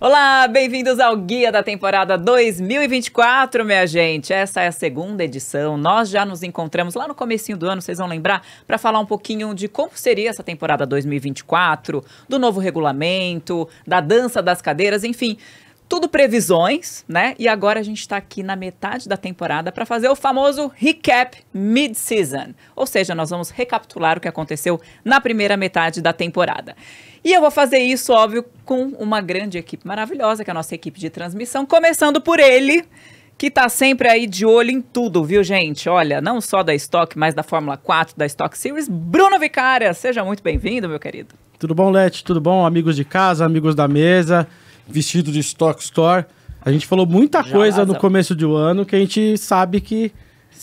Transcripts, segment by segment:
Olá, bem-vindos ao Guia da Temporada 2024, minha gente. Essa é a segunda edição. Nós já nos encontramos lá no comecinho do ano, vocês vão lembrar, para falar um pouquinho de como seria essa temporada 2024, do novo regulamento, da dança das cadeiras, enfim tudo previsões, né? E agora a gente está aqui na metade da temporada para fazer o famoso recap mid-season. Ou seja, nós vamos recapitular o que aconteceu na primeira metade da temporada. E eu vou fazer isso, óbvio, com uma grande equipe maravilhosa, que é a nossa equipe de transmissão, começando por ele, que tá sempre aí de olho em tudo, viu, gente? Olha, não só da Stock, mas da Fórmula 4, da Stock Series. Bruno Vicária, seja muito bem-vindo, meu querido. Tudo bom, Leti? Tudo bom, amigos de casa, amigos da mesa? vestido de Stock Store. A gente falou muita Já coisa no começo do ano que a gente sabe que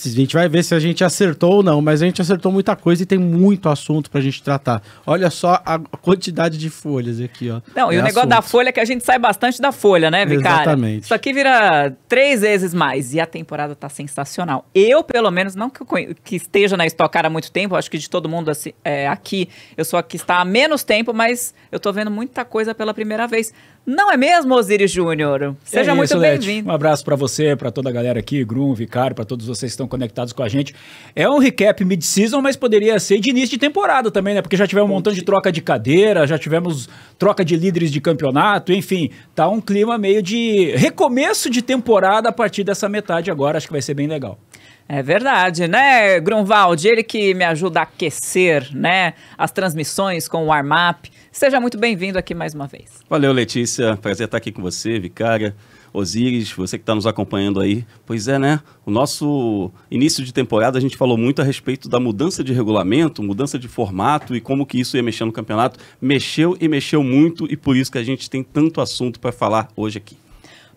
a gente vai ver se a gente acertou ou não, mas a gente acertou muita coisa e tem muito assunto pra gente tratar. Olha só a quantidade de folhas aqui, ó. Não, é e o assunto. negócio da folha é que a gente sai bastante da folha, né, Vicário? Exatamente. Isso aqui vira três vezes mais. E a temporada tá sensacional. Eu, pelo menos, não que, que esteja na Estocar há muito tempo, acho que de todo mundo assim, é, aqui, eu sou a que está há menos tempo, mas eu tô vendo muita coisa pela primeira vez. Não é mesmo, Osiris Júnior? Seja é muito bem-vindo. Um abraço para você, para toda a galera aqui, Grum, Vicar, para todos vocês que estão conectados com a gente. É um recap mid-season, mas poderia ser de início de temporada também, né? Porque já tivemos um montão de troca de cadeira, já tivemos troca de líderes de campeonato, enfim, tá um clima meio de recomeço de temporada a partir dessa metade agora, acho que vai ser bem legal. É verdade, né, Grunwald? Ele que me ajuda a aquecer, né, as transmissões com o Armap. Seja muito bem-vindo aqui mais uma vez. Valeu, Letícia. Prazer estar aqui com você, Vicária. Osiris, você que está nos acompanhando aí. Pois é, né? O nosso início de temporada a gente falou muito a respeito da mudança de regulamento, mudança de formato e como que isso ia mexer no campeonato. Mexeu e mexeu muito e por isso que a gente tem tanto assunto para falar hoje aqui.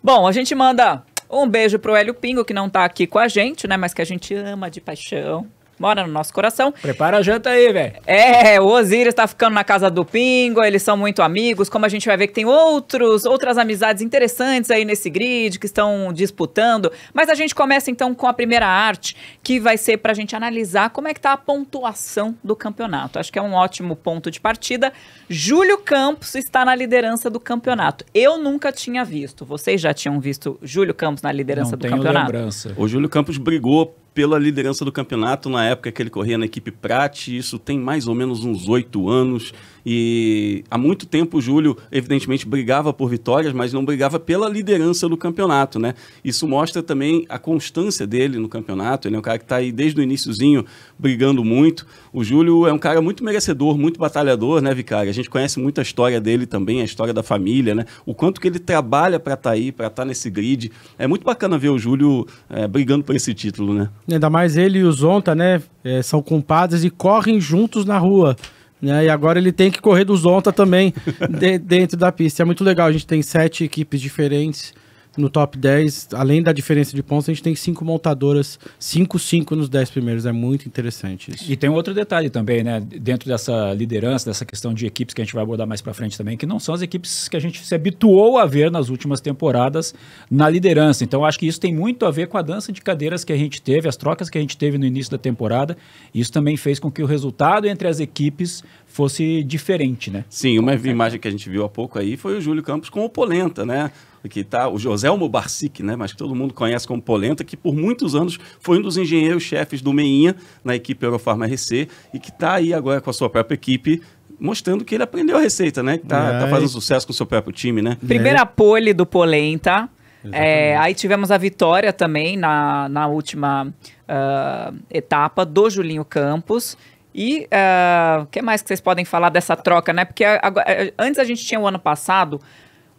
Bom, a gente manda um beijo pro Hélio Pingo, que não tá aqui com a gente, né? Mas que a gente ama de paixão mora no nosso coração. Prepara a janta aí, velho. É, o Osiris tá ficando na casa do Pingo, eles são muito amigos, como a gente vai ver que tem outros, outras amizades interessantes aí nesse grid que estão disputando. Mas a gente começa então com a primeira arte, que vai ser pra gente analisar como é que tá a pontuação do campeonato. Acho que é um ótimo ponto de partida. Júlio Campos está na liderança do campeonato. Eu nunca tinha visto. Vocês já tinham visto Júlio Campos na liderança Não do campeonato? Lembrança. O Júlio Campos brigou pela liderança do campeonato na época que ele corria na equipe Prate. Isso tem mais ou menos uns oito anos. E há muito tempo o Júlio, evidentemente, brigava por vitórias, mas não brigava pela liderança do campeonato, né? Isso mostra também a constância dele no campeonato. Ele é um cara que está aí desde o iníciozinho brigando muito. O Júlio é um cara muito merecedor, muito batalhador, né, Vicário? A gente conhece muito a história dele também, a história da família, né? O quanto que ele trabalha para estar tá aí, para estar tá nesse grid. É muito bacana ver o Júlio é, brigando por esse título, né? Ainda mais ele e o Zonta, né? É, são compadres e correm juntos na rua. Né? E agora ele tem que correr do Zonta também de, dentro da pista. É muito legal, a gente tem sete equipes diferentes no top 10, além da diferença de pontos, a gente tem cinco montadoras, cinco, cinco nos 10 primeiros. É muito interessante isso. E tem um outro detalhe também, né? Dentro dessa liderança, dessa questão de equipes que a gente vai abordar mais para frente também, que não são as equipes que a gente se habituou a ver nas últimas temporadas na liderança. Então, acho que isso tem muito a ver com a dança de cadeiras que a gente teve, as trocas que a gente teve no início da temporada. Isso também fez com que o resultado entre as equipes fosse diferente, né? Sim, uma imagem que a gente viu há pouco aí foi o Júlio Campos com o Polenta, né? que tá o José Mubarsic, né, mas que todo mundo conhece como Polenta, que por muitos anos foi um dos engenheiros-chefes do Meinha na equipe Eurofarma RC e que está aí agora com a sua própria equipe mostrando que ele aprendeu a receita, né, que tá, tá é, fazendo sucesso com o seu próprio time, né? Primeira é. pole do Polenta. É, aí tivemos a vitória também na, na última uh, etapa do Julinho Campos, e ah, o uh, que mais que vocês podem falar dessa troca, né? Porque ah, agora, eh, antes a gente tinha o ano passado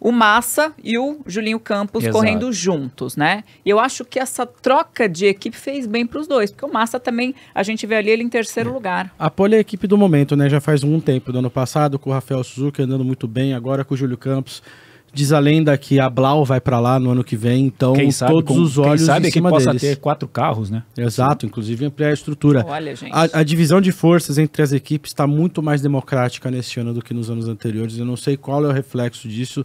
o Massa e o Julinho Campos Exato. correndo juntos, né? E eu acho que essa troca de equipe fez bem para os dois, porque o Massa também, a gente vê ali ele em terceiro é. lugar. A Poli é a equipe do momento, né? Já faz um tempo, do ano passado, com o Rafael Suzuki andando muito bem, agora com o Júlio Campos. Diz a lenda que a Blau vai para lá no ano que vem, então quem sabe, todos com, os olhos quem sabe em cima é que possa deles. ter quatro carros, né? Exato, inclusive ampliar a estrutura. Olha, gente. A, a divisão de forças entre as equipes está muito mais democrática neste ano do que nos anos anteriores. Eu não sei qual é o reflexo disso.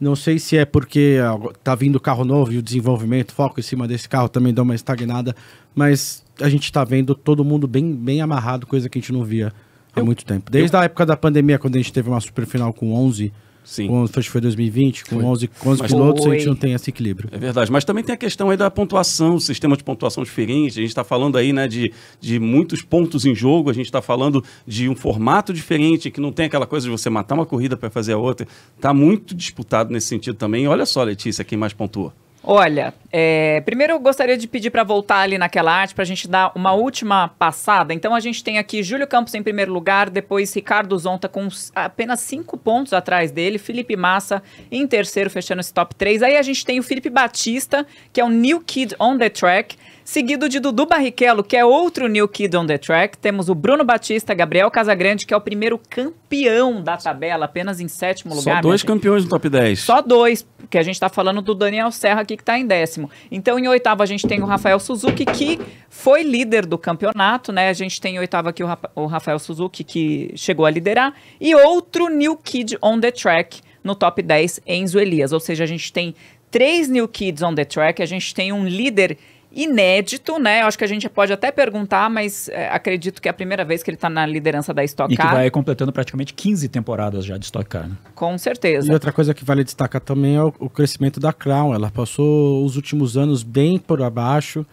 Não sei se é porque ah, tá vindo carro novo e o desenvolvimento, foco em cima desse carro também dá uma estagnada, mas a gente está vendo todo mundo bem, bem amarrado, coisa que a gente não via há eu, muito tempo. Desde eu... a época da pandemia, quando a gente teve uma super final com 11 Sim. Com, acho foi 2020, com foi. 11, com 11 pilotos foi. a gente não tem esse equilíbrio. É verdade. Mas também tem a questão aí da pontuação, sistema de pontuação diferente. A gente está falando aí né, de, de muitos pontos em jogo, a gente está falando de um formato diferente, que não tem aquela coisa de você matar uma corrida para fazer a outra. Está muito disputado nesse sentido também. Olha só, Letícia, quem mais pontua. Olha, é, primeiro eu gostaria de pedir para voltar ali naquela arte para a gente dar uma última passada. Então a gente tem aqui Júlio Campos em primeiro lugar, depois Ricardo Zonta com apenas cinco pontos atrás dele, Felipe Massa em terceiro, fechando esse top 3. Aí a gente tem o Felipe Batista, que é o New Kid on the Track Seguido de Dudu Barrichello, que é outro New Kid on the Track. Temos o Bruno Batista, Gabriel Casagrande, que é o primeiro campeão da tabela, apenas em sétimo lugar. Só dois né, campeões no top 10. Só dois, porque a gente está falando do Daniel Serra aqui, que está em décimo. Então, em oitavo, a gente tem o Rafael Suzuki, que foi líder do campeonato, né? A gente tem em oitavo aqui o, o Rafael Suzuki, que chegou a liderar. E outro New Kid on the Track no top 10, Enzo Elias. Ou seja, a gente tem três New Kids on the Track, a gente tem um líder inédito, né? Eu acho que a gente pode até perguntar, mas é, acredito que é a primeira vez que ele está na liderança da Stock Car. E que vai completando praticamente 15 temporadas já de Stock Car, né? Com certeza. E outra coisa que vale destacar também é o, o crescimento da Crown. Ela passou os últimos anos bem por abaixo.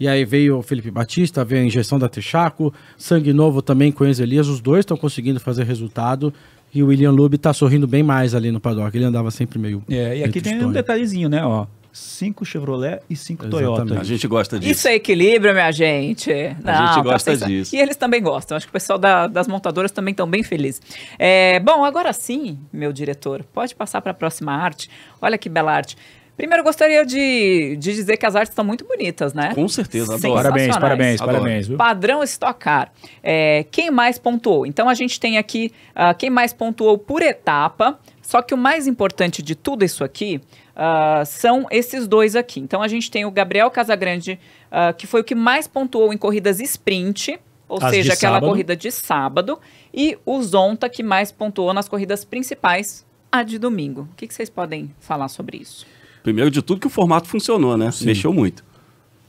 E aí veio o Felipe Batista, veio a injeção da Texaco, Sangue Novo também com Elias. Os dois estão conseguindo fazer resultado. E o William Lube está sorrindo bem mais ali no paddock. Ele andava sempre meio. É, e aqui tem um detalhezinho, né? Ó, cinco Chevrolet e cinco Exatamente. Toyota. A gente gosta disso. Isso é equilíbrio, minha gente. Não, a gente gosta disso. E eles também gostam. Acho que o pessoal da, das montadoras também estão bem felizes. É, bom, agora sim, meu diretor, pode passar para a próxima arte. Olha que bela arte. Primeiro, gostaria de, de dizer que as artes estão muito bonitas, né? Com certeza, adoro. Parabéns, parabéns, adoro. parabéns. Viu? Padrão estocar. É, quem mais pontuou? Então, a gente tem aqui uh, quem mais pontuou por etapa. Só que o mais importante de tudo isso aqui Uh, são esses dois aqui. Então a gente tem o Gabriel Casagrande, uh, que foi o que mais pontuou em corridas sprint, ou As seja, aquela sábado. corrida de sábado, e o Zonta, que mais pontuou nas corridas principais, a de domingo. O que, que vocês podem falar sobre isso? Primeiro de tudo, que o formato funcionou, né? Sim. Mexeu muito.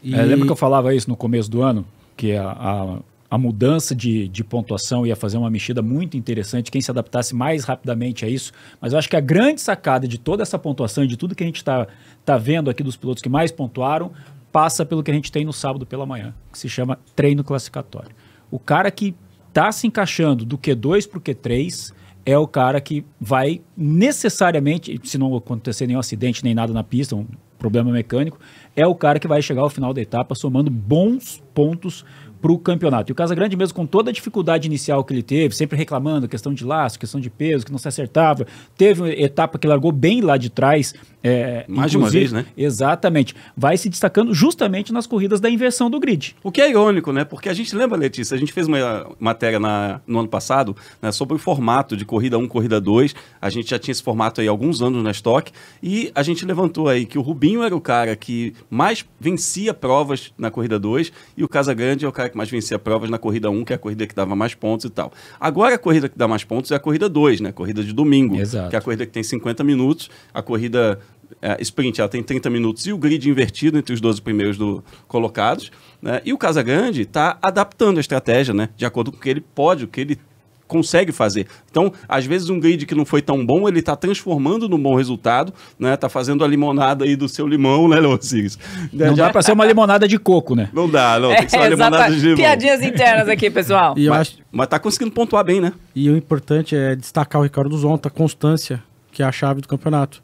E... É, lembra que eu falava isso no começo do ano? Que a, a a mudança de, de pontuação ia fazer uma mexida muito interessante, quem se adaptasse mais rapidamente a isso. Mas eu acho que a grande sacada de toda essa pontuação e de tudo que a gente está tá vendo aqui dos pilotos que mais pontuaram passa pelo que a gente tem no sábado pela manhã, que se chama treino classificatório. O cara que está se encaixando do Q2 para o Q3 é o cara que vai necessariamente, se não acontecer nenhum acidente nem nada na pista, um problema mecânico, é o cara que vai chegar ao final da etapa somando bons pontos para o campeonato. E o Casagrande, mesmo com toda a dificuldade inicial que ele teve, sempre reclamando, questão de laço, questão de peso, que não se acertava, teve uma etapa que largou bem lá de trás é, Mais de uma vez, né? Exatamente. Vai se destacando justamente nas corridas da inversão do grid. O que é irônico, né? Porque a gente lembra, Letícia, a gente fez uma matéria na, no ano passado né, sobre o formato de corrida 1, corrida 2. A gente já tinha esse formato aí há alguns anos na estoque e a gente levantou aí que o Rubinho era o cara que mais vencia provas na corrida 2 e o Casagrande é o cara que mais vencia provas na corrida 1, que é a corrida que dava mais pontos e tal. Agora a corrida que dá mais pontos é a corrida 2, né? corrida de domingo, Exato. que é a corrida que tem 50 minutos, a corrida é, sprint ela tem 30 minutos e o grid invertido entre os 12 primeiros do, colocados. Né? E o Casagrande está adaptando a estratégia né? de acordo com o que ele pode, o que ele consegue fazer. Então, às vezes um grid que não foi tão bom, ele está transformando num bom resultado, né? Tá fazendo a limonada aí do seu limão, né, Leociris? Não dá para ser uma limonada de coco, né? Não dá, não. É, tem que ser uma exata... limonada de limão. Piadinhas internas aqui, pessoal. E mas, acho... mas tá conseguindo pontuar bem, né? E o importante é destacar o Ricardo Zonta, constância, que é a chave do campeonato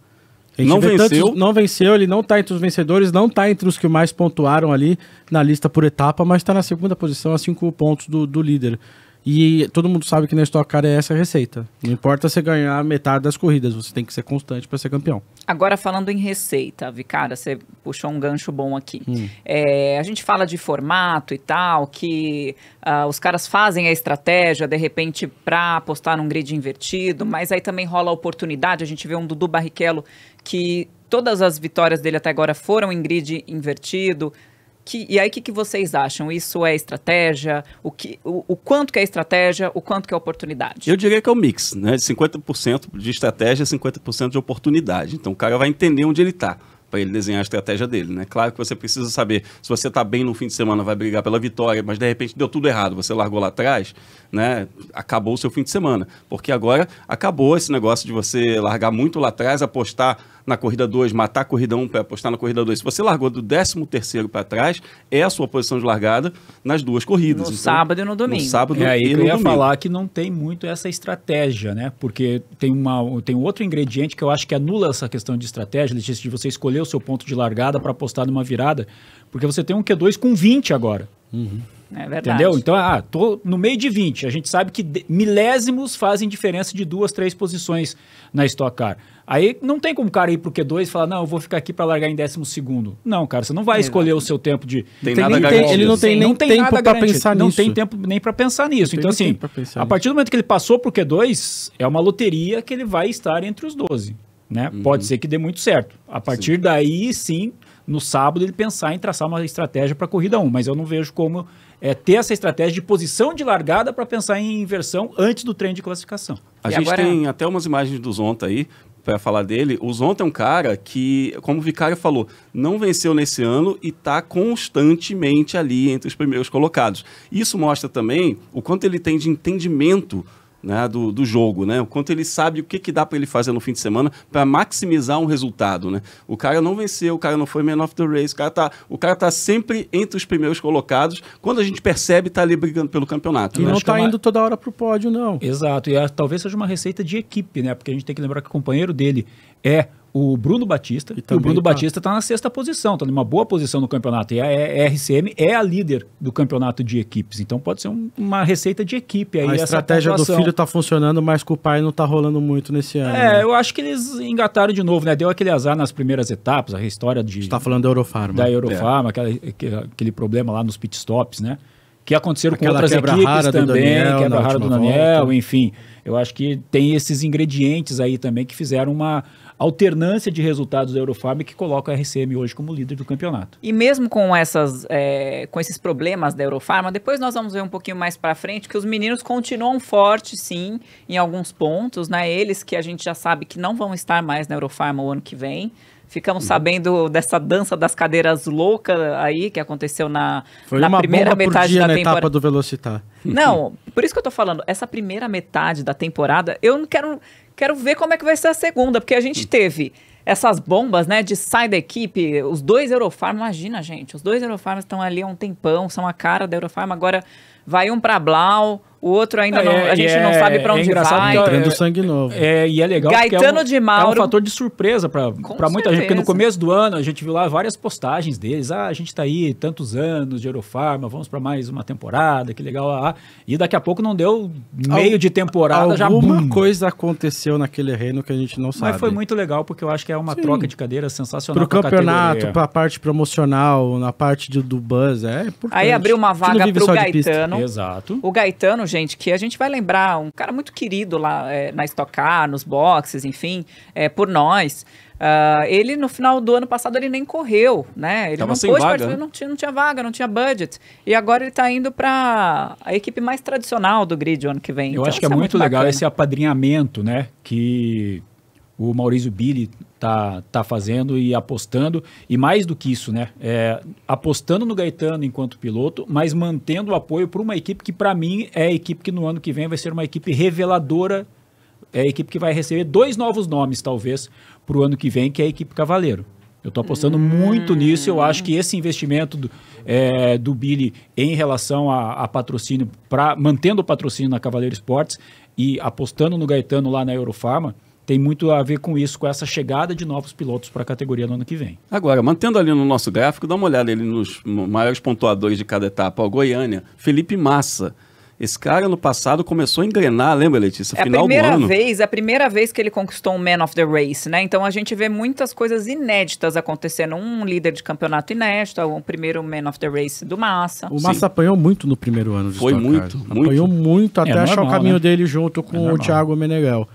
não venceu. Tantos, não venceu, ele não está entre os vencedores, não está entre os que mais pontuaram ali na lista por etapa, mas está na segunda posição a cinco pontos do, do líder. E todo mundo sabe que na Stock Car é essa receita. Não importa você ganhar metade das corridas, você tem que ser constante para ser campeão. Agora, falando em receita, Vicara, você puxou um gancho bom aqui. Hum. É, a gente fala de formato e tal, que uh, os caras fazem a estratégia, de repente, para apostar num grid invertido, mas aí também rola a oportunidade. A gente vê um Dudu Barrichello que todas as vitórias dele até agora foram em grid invertido. Que, e aí, o que, que, vocês acham? Isso é estratégia? O, que, o, o, quanto que é estratégia? O quanto que é oportunidade? Eu diria que é o um mix, né? De 50% de estratégia e 50% de oportunidade. Então, o cara vai entender onde ele está para ele desenhar a estratégia dele, né? Claro que você precisa saber se você está bem no fim de semana, vai brigar pela vitória, mas de repente deu tudo errado, você largou lá atrás, né? Acabou o seu fim de semana, porque agora acabou esse negócio de você largar muito lá atrás, apostar na corrida 2, matar a corrida 1 um para apostar na corrida 2. Se você largou do 13 para trás, é a sua posição de largada nas duas corridas. No então, sábado e no domingo. No sábado é aí e eu ia domingo. falar que não tem muito essa estratégia, né? Porque tem, uma, tem outro ingrediente que eu acho que anula essa questão de estratégia, Letícia, de você escolher o seu ponto de largada para apostar numa virada, porque você tem um Q2 com 20 agora. Uhum. É verdade. Entendeu? Então, ah, tô no meio de 20. A gente sabe que milésimos fazem diferença de duas, três posições na Stock Car. Aí não tem como o cara ir pro Q2 e falar, não, eu vou ficar aqui para largar em décimo segundo. Não, cara, você não vai escolher o seu tempo de. Tem tem nem, tem, ele não tem nem tempo para pensar não nisso. Não tem então, assim, tempo nem para pensar nisso. Então, assim, a partir nisso. do momento que ele passou pro Q2, é uma loteria que ele vai estar entre os 12. Né? Uhum. Pode ser que dê muito certo. A partir sim. daí, sim, no sábado, ele pensar em traçar uma estratégia para a corrida 1, mas eu não vejo como é, ter essa estratégia de posição de largada para pensar em inversão antes do trem de classificação. A e gente agora... tem até umas imagens dos ontem aí, para falar dele, o Zonta é um cara que, como o Vicário falou, não venceu nesse ano e está constantemente ali entre os primeiros colocados. Isso mostra também o quanto ele tem de entendimento né, do, do jogo, né? O quanto ele sabe o que, que dá para ele fazer no fim de semana para maximizar um resultado, né? O cara não venceu, o cara não foi man of the race, o cara tá, o cara tá sempre entre os primeiros colocados. Quando a gente percebe, tá ali brigando pelo campeonato. E né? não está é tá uma... indo toda hora pro pódio, não. Exato. E a, é, talvez seja uma receita de equipe, né? Porque a gente tem que lembrar que o companheiro dele é o Bruno Batista. E, e o Bruno tá... Batista está na sexta posição, está numa boa posição no campeonato. E a RCM é a líder do campeonato de equipes. Então pode ser um, uma receita de equipe aí. A estratégia do filho está funcionando, mas com o pai não está rolando muito nesse ano. É, né? eu acho que eles engataram de novo, né? Deu aquele azar nas primeiras etapas, a história de. está falando da Eurofarma. Da Eurofarma, é. aquela, aquele problema lá nos pitstops, né? que aconteceram Aquela com outras equipes também, quebra rara do Daniel, enfim. Eu acho que tem esses ingredientes aí também que fizeram uma, alternância de resultados da Eurofarm que coloca a RCM hoje como líder do campeonato. E mesmo com, essas, é, com esses problemas da Eurofarm, depois nós vamos ver um pouquinho mais para frente que os meninos continuam fortes, sim, em alguns pontos, né? Eles que a gente já sabe que não vão estar mais na Eurofarm o ano que vem. Ficamos uhum. sabendo dessa dança das cadeiras louca aí que aconteceu na, Foi na primeira metade da na temporada. etapa do Velocitar. Não, por isso que eu tô falando, essa primeira metade da temporada, eu não quero Quero ver como é que vai ser a segunda, porque a gente hum. teve essas bombas, né, de sai da equipe, os dois Eurofarm, imagina, gente, os dois Eurofarm estão ali há um tempão, são a cara da Eurofarm agora vai um para Blau, o outro ainda é, não, a gente não é, sabe para é onde vai. Tá entrando sangue novo. É, e é legal Gaetano é um, de Mauro. É um fator de surpresa para muita gente, porque no começo do ano a gente viu lá várias postagens deles. Ah, a gente tá aí tantos anos de Eurofarma, vamos para mais uma temporada, que legal. Ah, ah, e daqui a pouco não deu meio Al, de temporada já Alguma coisa aconteceu naquele reino que a gente não sabe. Mas foi muito legal porque eu acho que é uma Sim. troca de cadeiras sensacional. Pro campeonato, para a parte promocional, na parte de, do buzz, é importante. Aí abriu uma vaga pro Gaetano. Exato. O Gaetano gente, que a gente vai lembrar um cara muito querido lá é, na Stock Car, nos boxes, enfim, é, por nós. Uh, ele no final do ano passado ele nem correu, né? Ele Tava não sem vaga. Né? não tinha, não tinha vaga, não tinha budget. E agora ele está indo para a equipe mais tradicional do grid o ano que vem. Eu então, acho que é, é muito, muito legal esse apadrinhamento, né? Que o Maurício Billy tá, tá fazendo e apostando. E mais do que isso, né? É, apostando no Gaetano enquanto piloto, mas mantendo o apoio para uma equipe que, para mim, é a equipe que no ano que vem vai ser uma equipe reveladora. É a equipe que vai receber dois novos nomes, talvez, para o ano que vem, que é a equipe Cavaleiro. Eu estou apostando hum. muito nisso. Eu acho que esse investimento do, é, do Billy em relação a, a patrocínio, pra, mantendo o patrocínio na Cavaleiro Esportes e apostando no Gaetano lá na Eurofarma, tem muito a ver com isso, com essa chegada de novos pilotos para a categoria no ano que vem. Agora, mantendo ali no nosso gráfico, dá uma olhada ali nos maiores pontuadores de cada etapa. o Goiânia, Felipe Massa. Esse cara no passado começou a engrenar, lembra, Letícia? É Final a primeira do ano. vez, é a primeira vez que ele conquistou um Man of the Race, né? Então a gente vê muitas coisas inéditas acontecendo. Um líder de campeonato inédito, um primeiro Man of the Race do Massa. O Massa Sim. apanhou muito no primeiro ano de Foi Stock muito, Car. muito. Apanhou muito é, até é normal, achar o caminho né? dele junto com é o Thiago Meneghel.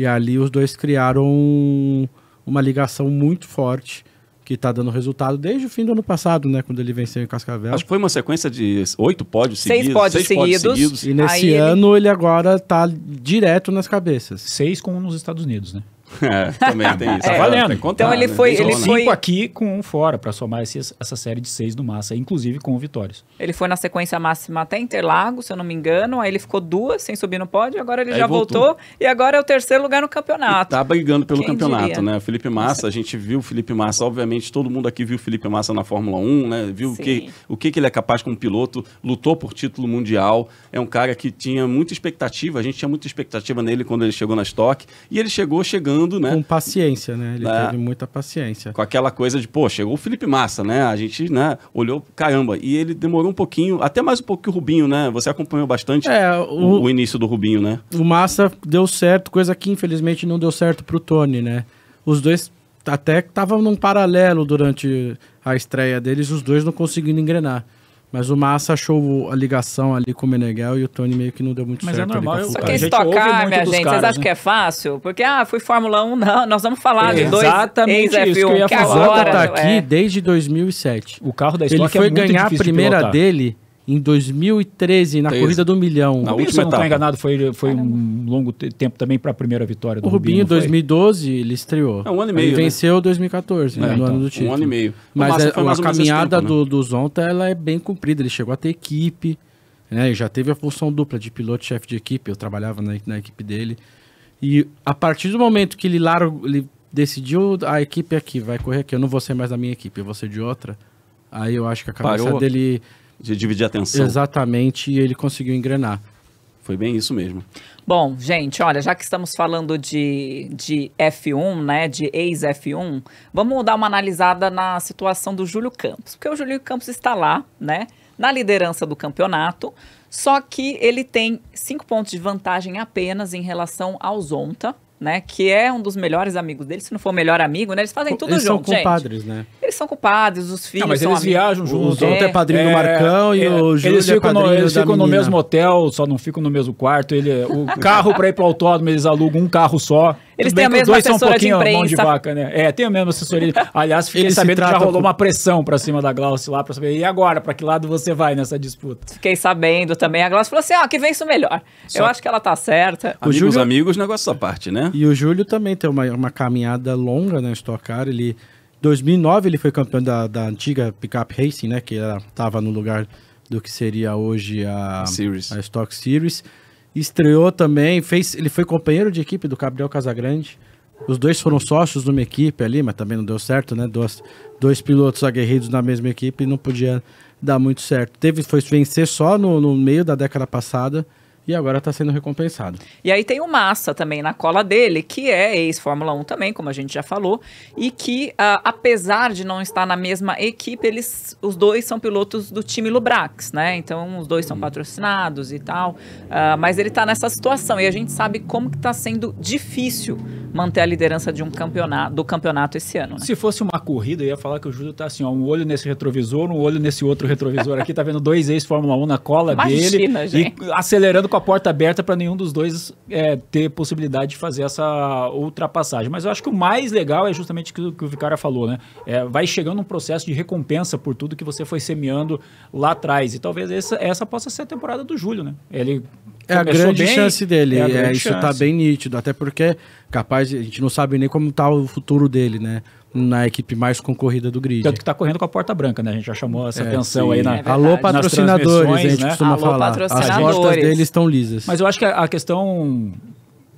E ali os dois criaram uma ligação muito forte que está dando resultado desde o fim do ano passado, né? Quando ele venceu em Cascavel. Acho que foi uma sequência de oito pódios seis seguidos. Pódios seis seguidos. pódios seguidos. E nesse Aí ano ele... ele agora está direto nas cabeças. Seis com um nos Estados Unidos, né? É, também ah, tem isso. Tá é, valendo. Contar, então ele né? foi. Ele cinco foi... aqui com um fora, para somar esse, essa série de seis do Massa, inclusive com o Vitórias. Ele foi na sequência máxima até Interlagos, se eu não me engano. Aí ele ficou duas sem subir no pódio, agora ele aí já voltou. voltou. E agora é o terceiro lugar no campeonato. E tá brigando pelo Quem campeonato, diria? né? O Felipe Massa, a gente viu o Felipe Massa, obviamente, todo mundo aqui viu o Felipe Massa na Fórmula 1, né? Viu o que, o que ele é capaz como piloto, lutou por título mundial. É um cara que tinha muita expectativa, a gente tinha muita expectativa nele quando ele chegou na Stock. E ele chegou chegando né? Com paciência, né? Ele né? teve muita paciência. Com aquela coisa de, pô, chegou o Felipe Massa, né? A gente, né, olhou, caramba, e ele demorou um pouquinho, até mais um pouco que o Rubinho, né? Você acompanhou bastante é, o, o, início do Rubinho, né? O Massa deu certo, coisa que infelizmente não deu certo pro Tony, né? Os dois até estavam num paralelo durante a estreia deles, os dois não conseguindo engrenar. Mas o Massa achou a ligação ali com o Meneghel e o Tony meio que não deu muito Mas é certo. Mas é normal. Só que estocar, minha gente, caras, vocês acham que né? é fácil? Porque, ah, fui Fórmula 1, não, nós vamos falar é. de dois Exatamente isso que eu ia falar. O Massa tá aqui é. desde 2007. O carro da Stock Ele é foi ganhar a primeira de dele em 2013, na 13. corrida do milhão. Na Rubinho, se eu não estou enganado, foi, foi Caramba. um longo tempo também para a primeira vitória do o Rubinho. O Rubinho, em 2012, ele estreou. É um ano e meio. Ele né? venceu em 2014, é, né, então, no ano do título. Um ano e meio. Mas é, a, a caminhada tempo, né? do, do Zonta ela é bem cumprida. Ele chegou a ter equipe, né? já teve a função dupla de piloto chefe de equipe. Eu trabalhava na, na equipe dele. E a partir do momento que ele largou, ele decidiu ah, a equipe é aqui, vai correr aqui, eu não vou ser mais da minha equipe, eu vou ser de outra. Aí eu acho que a cabeça Parou. dele de dividir a atenção. Exatamente, e ele conseguiu engrenar. Foi bem isso mesmo. Bom, gente, olha, já que estamos falando de, de F1, né, de ex-F1, vamos dar uma analisada na situação do Júlio Campos, porque o Júlio Campos está lá, né, na liderança do campeonato, só que ele tem cinco pontos de vantagem apenas em relação ao Zonta, né? Que é um dos melhores amigos dele, se não for o melhor amigo, né? Eles fazem tudo eles junto, Eles são compadres, gente. né? Eles são compadres, os filhos não, mas eles amigos. viajam juntos. O outro é, é padrinho do é, Marcão é, e o Júlio eles é ficam, no, eles ficam no mesmo hotel, só não ficam no mesmo quarto. Ele, o carro para ir para o autódromo, eles alugam um carro só. Eles têm a mesma assessoria de imprensa. Mão de vaca, né? É, tem a mesma assessoria. Aliás, fiquei Eles sabendo que já rolou uma pressão para cima da Glaucio lá para saber e agora para que lado você vai nessa disputa. Fiquei sabendo também. A Glaucio falou assim: "Ah, que vem isso melhor". Só... Eu acho que ela tá certa. os amigos, Júlio... amigos, negócio da parte, né? E o Júlio também tem uma, uma caminhada longa na né, Stock Car, ele 2009 ele foi campeão da, da antiga Pickup Racing, né, que estava no lugar do que seria hoje a, Series. a Stock Series. Estreou também, fez, ele foi companheiro de equipe do Gabriel Casagrande. Os dois foram sócios de uma equipe ali, mas também não deu certo, né? Dois, dois pilotos aguerridos na mesma equipe não podia dar muito certo. Teve, foi vencer só no, no meio da década passada e agora está sendo recompensado. E aí tem o Massa também na cola dele, que é ex-Fórmula 1 também, como a gente já falou, e que, uh, apesar de não estar na mesma equipe, eles, os dois são pilotos do time Lubrax, né? Então, os dois são uhum. patrocinados e tal, uh, mas ele está nessa situação e a gente sabe como que está sendo difícil manter a liderança de um campeonato, do campeonato esse ano. Né? Se fosse uma corrida, eu ia falar que o Júlio está assim, ó, um olho nesse retrovisor, um olho nesse outro retrovisor aqui, tá vendo dois ex-Fórmula 1 na cola Imagina, dele, gente. e acelerando com a porta aberta para nenhum dos dois é, ter possibilidade de fazer essa ultrapassagem. Mas eu acho que o mais legal é justamente o que, que o Vicara falou, né? É, vai chegando um processo de recompensa por tudo que você foi semeando lá atrás. E talvez essa, essa possa ser a temporada do Julio né? Ele é a grande bem, chance dele. É, é isso tá chance. tá bem nítido, até porque é capaz a gente não sabe nem como tá o futuro dele, né? na equipe mais concorrida do grid. Tanto que está correndo com a porta branca, né? A gente já chamou essa é, atenção sim. aí na. É Alô, patrocinadores, a gente né? costuma Alô, falar. As portas deles estão lisas. Mas eu acho que a, a questão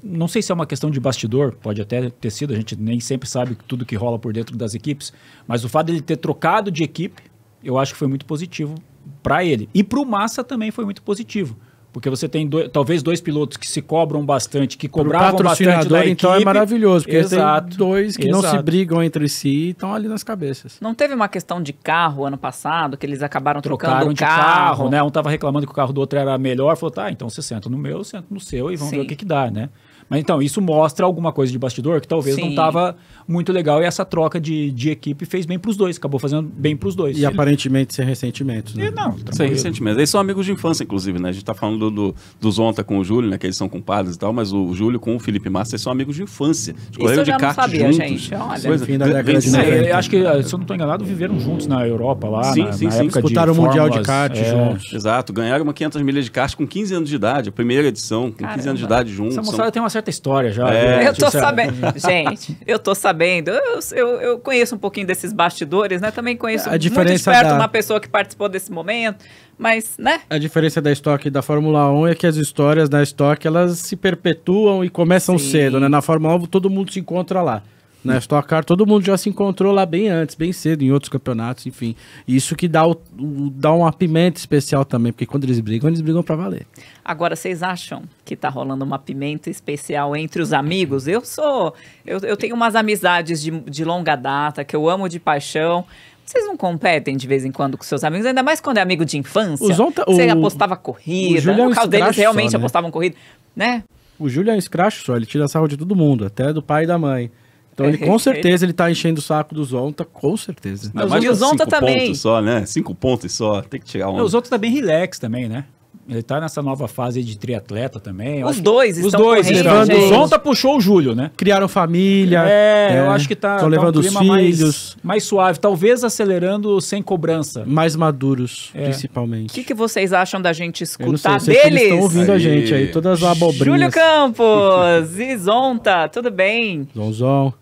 não sei se é uma questão de bastidor, pode até ter sido, a gente nem sempre sabe tudo que rola por dentro das equipes, mas o fato dele ter trocado de equipe, eu acho que foi muito positivo para ele. E para o Massa também foi muito positivo. Porque você tem dois, talvez dois pilotos que se cobram bastante, que cobravam Pro patrocinador, bastante equipe, então é maravilhoso, porque Exato. tem dois que Exato. não se brigam entre si e estão ali nas cabeças. Não teve uma questão de carro ano passado, que eles acabaram Trocaram trocando de carro. carro. né? Um tava reclamando que o carro do outro era melhor, falou, tá, então você senta no meu, eu sento no seu e vamos Sim. ver o que que dá, né? Mas então, isso mostra alguma coisa de bastidor que talvez Sim. não estava muito legal e essa troca de, de equipe fez bem para os dois, acabou fazendo bem para os dois. E Ele... aparentemente sem ressentimentos, né? E não, sem ressentimentos. Eles são amigos de infância, inclusive, né? A gente está falando do, do Zonta com o Júlio, né? Que eles são compadres e tal, mas o Júlio com o Felipe Massa, eles são amigos de infância. Isso Correram eu já de não sabia, juntos. gente. Olha. fim da década de 90. acho que, se eu não estou enganado, viveram juntos na Europa lá, sim, na, sim, na sim. época Disputaram o Mundial de Kart é... juntos. Exato, ganharam uma 500 milhas de kart com 15 anos de idade, a primeira edição, com Caramba. 15 anos de idade juntos. Essa moçada são... tem uma certa certa história já. É. Eu tô certo. sabendo. Uhum. Gente, eu tô sabendo. Eu, eu, eu, conheço um pouquinho desses bastidores, né? Também conheço a diferença muito da... uma pessoa que participou desse momento, mas, né? A diferença da Stock e da Fórmula 1 é que as histórias da Stock, elas se perpetuam e começam Sim. cedo, né? Na Fórmula 1 todo mundo se encontra lá na Stock Car, todo mundo já se encontrou lá bem antes, bem cedo, em outros campeonatos, enfim. Isso que dá, o, o dá uma pimenta especial também, porque quando eles brigam, eles brigam para valer. Agora, vocês acham que tá rolando uma pimenta especial entre os amigos? Eu sou. Eu, eu tenho umas amizades de, de longa data, que eu amo de paixão. Vocês não competem de vez em quando com seus amigos, ainda mais quando é amigo de infância. Zonta, tá- você o, apostava corrida, é no caso deles realmente só, né? apostavam corrida, né? O Júlio é um escracho só, ele tira sarro de todo mundo, até do pai e da mãe. Então ele com certeza ele tá enchendo o saco do Zonta, com certeza. Não, mas o Zonta também. Cinco tá pontos só, né? Cinco pontos só, tem que tirar um. O Zonta tá bem relax também, né? Ele tá nessa nova fase de triatleta também. Os dois estão Os dois estão. O Zonta puxou o Júlio, né? Criaram família. É, é eu acho que tá, tá levando um os filhos. Mais, mais, suave, talvez acelerando sem cobrança. Mais maduros, é. principalmente. O que, que, vocês acham da gente escutar eu sei, deles? estão ouvindo aí. a gente aí, todas as abobrinhas. Júlio Campos e Zonta, tudo bem? Zonzão.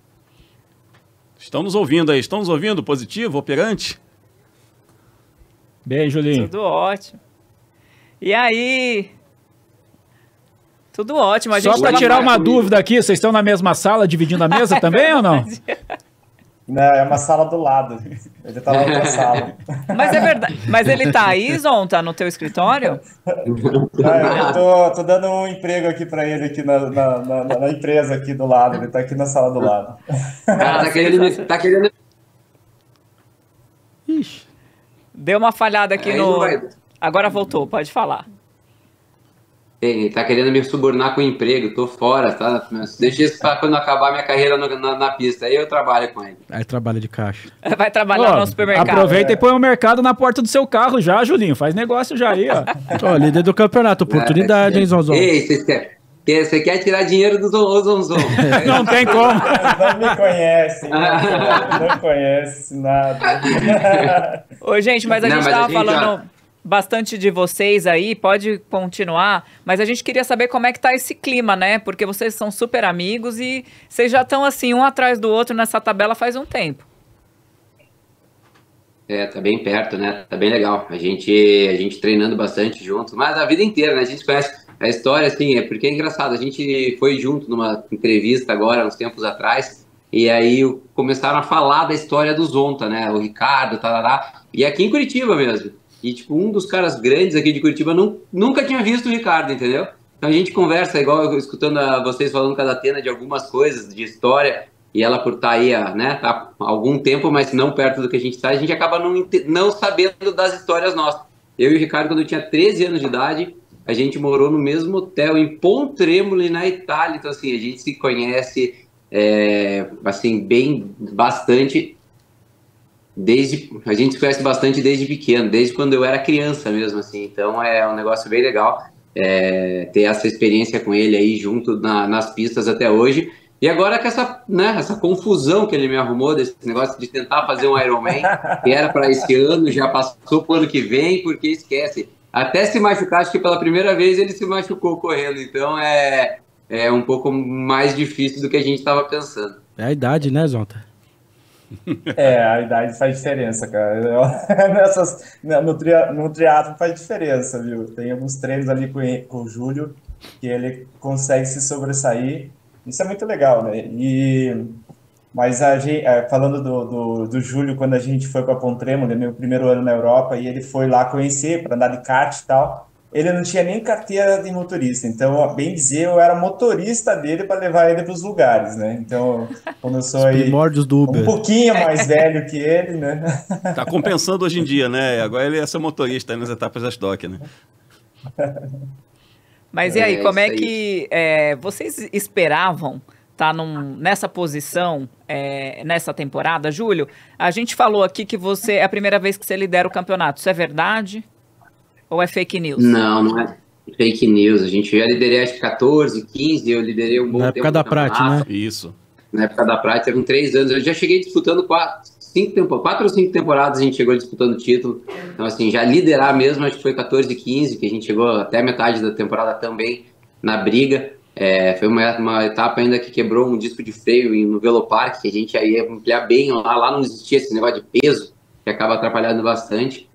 Estão nos ouvindo aí, estão nos ouvindo? Positivo, operante? Bem, Julinho. Tudo ótimo. E aí? Tudo ótimo. A gente Só para tirar uma dúvida aqui, vocês estão na mesma sala, dividindo a mesa também ou não? Não, né, é uma sala do lado. Ele tá na sala. Mas é verdade. Mas ele tá aí, Zon? Tá no teu escritório? Estou eu tô, tô, dando um emprego aqui para ele aqui na, na, na, na, empresa aqui do lado. Ele tá aqui na sala do lado. Está ah, tá querendo. Tá querendo... Ixi. Deu uma falhada aqui aí no. Vai... Agora voltou, pode falar. Ele tá querendo me subornar com emprego, tô fora, tá? Deixa isso pra quando acabar minha carreira no, na, na, pista, aí eu trabalho com ele. Aí trabalha de caixa. Vai trabalhar ó, no supermercado. Aproveita é. e põe o mercado na porta do seu carro já, Julinho, faz negócio já aí, ó. ó líder do campeonato, oportunidade, é, hein, Zonzon? Ei, Você quer tirar dinheiro do Zonzon? não tem como. Não me conhece, não, né? não conhece nada. Ô, gente, mas a não, gente mas tava a gente, falando bastante de vocês aí, pode continuar, mas a gente queria saber como é que tá esse clima, né? Porque vocês são super amigos e vocês já estão assim, um atrás do outro nessa tabela faz um tempo. É, tá bem perto, né? Tá bem legal. A gente, a gente treinando bastante junto, mas a vida inteira, né? A gente conhece a história, assim, é porque é engraçado. A gente foi junto numa entrevista agora, uns tempos atrás, e aí começaram a falar da história do Zonta, né? O Ricardo, tarará. E aqui em Curitiba mesmo. E, tipo, um dos caras grandes aqui de Curitiba não, nunca tinha visto o Ricardo, entendeu? Então a gente conversa, é igual eu, escutando a, vocês falando com a Datena de algumas coisas, de história, e ela por estar tá aí há, ah, né, tá algum tempo, mas não perto do que a gente está, a gente acaba não, não sabendo das histórias nossas. Eu e o Ricardo, quando eu tinha 13 anos de idade, a gente morou no mesmo hotel em Pontremoli, na Itália. Então, assim, a gente se conhece, é, assim, bem, bastante desde a gente se conhece bastante desde pequeno, desde quando eu era criança mesmo, assim. Então é um negócio bem legal é, ter essa experiência com ele aí junto na, nas pistas até hoje. E agora com essa, né, essa confusão que ele me arrumou desse negócio de tentar fazer um Ironman, que era para esse ano, já passou para o ano que vem, porque esquece. Até se machucar, acho que pela primeira vez ele se machucou correndo, então é, é um pouco mais difícil do que a gente estava pensando. É a idade, né, Zonta? É, a idade faz diferença, cara. Eu, nessas, né, no, tria, no triatlo faz diferença, viu? Tem alguns treinos ali com, com o Júlio que ele consegue se sobressair. Isso é muito legal, né? E, mas a gente, é, falando do, do, do Júlio, quando a gente foi para Pontremo, né, meu primeiro ano na Europa, e ele foi lá conhecer para andar de kart e tal ele não tinha nem carteira de motorista. Então, a bem dizer, eu era motorista dele para levar ele para os lugares, né? Então, quando eu sou aí, um pouquinho mais velho que ele, né? Tá compensando hoje em dia, né? Agora ele é seu motorista nas etapas da estoque, né? Mas e é, aí, é, como é que é, vocês esperavam estar tá num, nessa posição é, nessa temporada, Júlio? A gente falou aqui que você é a primeira vez que você lidera o campeonato, isso é verdade? Ou é fake news? Não, não é fake news. A gente já liderei acho que 14, 15, eu liderei um bom Na época da Prate, né? Isso. Na época da Prate, eram três anos. Eu já cheguei disputando quatro, cinco tempo, quatro ou cinco temporadas a gente chegou disputando o título. Então, assim, já liderar mesmo, acho que foi 14, 15, que a gente chegou até a metade da temporada também na briga. É, foi uma, uma, etapa ainda que quebrou um disco de freio no Velopark, que a gente ia ampliar bem lá. Lá não existia esse negócio de peso, que acaba atrapalhando bastante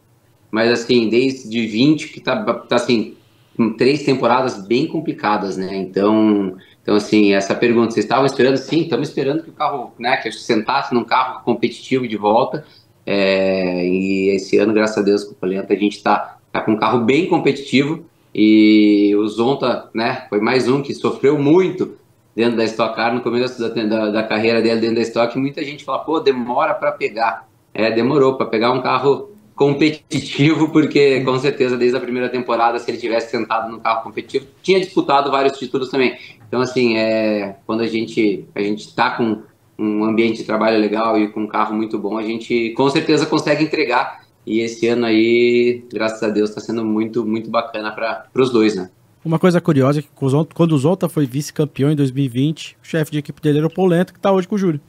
mas assim, desde 20 que tá, tá assim, com três temporadas bem complicadas, né? Então, então assim, essa pergunta, vocês estavam esperando? Sim, estamos esperando que o carro, né, que sentasse num carro competitivo de volta. É, e esse ano, graças a Deus, com o Polenta, a gente está tá com um carro bem competitivo. E o Zonta, né, foi mais um que sofreu muito dentro da Stock Car no começo da, da, da carreira dele dentro da Stock. Muita gente fala, pô, demora para pegar. É, demorou para pegar um carro competitivo, porque com certeza desde a primeira temporada, se ele tivesse sentado no carro competitivo, tinha disputado vários títulos também. Então, assim, é, quando a gente a gente está com um ambiente de trabalho legal e com um carro muito bom, a gente com certeza consegue entregar. E esse ano aí, graças a Deus, está sendo muito, muito bacana para os dois, né? Uma coisa curiosa é que quando o Zonta foi vice-campeão em 2020, o chefe de equipe dele era o Polento, que está hoje com o Júlio.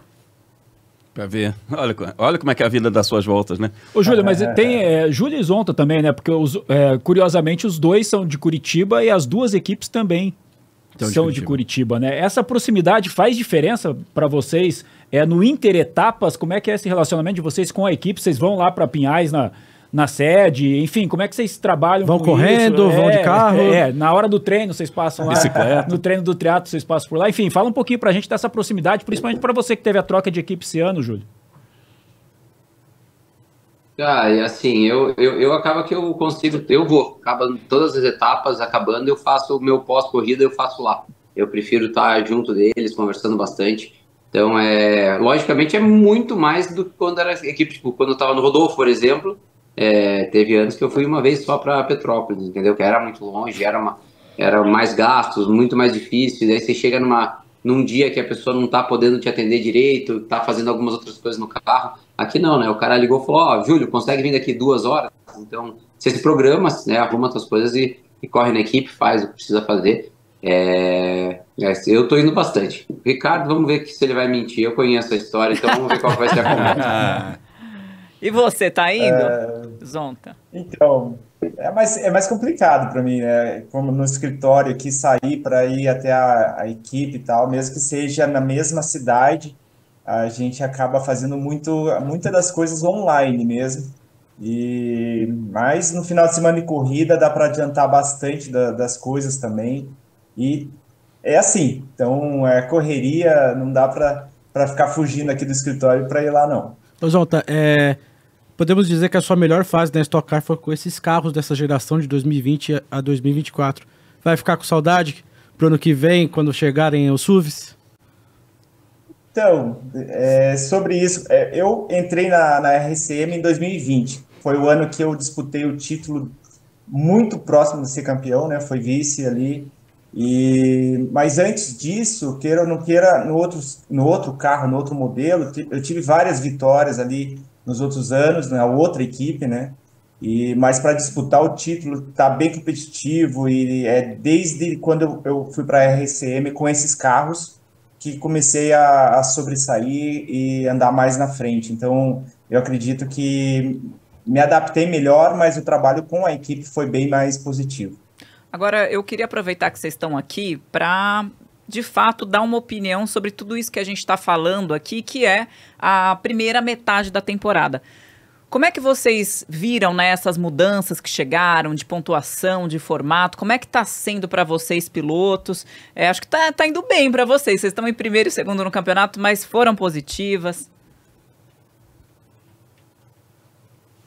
Pra ver. Olha, olha como é que é a vida das suas voltas, né? Ô, Júlio, mas é, é, tem é. é, Júlio e Zonta também, né? Porque, os, é, curiosamente, os dois são de Curitiba e as duas equipes também então, são de Curitiba. de Curitiba. né? Essa proximidade faz diferença para vocês? É, no Interetapas, como é que é esse relacionamento de vocês com a equipe? Vocês vão lá para Pinhais na na sede, enfim, como é que vocês trabalham? Vão correndo, isso? vão é, de carro. É, na hora do treino vocês passam lá. No treino do teatro vocês passam por lá. Enfim, fala um pouquinho pra gente dessa proximidade, principalmente para você que teve a troca de equipe esse ano, Júlio. Ah, e assim, eu, eu, eu acaba que eu consigo, eu vou, acabando todas as etapas, acabando, eu faço o meu pós-corrida, eu faço lá. Eu prefiro estar junto deles, conversando bastante. Então, é, logicamente, é muito mais do que quando era equipe, tipo, quando eu estava no Rodolfo, por exemplo, é, teve anos que eu fui uma vez só para Petrópolis, entendeu? Que era muito longe, era, uma, era mais gastos, muito mais difícil. Daí você chega numa, num dia que a pessoa não tá podendo te atender direito, tá fazendo algumas outras coisas no carro. Aqui não, né? O cara ligou e falou: Ó, oh, Júlio, consegue vir daqui duas horas? Então, você se programa, né? Arruma suas coisas e, e, corre na equipe, faz o que precisa fazer. É, é eu tô indo bastante. Ricardo, vamos ver se ele vai mentir. Eu conheço a história, então vamos ver qual vai ser a conversa. E você, tá indo? É... Zonta. Então, é mais, é mais complicado para mim, né? Como no escritório aqui, sair para ir até a, a, equipe e tal, mesmo que seja na mesma cidade, a gente acaba fazendo muito, muitas das coisas online mesmo. E mas no final de semana de corrida dá para adiantar bastante da, das coisas também. E é assim, então é correria, não dá para ficar fugindo aqui do escritório para ir lá não. Ô, Zonta, é, podemos dizer que a sua melhor fase da Stock Car foi com esses carros dessa geração de 2020 a 2024. Vai ficar com saudade pro ano que vem, quando chegarem os SUVs? Então, é, sobre isso, é, eu entrei na, na RCM em 2020. Foi o ano que eu disputei o título muito próximo de ser campeão, né? Foi vice ali. E, mas antes disso, queira ou não queira, no outro, no outro carro, no outro modelo, eu tive várias vitórias ali nos outros anos, na né, outra equipe, né? E, mas para disputar o título, tá bem competitivo e é desde quando eu, fui para a RCM com esses carros que comecei a, a sobressair e andar mais na frente. Então, eu acredito que me adaptei melhor, mas o trabalho com a equipe foi bem mais positivo. Agora, eu queria aproveitar que vocês estão aqui para de fato dar uma opinião sobre tudo isso que a gente está falando aqui, que é a primeira metade da temporada. Como é que vocês viram né, essas mudanças que chegaram de pontuação, de formato? Como é que está sendo para vocês, pilotos? É, acho que está tá indo bem para vocês. Vocês estão em primeiro e segundo no campeonato, mas foram positivas?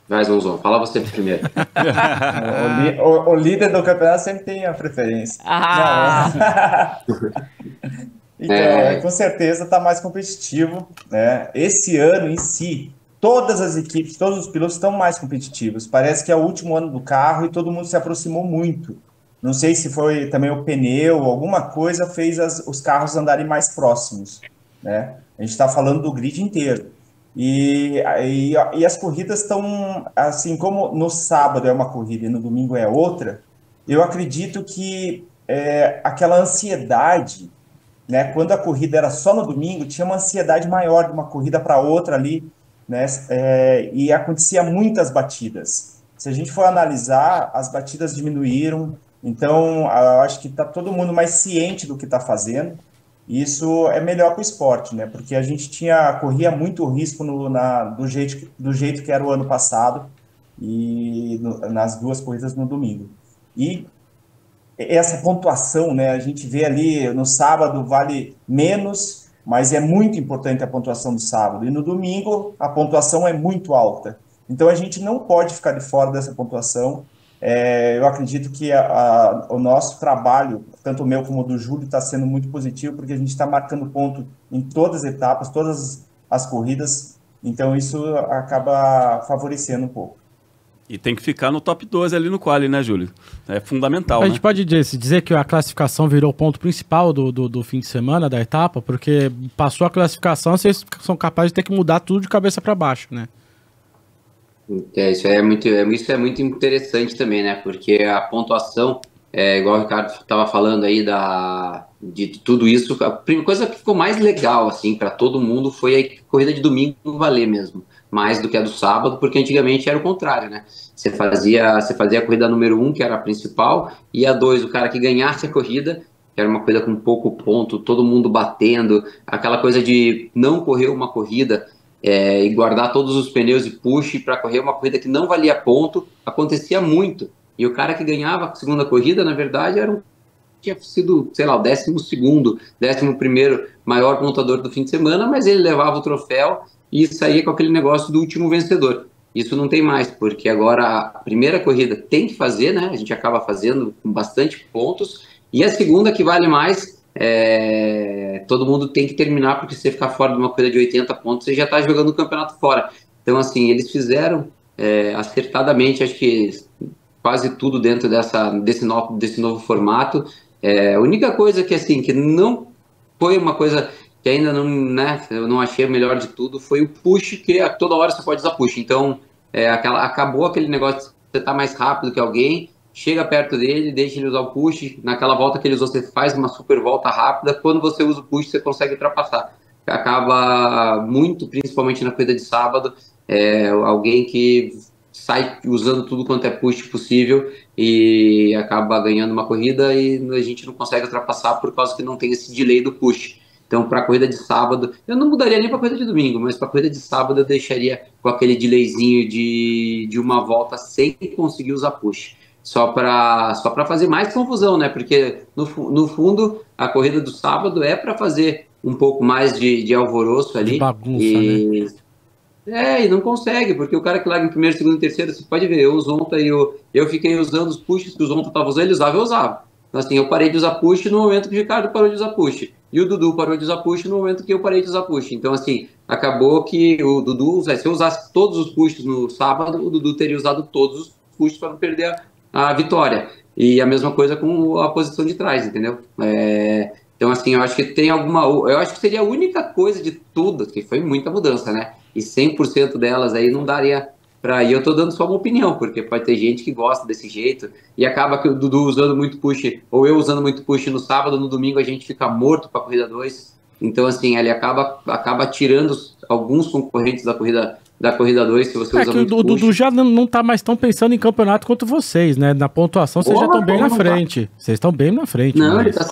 Mais um usou. Falava você primeiro. o, o, o, líder do campeonato sempre tem a preferência. Ah. É. então, é. é. com certeza está mais competitivo. Né? Esse ano em si, todas as equipes, todos os pilotos estão mais competitivos. Parece que é o último ano do carro e todo mundo se aproximou muito. Não sei se foi também o pneu, alguma coisa fez as, os carros andarem mais próximos. Né? A gente está falando do grid inteiro. E, e, e as corridas estão, assim como no sábado é uma corrida e no domingo é outra, eu acredito que é, aquela ansiedade, né, quando a corrida era só no domingo, tinha uma ansiedade maior de uma corrida para outra ali, né, é, e acontecia muitas batidas. Se a gente for analisar, as batidas diminuíram, então eu acho que está todo mundo mais ciente do que está fazendo. Isso é melhor para o esporte, né? Porque a gente tinha corria muito risco no, na, do, jeito, do jeito que era o ano passado e no, nas duas corridas no domingo. E essa pontuação, né? A gente vê ali no sábado vale menos, mas é muito importante a pontuação do sábado. E no domingo a pontuação é muito alta. Então a gente não pode ficar de fora dessa pontuação é, eu acredito que a, a, o nosso trabalho, tanto o meu como o do Júlio, está sendo muito positivo, porque a gente está marcando ponto em todas as etapas, todas as corridas, então isso acaba favorecendo um pouco. E tem que ficar no top 12 ali no quali, né, Júlio? É fundamental. A gente né? pode dizer, dizer que a classificação virou o ponto principal do, do, do, fim de semana, da etapa, porque passou a classificação, vocês são capazes de ter que mudar tudo de cabeça para baixo, né? É, isso, é muito, é, isso é muito interessante também, né? Porque a pontuação, é, igual o Ricardo estava falando aí da, de tudo isso, a primeira coisa que ficou mais legal, assim, para todo mundo foi a corrida de domingo valer mesmo, mais do que a do sábado, porque antigamente era o contrário, né? Você fazia, você fazia a corrida número um, que era a principal, e a dois, o cara que ganhasse a corrida, que era uma corrida com pouco ponto, todo mundo batendo, aquela coisa de não correr uma corrida é, e guardar todos os pneus e puxe para correr uma corrida que não valia ponto, acontecia muito. E o cara que ganhava a segunda corrida, na verdade, era um tinha sido, sei lá, o décimo segundo, décimo primeiro maior pontuador do fim de semana, mas ele levava o troféu e saía com aquele negócio do último vencedor. Isso não tem mais, porque agora a primeira corrida tem que fazer, né? A gente acaba fazendo com bastante pontos, e a segunda que vale mais é, todo mundo tem que terminar, porque se você ficar fora de uma coisa de 80 pontos, você já está jogando o campeonato fora. Então, assim, eles fizeram é, acertadamente, acho que quase tudo dentro dessa, desse, no, desse novo formato. É, a única coisa que, assim, que não foi uma coisa que ainda não, né, eu não achei o melhor de tudo, foi o push, que é, toda hora você pode usar push. Então, é, aquela, acabou aquele negócio de você estar tá mais rápido que alguém, chega perto dele, deixa ele usar o push. Naquela volta que ele usou, você faz uma super volta rápida. Quando você usa o push, você consegue ultrapassar. Acaba muito, principalmente na corrida de sábado, é, alguém que sai usando tudo quanto é push possível e acaba ganhando uma corrida e a gente não consegue ultrapassar por causa que não tem esse delay do push. Então, para a corrida de sábado, eu não mudaria nem para a corrida de domingo, mas para a corrida de sábado eu deixaria com aquele delayzinho de, de uma volta sem conseguir usar push só para só para fazer mais confusão, né? Porque no, no fundo a corrida do sábado é para fazer um pouco mais de, de alvoroço ali. De bagunça, e... né? É, e não consegue, porque o cara que larga em primeiro, segundo e terceiro, você pode ver, eu uso ontem, eu, eu fiquei usando os pushes que o Zonta estava usando, ele usava, eu usava. Então, assim, eu parei de usar push no momento que o Ricardo parou de usar push. E o Dudu parou de usar push no momento que eu parei de usar push. Então, assim, acabou que o Dudu, se eu usasse todos os pushes no sábado, o Dudu teria usado todos os pushes para não perder a, a vitória. E a mesma coisa com a posição de trás, entendeu? É, então, assim, eu acho que tem alguma. Eu acho que seria a única coisa de tudo, que foi muita mudança, né? E 100% delas aí não daria para. ir. eu tô dando só uma opinião, porque pode ter gente que gosta desse jeito e acaba que o Dudu usando muito push, ou eu usando muito push no sábado, no domingo a gente fica morto para corrida 2. Então, assim, ele acaba, acaba tirando alguns concorrentes da corrida da Corrida 2, se você é usa que muito o Dudu push. já não tá mais tão pensando em campeonato quanto vocês, né? Na pontuação vocês já estão bem na frente. Vocês estão bem na frente. Não, mas... ele tá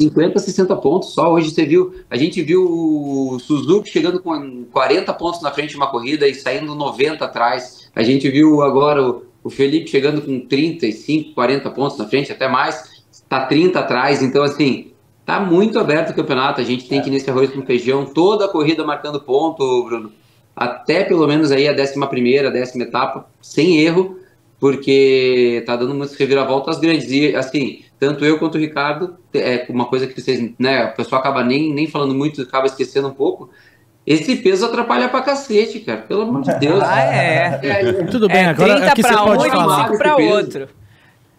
50, 60 pontos só. Hoje você viu, a gente viu o Suzuki chegando com 40 pontos na frente de uma corrida e saindo 90 atrás. A gente viu agora o, o Felipe chegando com 35, 40 pontos na frente, até mais. Tá 30 atrás, então assim, tá muito aberto o campeonato. A gente tem é. que ir nesse arroz com feijão, toda a corrida marcando ponto, Bruno até pelo menos aí a 11 primeira, décima etapa, sem erro, porque tá dando muitas reviravoltas grandes. E assim, tanto eu quanto o Ricardo, é uma coisa que vocês, né, o pessoal acaba nem, nem falando muito, acaba esquecendo um pouco. Esse peso atrapalha pra cacete, cara. Pelo amor de ah, Deus. Ah, é. é. Tudo bem, é, agora 30 é que pra você um pode falar. para outro.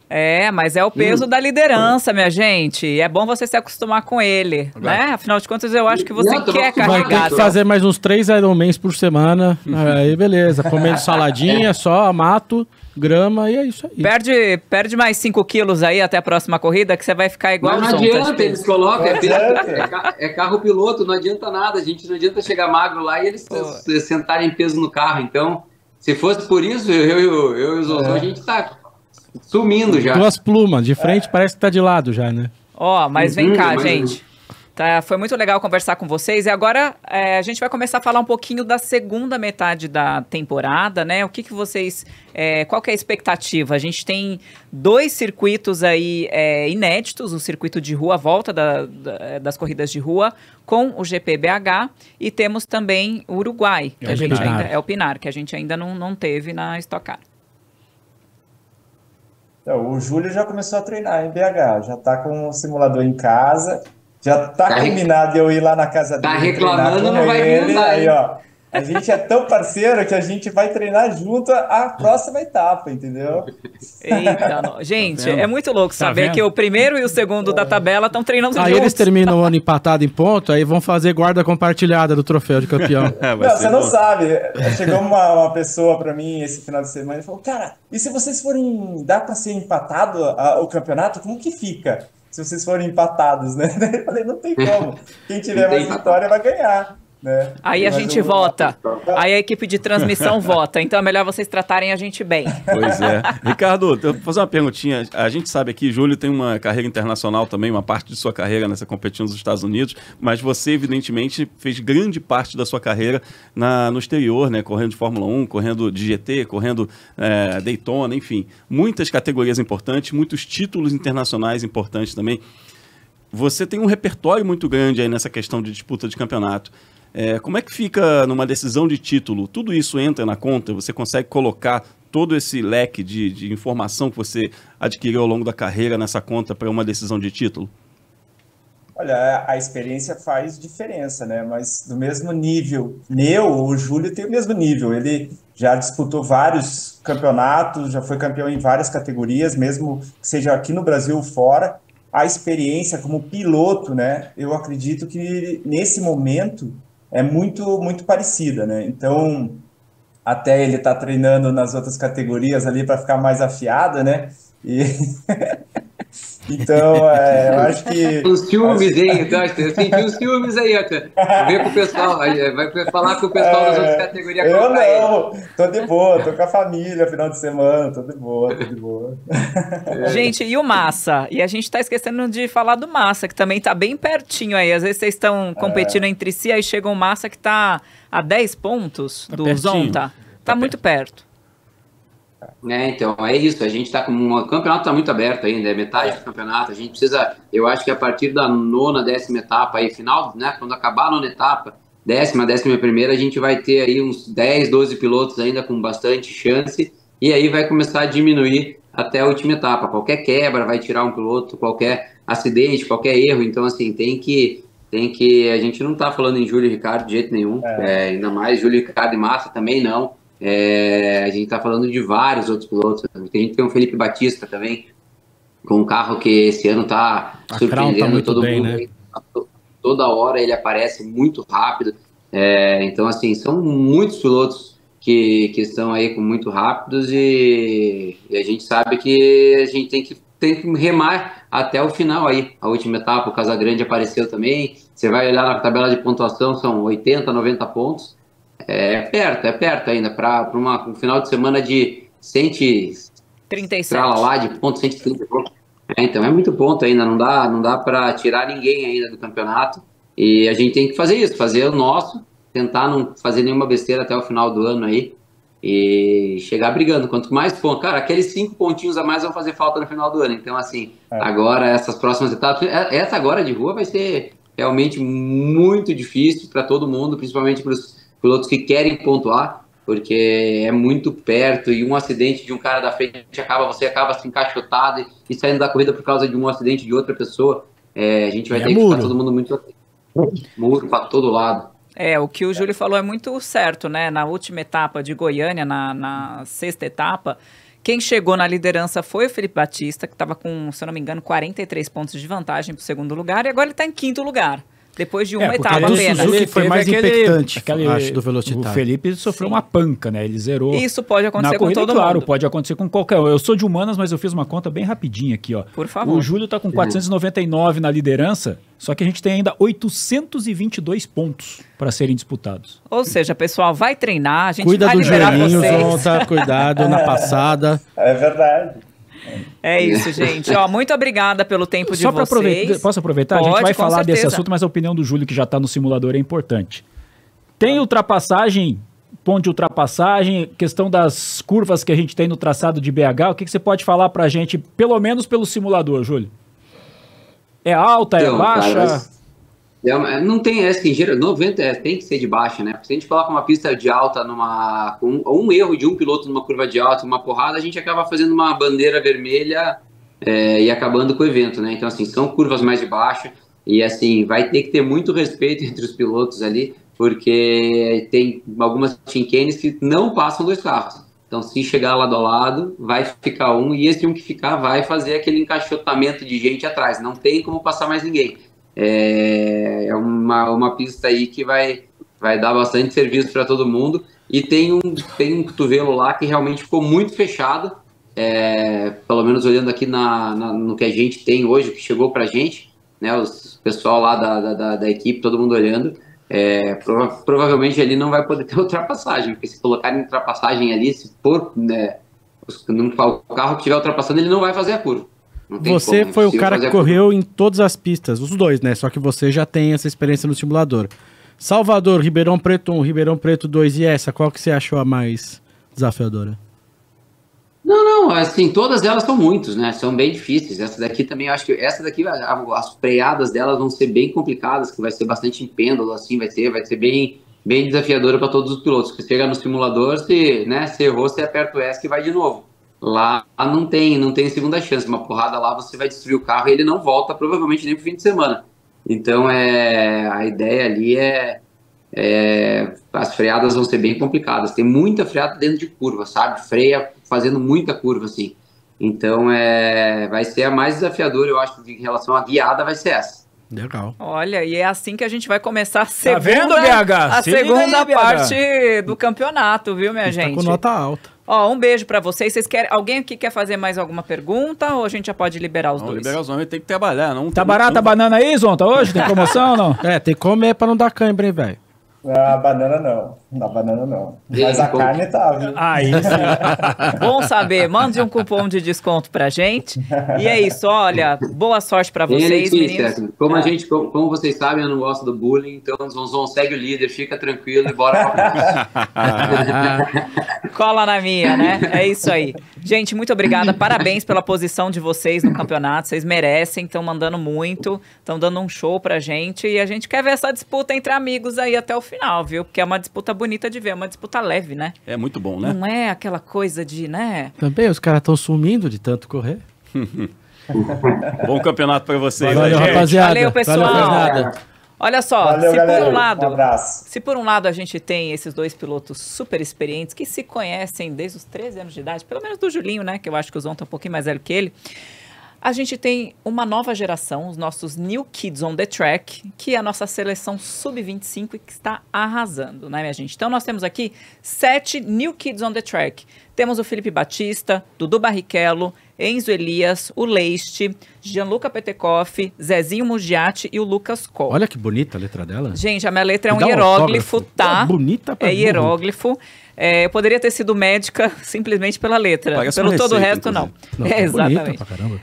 É, mas é o peso da liderança, minha gente. É bom você se acostumar com ele, Agora. né? Afinal de contas, eu acho que você Exato, tá quer carregar. Vai ter que fazer mais uns três Ironmans por semana. Uhum. aí, beleza. Comendo saladinha, só mato, grama e é isso aí. Perde, perde mais 5 quilos aí até a próxima corrida, que você vai ficar igual Mas não adianta, tá eles colocam. É, é, é, é, carro piloto, não adianta nada. A gente não adianta chegar magro lá e eles Pô. sentarem peso no carro. Então, se fosse por isso, eu, eu, e os é. a gente tá Sumindo já. Duas plumas, de frente é. parece que tá de lado já, né? Ó, oh, mas vem uhum, cá, mas... gente. É. Tá, foi muito legal conversar com vocês. E agora é, a gente vai começar a falar um pouquinho da segunda metade da temporada, né? O que, que vocês. É, qual que é a expectativa? A gente tem dois circuitos aí é, inéditos: o circuito de rua, a volta da, da, das corridas de rua, com o GPBH, e temos também o Uruguai, que é, a gente ainda, é o Pinar, que a gente ainda não, não teve na Stock Car. Então, o Júlio já começou a treinar em BH, já está com o simulador em casa, já está tá, tá combinado rec... eu ir lá na casa tá dele. Tá reclamando, não vai ele, aí, ó. A gente é tão parceiro que a gente vai treinar junto a próxima etapa, entendeu? Eita, não. Tá gente, tá é muito louco tá saber tá que o primeiro e o segundo é. da tabela estão treinando aí juntos. Aí eles terminam o ano empatado em ponto, aí vão fazer guarda compartilhada do troféu de campeão. É, não, você bom. não sabe. Chegou uma, uma pessoa para mim esse final de semana e falou: Cara, e se vocês forem. dá para ser empatado a, o campeonato? Como que fica? Se vocês forem empatados, né? Eu falei: Não tem como. Quem tiver mais vitória vai ganhar. Né? Aí a gente vota. Aí a equipe de transmissão vota. Então é melhor vocês tratarem a gente bem. Pois é. Ricardo, eu vou fazer uma perguntinha. A gente sabe aqui, Júlio tem uma carreira internacional também, uma parte de sua carreira nessa competição nos Estados Unidos, mas você, evidentemente, fez grande parte da sua carreira na, no exterior, né? Correndo de Fórmula 1, correndo de GT, correndo é, Daytona, enfim. Muitas categorias importantes, muitos títulos internacionais importantes também. Você tem um repertório muito grande aí nessa questão de disputa de campeonato. É, como é que fica numa decisão de título? Tudo isso entra na conta? Você consegue colocar todo esse leque de, de informação que você adquiriu ao longo da carreira nessa conta para uma decisão de título? Olha, a experiência faz diferença, né? Mas do mesmo nível meu, o Júlio tem o mesmo nível. Ele já disputou vários campeonatos, já foi campeão em várias categorias, mesmo que seja aqui no Brasil ou fora. A experiência como piloto, né? Eu acredito que nesse momento é muito, muito parecida, né? Então, até ele tá treinando nas outras categorias ali para ficar mais afiado, né? E Então, é, eu acho que. Os ciúmes, acho... hein? Então, eu senti os ciúmes aí, Aca. Vê com o pessoal, é, vai falar com o pessoal das outras é, categorias. Eu não, ele. tô de boa, tô com a família final de semana, tô de boa, tô de boa. É. Gente, e o Massa? E a gente tá esquecendo de falar do Massa, que também tá bem pertinho aí. Às vezes vocês estão competindo é. entre si, aí chega o um Massa que tá a 10 pontos tá do Zonta. Tá, tá muito perto. É, então, é isso. A gente está com. Um, o campeonato está muito aberto ainda, é metade do é. campeonato. A gente precisa. Eu acho que a partir da nona, décima etapa, aí, final, né? Quando acabar a nona etapa, décima, décima primeira, a gente vai ter aí uns 10, 12 pilotos ainda com bastante chance. E aí vai começar a diminuir até a última etapa. Qualquer quebra vai tirar um piloto, qualquer acidente, qualquer erro. Então, assim, tem que. Tem que. A gente não está falando em Júlio Ricardo de jeito nenhum. É. É, ainda mais Júlio Ricardo e Massa também não é, a gente está falando de vários outros pilotos. Tem gente tem o Felipe Batista também, com um carro que esse ano está tá surpreendendo tá todo bem, né? mundo. Né? Toda hora ele aparece muito rápido. É, então, assim, são muitos pilotos que, que estão aí com muito rápidos e, e, a gente sabe que a gente tem que, tem que remar até o final aí. A última etapa, o Casagrande apareceu também. Você vai olhar na tabela de pontuação, são 80, 90 pontos. É perto, é perto ainda, para um final de semana de 137. lá de ponto, 130 é, então é muito ponto ainda, não dá, não dá para tirar ninguém ainda do campeonato. E a gente tem que fazer isso, fazer o nosso, tentar não fazer nenhuma besteira até o final do ano aí e chegar brigando. Quanto mais pontos, cara, aqueles cinco pontinhos a mais vão fazer falta no final do ano. Então, assim, é. agora essas próximas etapas, é, essa agora de rua vai ser realmente muito difícil para todo mundo, principalmente para os pilotos que querem pontuar, porque é muito perto e um acidente de um cara da frente acaba, você acaba se encaixotado e saindo da corrida por causa de um acidente de outra pessoa. É, a gente vai é ter que ficar todo mundo muito muro para todo lado. É, o que o Júlio falou é muito certo, né? Na última etapa de Goiânia, na, na sexta etapa, quem chegou na liderança foi o Felipe Batista, que estava com, se eu não me engano, 43 pontos de vantagem para o segundo lugar, e agora ele está em quinto lugar depois de é, uma é, etapa do apenas. Suzuki foi mais aquele, impactante, aquele, acho, do Velocitar. O Felipe sofreu Sim. uma panca, né? Ele zerou. Isso pode acontecer Na corrida, com todo claro, mundo. pode acontecer com qualquer um. Eu sou de humanas, mas eu fiz uma conta bem rapidinha aqui, ó. Por favor. O Júlio tá com 499 na liderança, só que a gente tem ainda 822 pontos para serem disputados. Ou seja, pessoal, vai treinar, a gente Cuida vai do liberar vocês. Cuida do joelhinho, cuidado na passada. É verdade. É isso, gente. Ó, muito obrigada pelo tempo Só de vocês. Aproveitar, posso aproveitar? Pode, a gente vai falar certeza. desse assunto, mas a opinião do Júlio, que já está no simulador, é importante. Tem ultrapassagem, ponto de ultrapassagem, questão das curvas que a gente tem no traçado de BH. O que, que você pode falar para a gente, pelo menos pelo simulador, Júlio? É alta, é então, é baixa? Cara, mas... É, é, não tem essa, é em geral. 90 é, tem que ser de baixa, né? Porque se a gente coloca uma pista de alta numa. com um erro de um piloto numa curva de alta, uma porrada, a gente acaba fazendo uma bandeira vermelha é, e acabando com o evento, né? Então, assim, são curvas mais de baixa e, assim, vai ter que ter muito respeito entre os pilotos ali, porque tem algumas chinquenes que não passam dois carros. Então, se chegar lado a lado, vai ficar um, e esse um que ficar vai fazer aquele encaixotamento de gente atrás. Não tem como passar mais ninguém. É, é uma, uma pista aí que vai, vai dar bastante serviço para todo mundo. E tem um, tem um cotovelo lá que realmente ficou muito fechado, é, pelo menos olhando aqui na, na, no que a gente tem hoje, que chegou para a gente, né, O pessoal lá da, da, da equipe, todo mundo olhando, é, prova provavelmente ali não vai poder ter ultrapassagem, porque se colocarem ultrapassagem ali, se por né, o carro que estiver ultrapassando, ele não vai fazer a curva você como, foi o cara que correu em todas as pistas, os dois, né? Só que você já tem essa experiência no simulador. Salvador, Ribeirão Preto 1, Ribeirão Preto 2 e essa, qual que você achou a mais desafiadora? Não, não, assim, todas elas são muitos, né? São bem difíceis. Essa daqui também, acho que essa daqui, as freadas delas vão ser bem complicadas, que vai ser bastante em pêndulo, assim, vai ser, vai ser bem, bem desafiadora para todos os pilotos. Você chega no simulador, se, né, se errou, você aperta o S que vai de novo. Lá não tem, não tem segunda chance. Uma porrada lá você vai destruir o carro e ele não volta, provavelmente nem pro fim de semana. Então é, a ideia ali é, é as freadas vão ser bem complicadas. Tem muita freada dentro de curva, sabe? Freia fazendo muita curva assim. Então é, vai ser a mais desafiadora, eu acho, em relação à guiada, vai ser essa. Legal. Olha, e é assim que a gente vai começar a segunda, tá vendo, BH? a segunda aí, parte BH. do campeonato, viu, minha gente? Tá com nota alta. Ó, um beijo para vocês. Vocês querem alguém aqui quer fazer mais alguma pergunta ou a gente já pode liberar os não, dois? Liberar os homens, tem que trabalhar, não. Tá barata a banana aí, Zonta, hoje? Tem promoção ou não? É, tem que comer para não dar cãibra, hein, velho. A ah, banana não. Na banana não. Mas a carne tá, viu? Aí sim. Bom saber. Mande um cupom de desconto pra gente. E é isso, olha, boa sorte para vocês, Letícia, Como a ah. gente, como, como, vocês sabem, eu não gosto do bullying, então Zonzon segue o líder, fica tranquilo e bora. Cola na minha, né? É isso aí. Gente, muito obrigada. Parabéns pela posição de vocês no campeonato. Vocês merecem, estão mandando muito, estão dando um show pra gente. E a gente quer ver essa disputa entre amigos aí até o final, viu? Porque é uma disputa bonita de ver, é uma disputa leve, né? É muito bom, né? Não é aquela coisa de, né? Também os caras estão sumindo de tanto correr. Bom campeonato para vocês, Valeu, né, rapaziada. Valeu, pessoal. Valeu, Olha só, Valeu, se, por um lado, um se por um lado a gente tem esses dois pilotos super experientes que se conhecem desde os 13 anos de idade, pelo menos do Julinho, né? Que eu acho que o Zon tá é um pouquinho mais velho que ele. A gente tem uma nova geração, os nossos New Kids on the Track, que é a nossa seleção sub-25 e que está arrasando, né, minha gente? Então nós temos aqui sete New Kids on the Track. Temos o Felipe Batista, Dudu Barrichello, Enzo Elias, o Leiste, Gianluca Petekoff, Zezinho Mugiati e o Lucas Coll. Olha que bonita a letra dela. Gente, a minha letra é um hieróglifo, autógrafo. tá? É bonita pra É hieróglifo. É, eu poderia ter sido médica simplesmente pela letra. Pelo todo receita, o resto, não. não é, tá exatamente.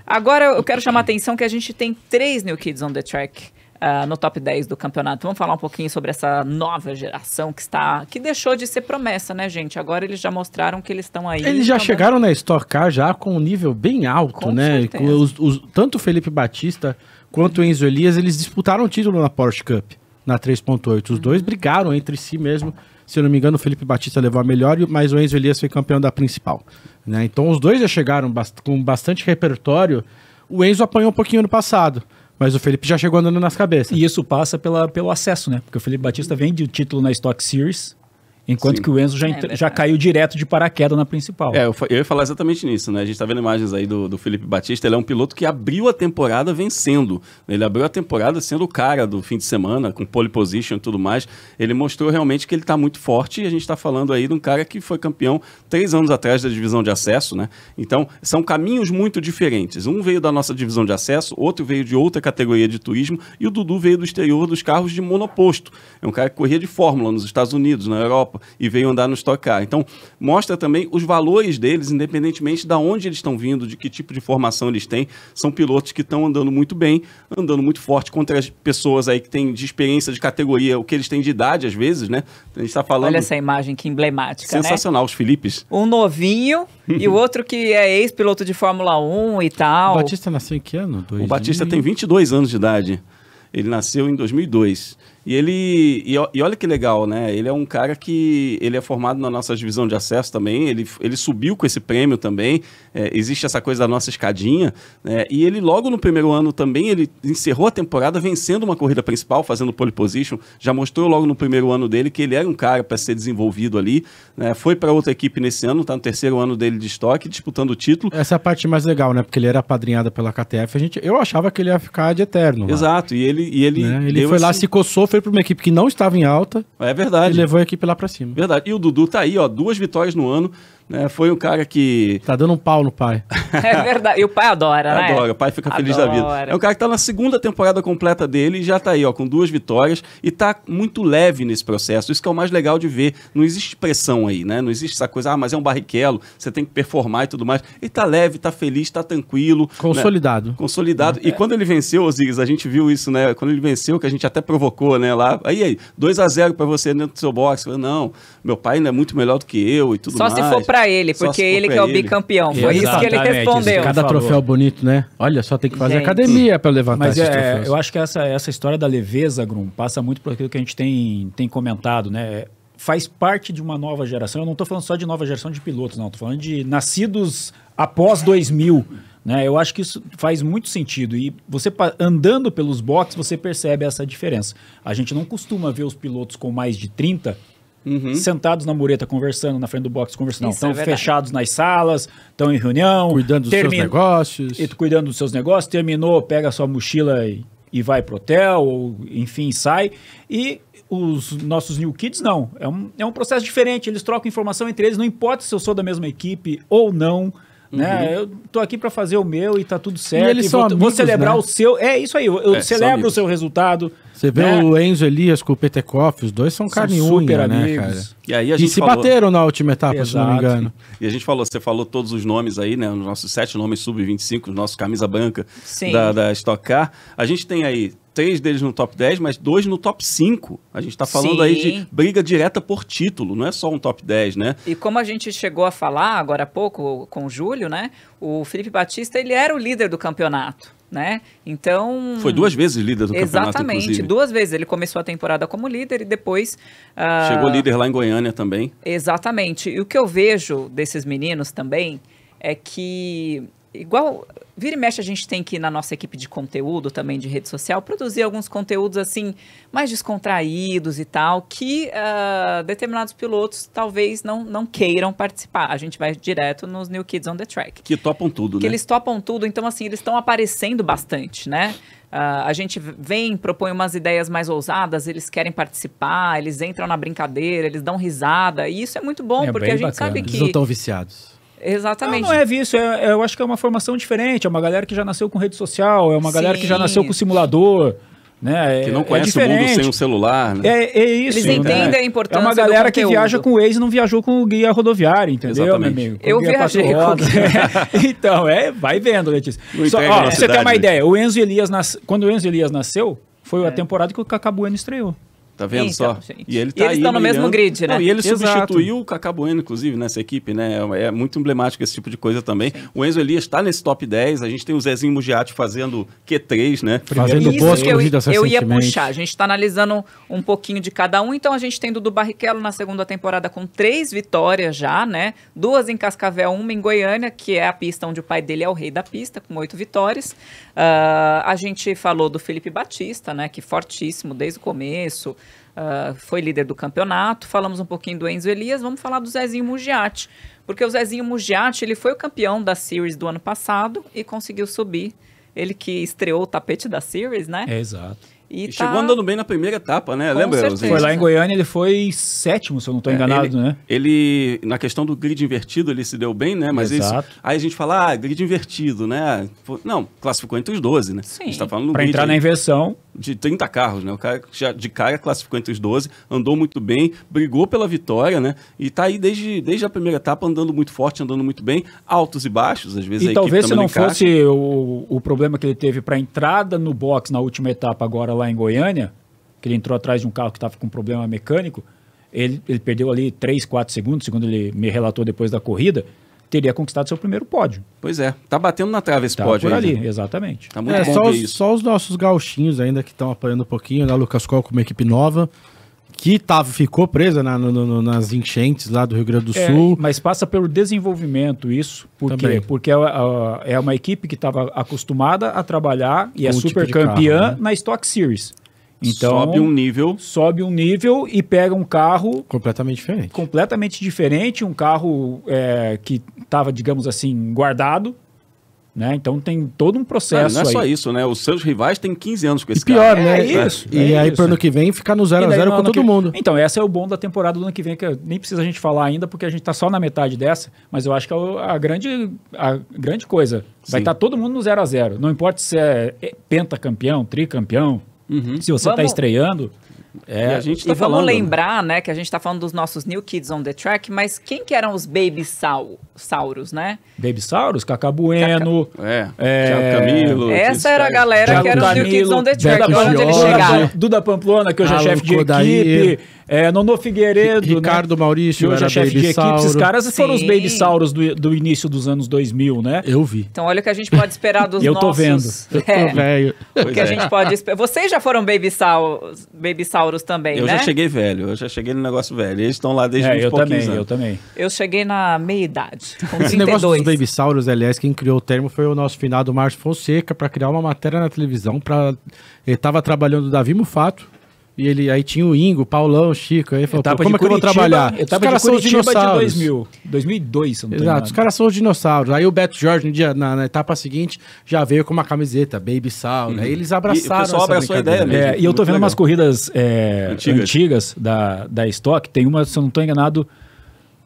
Agora eu quero chamar a atenção que a gente tem três New Kids on the Track. Ah, no top 10 do campeonato. Vamos falar um pouquinho sobre essa nova geração que está. que deixou de ser promessa, né, gente? Agora eles já mostraram que eles estão aí. Eles já chegaram na Stock Car já com um nível bem alto, com né? Os, os, tanto o Felipe Batista quanto uhum. o Enzo Elias, eles disputaram o título na Porsche Cup, na 3.8. Os uhum. dois brigaram entre si mesmo. Se eu não me engano, o Felipe Batista levou a melhor, mas o Enzo Elias foi campeão da principal. Né? Então os dois já chegaram bast com bastante repertório. O Enzo apanhou um pouquinho no passado, mas o Felipe já chegou andando nas cabeças. E isso passa pela, pelo acesso, né? Porque o Felipe Batista vende o título na Stock Series, Enquanto Sim. que o Enzo já, é já caiu direto de paraquedas na principal. É, eu, eu, ia falar exatamente nisso, né? A gente tá vendo imagens aí do, do Felipe Batista, ele é um piloto que abriu a temporada vencendo. Ele abriu a temporada sendo o cara do fim de semana, com pole position e tudo mais. Ele mostrou realmente que ele tá muito forte e a gente tá falando aí de um cara que foi campeão três anos atrás da divisão de acesso, né? Então, são caminhos muito diferentes. Um veio da nossa divisão de acesso, outro veio de outra categoria de turismo e o Dudu veio do exterior dos carros de monoposto. É um cara que corria de Fórmula nos Estados Unidos, na Europa, Europa e veio andar no Stock Car. Então, mostra também os valores deles, independentemente de onde eles estão vindo, de que tipo de formação eles têm. São pilotos que estão andando muito bem, andando muito forte contra as pessoas aí que têm de experiência de categoria, o que eles têm de idade às vezes, né? A gente está falando. Olha essa imagem que emblemática. Né? Sensacional, né? os Filipes. Um novinho e o outro que é ex-piloto de Fórmula 1 e tal. O Batista nasceu em que ano? Dois o Batista e... tem 22 anos de idade. Ele nasceu em 2002. E ele e, e, olha que legal, né? Ele é um cara que ele é formado na nossa divisão de acesso também. Ele, ele subiu com esse prêmio também. É, existe essa coisa da nossa escadinha. Né? E ele logo no primeiro ano também ele encerrou a temporada vencendo uma corrida principal, fazendo pole position. Já mostrou logo no primeiro ano dele que ele era um cara para ser desenvolvido ali. Né? Foi para outra equipe nesse ano, está no terceiro ano dele de estoque, disputando o título. Essa é a parte mais legal, né? Porque ele era apadrinhado pela KTF. A gente, eu achava que ele ia ficar de eterno. Lá. Exato. E ele ele. E ele, né? ele foi esse... lá, se coçou, foi para uma equipe que não estava em alta. É verdade. E levou a equipe lá para cima. Verdade. E o Dudu tá aí, ó, duas vitórias no ano. Né? Foi um cara que. Tá dando um pau no pai. é verdade. E o pai adora, né? Adora, o pai fica adora. feliz da vida. É um cara que tá na segunda temporada completa dele e já tá aí, ó, com duas vitórias e tá muito leve nesse processo. Isso que é o mais legal de ver. Não existe pressão aí, né? Não existe essa coisa, ah, mas é um barriquelo, você tem que performar e tudo mais. Ele tá leve, tá feliz, tá tranquilo. Consolidado. Né? Consolidado. É. E quando ele venceu, Osiris, a gente viu isso, né? Quando ele venceu, que a gente até provocou, né? Lá, aí, aí, 2 a 0 para você dentro do seu box. Eu, não, meu pai ainda é muito melhor do que eu e tudo Só mais. Só se for pra para ele, porque ele que é o bicampeão. Foi Exatamente. isso que ele respondeu. Cada troféu bonito, né? Olha, só tem que fazer gente. academia para levantar Mas esses é, troféus. Eu acho que essa, essa história da leveza, Grum, passa muito por aquilo que a gente tem, tem comentado, né? É, faz parte de uma nova geração. Eu não estou falando só de nova geração de pilotos, não. Estou falando de nascidos após 2000. Né? Eu acho que isso faz muito sentido. E você andando pelos boxes, você percebe essa diferença. A gente não costuma ver os pilotos com mais de 30 Uhum. sentados na mureta, conversando na frente do box, conversando. estão é fechados nas salas, estão em reunião. Cuidando dos seus negócios. E cuidando dos seus negócios. Terminou, pega sua mochila e, e vai pro hotel, ou enfim, sai. E os nossos New Kids não. É um, é um processo diferente. Eles trocam informação entre eles, não importa se eu sou da mesma equipe ou não. Né? Uhum. Eu tô aqui para fazer o meu e tá tudo certo. E eles e são vou, amigos, vou celebrar né? o seu. É isso aí, eu, é, celebro o seu resultado. Você vê né? o Enzo Elias com o Petekoff, os dois são, são carne unha, né, cara? E, aí a gente e se falou... bateram na última etapa, Exato. se não me engano. E a gente falou, você falou todos os nomes aí, né? Os nossos sete nomes sub-25, os nossos camisa branca da, da Stock Car. A gente tem aí três deles no top 10, mas dois no top 5. A gente está falando Sim. aí de briga direta por título, não é só um top 10, né? E como a gente chegou a falar agora há pouco com o Júlio, né? O Felipe Batista, ele era o líder do campeonato. Né? Então. Foi duas vezes líder do exatamente, campeonato. Exatamente, duas vezes. Ele começou a temporada como líder e depois. Uh... Chegou líder lá em Goiânia também. Exatamente. E o que eu vejo desses meninos também é que, igual Vira e mexe, a gente tem que, na nossa equipe de conteúdo também de rede social, produzir alguns conteúdos assim, mais descontraídos e tal, que uh, determinados pilotos talvez não, não queiram participar. A gente vai direto nos New Kids on the Track. Que topam tudo, que né? Que eles topam tudo, então assim, eles estão aparecendo bastante, né? Uh, a gente vem, propõe umas ideias mais ousadas, eles querem participar, eles entram na brincadeira, eles dão risada. E isso é muito bom, é porque a gente bacana. sabe que. Eles não estão viciados. Exatamente. Não, não é vi é, é, eu acho que é uma formação diferente. É uma galera que já nasceu com rede social, é uma Sim. galera que já nasceu com simulador. Né? Que não é, conhece é o mundo sem o celular, né? É, é isso. Eles entendem né? a importância. É uma galera que viaja com o Waze e não viajou com o guia rodoviário, entendeu, Exatamente. meu amigo? Com eu viajei com o guia. então, é, vai vendo, Letícia. Só, ó, você tem uma ideia. O Enzo Elias nas... Quando o Enzo Elias nasceu, foi a é. temporada que o Cacabueno estreou. Tá vendo então, só? Gente. E ele tá e eles estão no mesmo grid, né? Não, e ele Exato. substituiu o Cacá Bueno, inclusive, nessa equipe, né? É muito emblemático esse tipo de coisa também. Sim. O Enzo Elias está nesse top 10. A gente tem o Zezinho Mugiati fazendo Q3, né? Fazendo Isso boas corridas eu, eu ia puxar. A gente está analisando um pouquinho de cada um. Então, a gente tem Dudu Barrichello na segunda temporada com três vitórias já, né? Duas em Cascavel, uma em Goiânia, que é a pista onde o pai dele é o rei da pista, com oito vitórias. Uh, a gente falou do Felipe Batista, né? Que é fortíssimo desde o começo uh, foi líder do campeonato. Falamos um pouquinho do Enzo Elias, vamos falar do Zezinho Mugiati. Porque o Zezinho Mugiati, ele foi o campeão da Series do ano passado e conseguiu subir. Ele que estreou o tapete da Series, né? É, exato. E, e tá... chegou andando bem na primeira etapa, né? Com Lembra? Certeza. Foi lá em Goiânia, ele foi sétimo, se eu não estou é, enganado, ele, né? Ele, na questão do grid invertido, ele se deu bem, né? Mas Exato. Isso, aí a gente fala, ah, grid invertido, né? Não, classificou entre os 12, né? Sim. A gente tá falando Pra grid, entrar aí. na inversão, de 30 carros, né? O cara já de cara classificou entre os 12, andou muito bem, brigou pela vitória, né? E tá aí desde, desde a primeira etapa andando muito forte, andando muito bem, altos e baixos, às vezes e a talvez se não, fosse o, o problema que ele teve para entrada no box na última etapa agora lá em Goiânia, que ele entrou atrás de um carro que estava com problema mecânico, ele, ele perdeu ali 3, 4 segundos, segundo ele me relatou depois da corrida teria conquistado seu primeiro pódio. Pois é, tá batendo na trave esse tá pódio por ali, né? exatamente. Tá muito é, bom só os, isso. só os nossos gauchinhos ainda que estão apanhando um pouquinho, né? Lucas Col com uma equipe nova, que tava, ficou presa na, no, no, nas enchentes lá do Rio Grande do é, Sul. Mas passa pelo desenvolvimento isso, por quê? porque é, é, é uma equipe que estava acostumada a trabalhar e com é tipo super tipo campeã carro, né? na Stock Series. Então, sobe um nível. Sobe um nível e pega um carro. Completamente diferente. Completamente diferente. Um carro é, que estava, digamos assim, guardado. Né? Então tem todo um ah, processo. Cara, não é aí. só isso, né? Os seus rivais têm 15 anos com esse e pior, né? É isso. É. E é aí, para o ano que vem, ficar no 0x0 zero, zero com todo que... mundo. Então, essa é o bom da temporada do ano que vem, que nem precisa a gente falar ainda, porque a gente está só na metade dessa, mas eu acho que é a grande, a grande coisa. Vai estar tá todo mundo no 0x0. Zero Não importa se é, é pentacampeão, tricampeão, Uhum. Se você está estreando, é, a gente tá e falando. vamos né? lembrar, né, que a gente está falando dos nossos New Kids on the Track, mas quem que eram os Baby Sal? sauros, né? Baby Sauros, Cacá Bueno, Caca... é, é... Camilo. Essa era a galera que era os New Kids on the Track, Duda onde eles chegaram. Duda Pamplona, que hoje é chefe de equipe. É, Nono Figueiredo. Né? Ricardo né? Maurício, que hoje é chefe de equipe. Esses caras Sim. foram os Baby Sauros do, do, início dos anos 2000, né? Eu vi. Então olha o que a gente pode esperar dos eu nossos. Eu tô vendo. Eu tô é. velho. O que é. a gente pode esperar. Vocês já foram Baby Sauros, baby sauros também, eu né? Eu já cheguei velho, eu já cheguei no negócio velho. Eles estão lá desde é, eu também, anos. eu também. Eu cheguei na meia-idade exatamente. Esse negócio dos babyssauros, aliás, quem criou o termo foi o nosso finado Márcio Fonseca para criar uma matéria na televisão. Pra... Ele estava trabalhando o Davi Mufato, e ele aí tinha o Ingo, Paulão, Chico, aí falou, como Curitiba, é que eu vou trabalhar? os caras são os dinossauros. De 2000, 2002, se não Exato, nada. os caras são os dinossauros. Aí o Beto Jorge, no dia, na, na etapa seguinte, já veio com uma camiseta, Baby Sauro. Uhum. Aí eles abraçaram uhum. e o pessoal abraçou a ideia mesmo. É, e eu tô vendo legal. umas corridas é, antigas. antigas, da, da Stock, tem uma, se eu não tô enganado,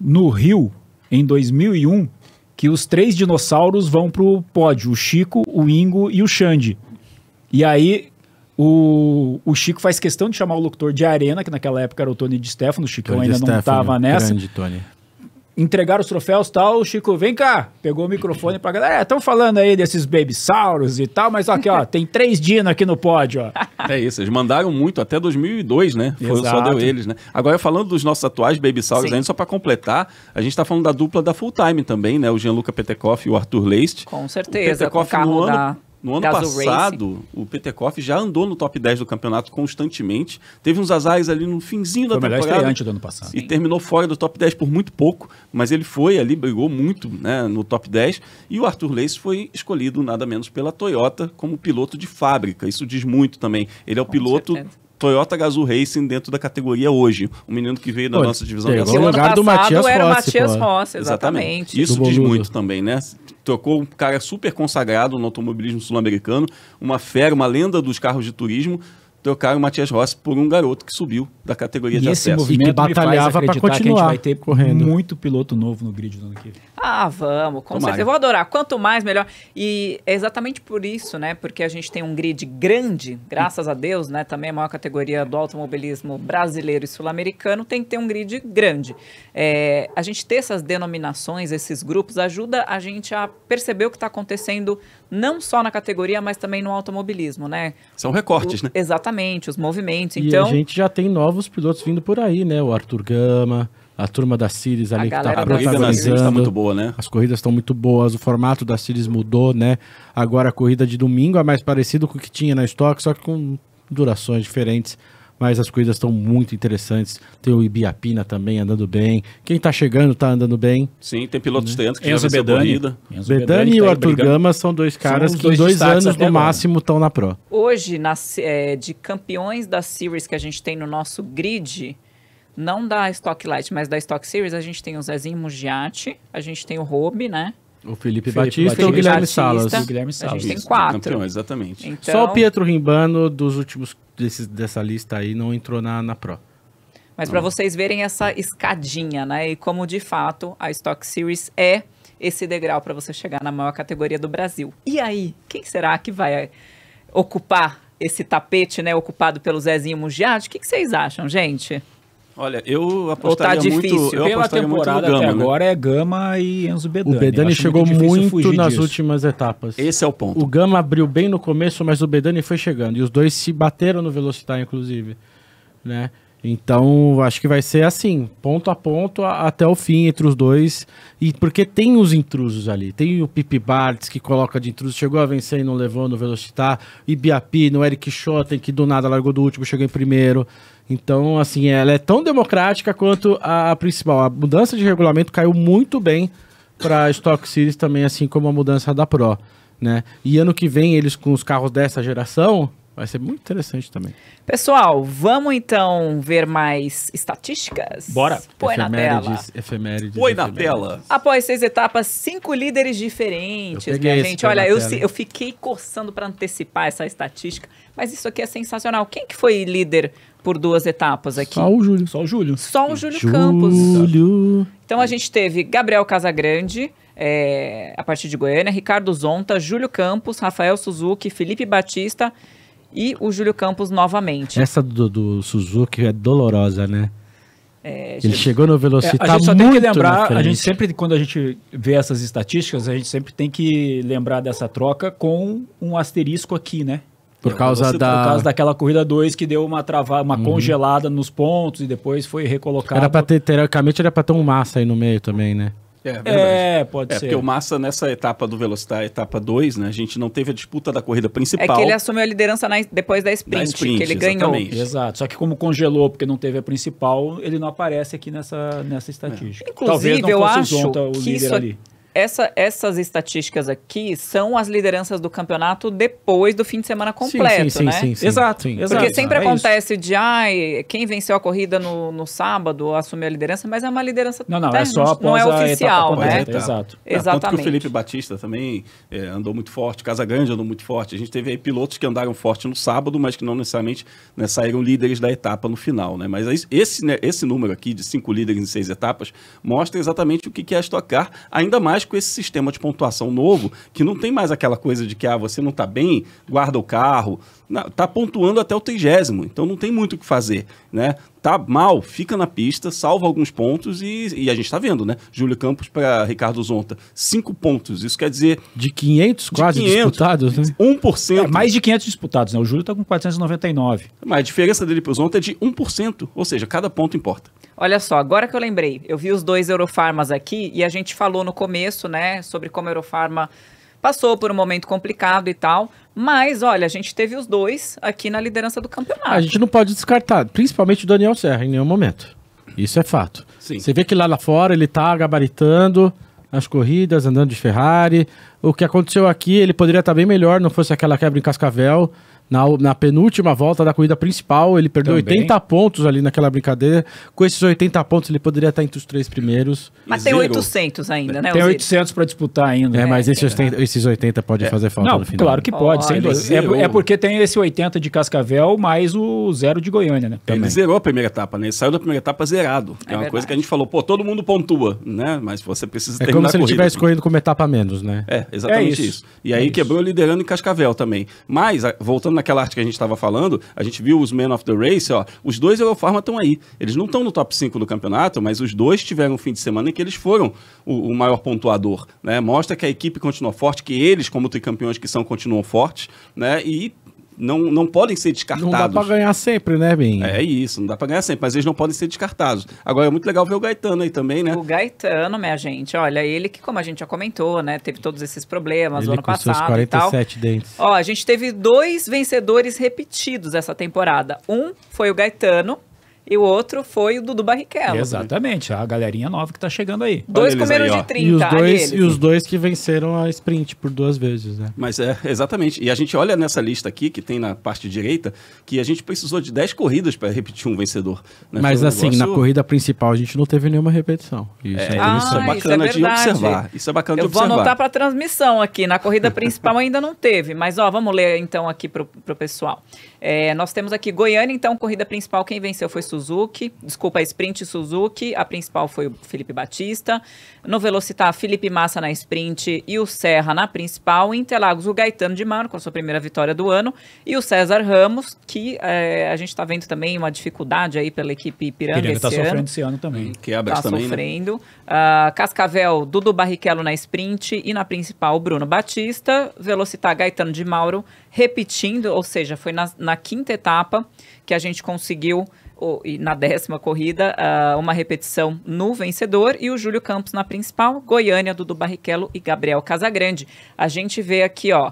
no Rio, em 2001 que os três dinossauros vão pro pódio: o Chico, o Ingo e o Xande. E aí o, o Chico faz questão de chamar o locutor de Arena, que naquela época era o Tony de Stefano, o Chico ainda de não Stefano, tava nessa. Grande, Tony entregaram os troféus e tal. O Chico, vem cá, pegou o microfone pra galera. Estão é, falando aí desses babysauros e tal, mas aqui, ó, tem três dinos aqui no pódio, ó. É isso, eles mandaram muito, até 2002, né? Foi, só deu eles, né? Agora, falando dos nossos atuais babysauros ainda, só pra completar, a gente tá falando da dupla da Full Time também, né? O Gianluca Petekoff e o Arthur Leist. Com certeza, o Petekoff, com o carro no ano, da no ano passado, o, Peter Petekoff já andou no top 10 do campeonato constantemente. Teve uns azares ali no finzinho da temporada. Foi o melhor estreante do ano passado. E Sim. terminou fora do top 10 por muito pouco, mas ele foi ali, brigou muito né, no top 10. E o Arthur Lace foi escolhido nada menos pela Toyota como piloto de fábrica. Isso diz muito também. Ele é o Com piloto certeza. Toyota Gazoo Racing dentro da categoria hoje. O menino que veio da nossa divisão. Pegou o lugar do Matias Rossi. Era Matias Rossi, exatamente. exatamente. Isso diz muito também, né? trocou um cara super consagrado no automobilismo sul-americano, uma fera, uma lenda dos carros de turismo, trocaram o Matias Rossi por um garoto que subiu da categoria e de esse acesso. Movimento e que batalhava para continuar que a gente vai ter correndo. muito piloto novo no grid no ano que vem. Ah, vamos, com Tomara. certeza. Eu vou adorar. Quanto mais, melhor. E é exatamente por isso, né? Porque a gente tem um grid grande, graças a Deus, né? Também a maior categoria do automobilismo brasileiro e sul-americano tem que ter um grid grande. É, a gente ter essas denominações, esses grupos, ajuda a gente a perceber o que está acontecendo não só na categoria, mas também no automobilismo, né? São recortes, o, né? Exatamente, os movimentos. E então... a gente já tem novos pilotos vindo por aí, né? O Arthur Gama, a turma da Siris ali a que tá a protagonizando. Tá muito boa, né? As corridas estão muito boas, o formato da Siris mudou, né? Agora a corrida de domingo é mais parecido com o que tinha na estoque, só que com durações diferentes. Mas as corridas estão muito interessantes. Tem o Ibiapina também andando bem. Quem tá chegando tá andando bem. Sim, tem pilotos né? que Enzo já Bedani. corrida. Enzo Bedani, Bedani e o tá Arthur brigando. Gama são dois caras são que em dois anos no máximo estão na Pro. Hoje, nas, é, eh, de campeões da Series que a gente tem no nosso grid, não da Stock Light, mas da Stock Series, a gente tem o Zezinho Mugiati, a gente tem o Robi, né? O Felipe, Felipe Batista, Batista, o Guilherme Batista, Salas. O Guilherme Salas. A gente tem quatro. Campeão, exatamente. Então... Só o Pietro Rimbano dos últimos dessa lista aí não entrou na, na Pro. Mas para vocês verem essa escadinha, né? E como de fato a Stock Series é esse degrau para você chegar na maior categoria do Brasil. E aí, quem será que vai ocupar esse tapete, né? Ocupado pelo Zezinho Mugiati? O que, que vocês acham, gente? Olha, eu tá apostaria tá difícil. muito... Eu Pela apostaria temporada muito no Gama, até né? agora né? é Gama e Enzo Bedani. O Bedani chegou muito, muito nas disso. últimas etapas. Esse é o ponto. O Gama abriu bem no começo, mas o Bedani foi chegando. E os dois se bateram no velocidade, inclusive. Né? Então, acho que vai ser assim, ponto a ponto, a, até o fim, entre os dois. E porque tem os intrusos ali. Tem o Pipi Bartz, que coloca de intruso, chegou a vencer e não levou no Velocitar. Ibiapi, no Eric Schotten, que do nada largou do último, chegou em primeiro. Então, assim, ela é tão democrática quanto a, principal. A mudança de regulamento caiu muito bem para a Stock Series também, assim como a mudança da Pro, né? E ano que vem eles com os carros dessa geração, Vai ser muito interessante também. Pessoal, vamos então ver mais estatísticas? Bora. Põe efemérides, na tela. Efemérides, Põe na tela. Após seis etapas, cinco líderes diferentes, eu minha gente. Olha, eu, eu fiquei coçando para antecipar essa estatística, mas isso aqui é sensacional. Quem que foi líder por duas etapas aqui? Só o Júlio. Só o Júlio. Só o Júlio, Júlio. Campos. Júlio. Então a gente teve Gabriel Casagrande, é, a partir de Goiânia, Ricardo Zonta, Júlio Campos, Rafael Suzuki, Felipe Batista e o Júlio Campos novamente. Essa do, do Suzuki é dolorosa, né? É, gente, ele chegou no velocidade. É, a gente só tem que lembrar, a gente sempre, quando a gente vê essas estatísticas, a gente sempre tem que lembrar dessa troca com um asterisco aqui, né? Por é causa, Você, da... por causa daquela corrida 2 que deu uma travada, uma uhum. congelada nos pontos e depois foi recolocado. Era para ter, teoricamente, era para ter um massa aí no meio também, né? É, pode é pode é, ser. Porque o Massa, nessa etapa do Velocitar, etapa 2, né, a gente não teve a disputa da corrida principal. É que ele assumiu a liderança na, depois da sprint, da sprint que ele exatamente. ganhou. Exato. Só que como congelou porque não teve a principal, ele não aparece aqui nessa, nessa é. estatística. É. Inclusive, Talvez não eu acho o que isso, ali essa, essas estatísticas aqui são as lideranças do campeonato depois do fim de semana completo, sim, sim, né? Sim, sim, sim. Exato, sim. Porque exato, sempre é acontece isso. de, ai, quem venceu a corrida no, no sábado assumiu a liderança, mas é uma liderança Não, não, é só após não é oficial, né? Completa, exato. Exatamente. É, tanto que o Felipe Batista também é, andou muito forte, Casagrande andou muito forte. A gente teve aí pilotos que andaram forte no sábado, mas que não necessariamente né, saíram líderes da etapa no final, né? Mas esse, né, esse número aqui de cinco líderes em seis etapas mostra exatamente o que é a Stock Car, ainda mais com esse sistema de pontuação novo, que não tem mais aquela coisa de que ah, você não está bem, guarda o carro. Está pontuando até o trigésimo, então não tem muito o que fazer. Né? Tá mal, fica na pista, salva alguns pontos e, e a gente está vendo, né? Júlio Campos para Ricardo Zonta, cinco pontos. Isso quer dizer. De 500 quase 500, disputados, né? 1%. É, mais de 500 disputados, né? O Júlio está com 499. Mas a diferença dele para o Zonta é de 1%, ou seja, cada ponto importa. Olha só, agora que eu lembrei, eu vi os dois Eurofarmas aqui e a gente falou no começo, né, sobre como a Eurofarma passou por um momento complicado e tal, mas olha, a gente teve os dois aqui na liderança do campeonato. A gente não pode descartar, principalmente o Daniel Serra em nenhum momento. Isso é fato. Sim. Você vê que lá, lá fora ele tá gabaritando as corridas, andando de Ferrari. O que aconteceu aqui, ele poderia estar tá bem melhor, não fosse aquela quebra em Cascavel. Na, na, penúltima volta da corrida principal, ele perdeu Também. 80 pontos ali naquela brincadeira. Com esses 80 pontos, ele poderia estar entre os três primeiros. Mas tem 800 ainda, né? Tem 800 para disputar ainda. É, mas é, esses, 80, esses 80 pode é. fazer falta Não, no final. Claro que pode, oh, sem é, é, porque tem esse 80 de Cascavel mais o zero de Goiânia, né? Também. Ele zerou a primeira etapa, né? Ele saiu da primeira etapa zerado. É, é uma verdade. coisa que a gente falou, pô, todo mundo pontua, né? Mas você precisa ter É como se ele estivesse correndo com uma etapa menos, né? É, exatamente é isso. isso. E aí é isso. quebrou liderando em Cascavel também. Mas, voltando naquela arte que a gente estava falando, a gente viu os Men of the Race, ó, os dois Eurofarma estão aí. Eles não estão no top 5 do campeonato, mas os dois tiveram um fim de semana em que eles foram o, o maior pontuador. Né? Mostra que a equipe continua forte, que eles, como tricampeões que são, continuam fortes, né? E não, não podem ser descartados. Não dá para ganhar sempre, né, bem É isso, não dá para ganhar sempre, mas eles não podem ser descartados. Agora é muito legal ver o Gaetano aí também, né? O Gaetano, minha gente, olha, ele que, como a gente já comentou, né, teve todos esses problemas ele no ano com passado. Seus 47 dentes. Ó, a gente teve dois vencedores repetidos essa temporada. Um foi o Gaetano, e o outro foi o Dudu Barrichello. Exatamente, a galerinha nova que tá chegando aí. Dois comeram de 30. E os, dois, e os dois que venceram a sprint por duas vezes, né? Mas é, exatamente. E a gente olha nessa lista aqui, que tem na parte direita, que a gente precisou de 10 corridas para repetir um vencedor. Né? Mas um assim, negócio... na corrida principal a gente não teve nenhuma repetição. Isso é, é, é ah, isso é bacana isso é de observar. Isso é bacana Eu de observar. Eu vou anotar para transmissão aqui. Na corrida principal ainda não teve, mas ó, vamos ler então aqui pro, pro pessoal. É, nós temos aqui Goiânia, então, corrida principal, quem venceu foi Suzuki, desculpa, a sprint Suzuki, a principal foi o Felipe Batista. No Velocitar, Felipe Massa na sprint e o Serra na principal. Em Interlagos, o Gaetano de Mano, com a sua primeira vitória do ano. E o César Ramos, que é, a gente está vendo também uma dificuldade aí pela equipe Piranga, Piranga está esse sofrendo ano. esse ano também. Quebra é tá também, né? sofrendo. Né? Uh, Cascavel, Dudu Barrichello na sprint e na principal, Bruno Batista. Velocitar, Gaetano de Mauro repetindo, ou seja, foi na, na quinta etapa que a gente conseguiu e na décima corrida, uma repetição no vencedor e o Júlio Campos na principal, Goiânia, Dudu Barrichello e Gabriel Casagrande. A gente vê aqui, ó,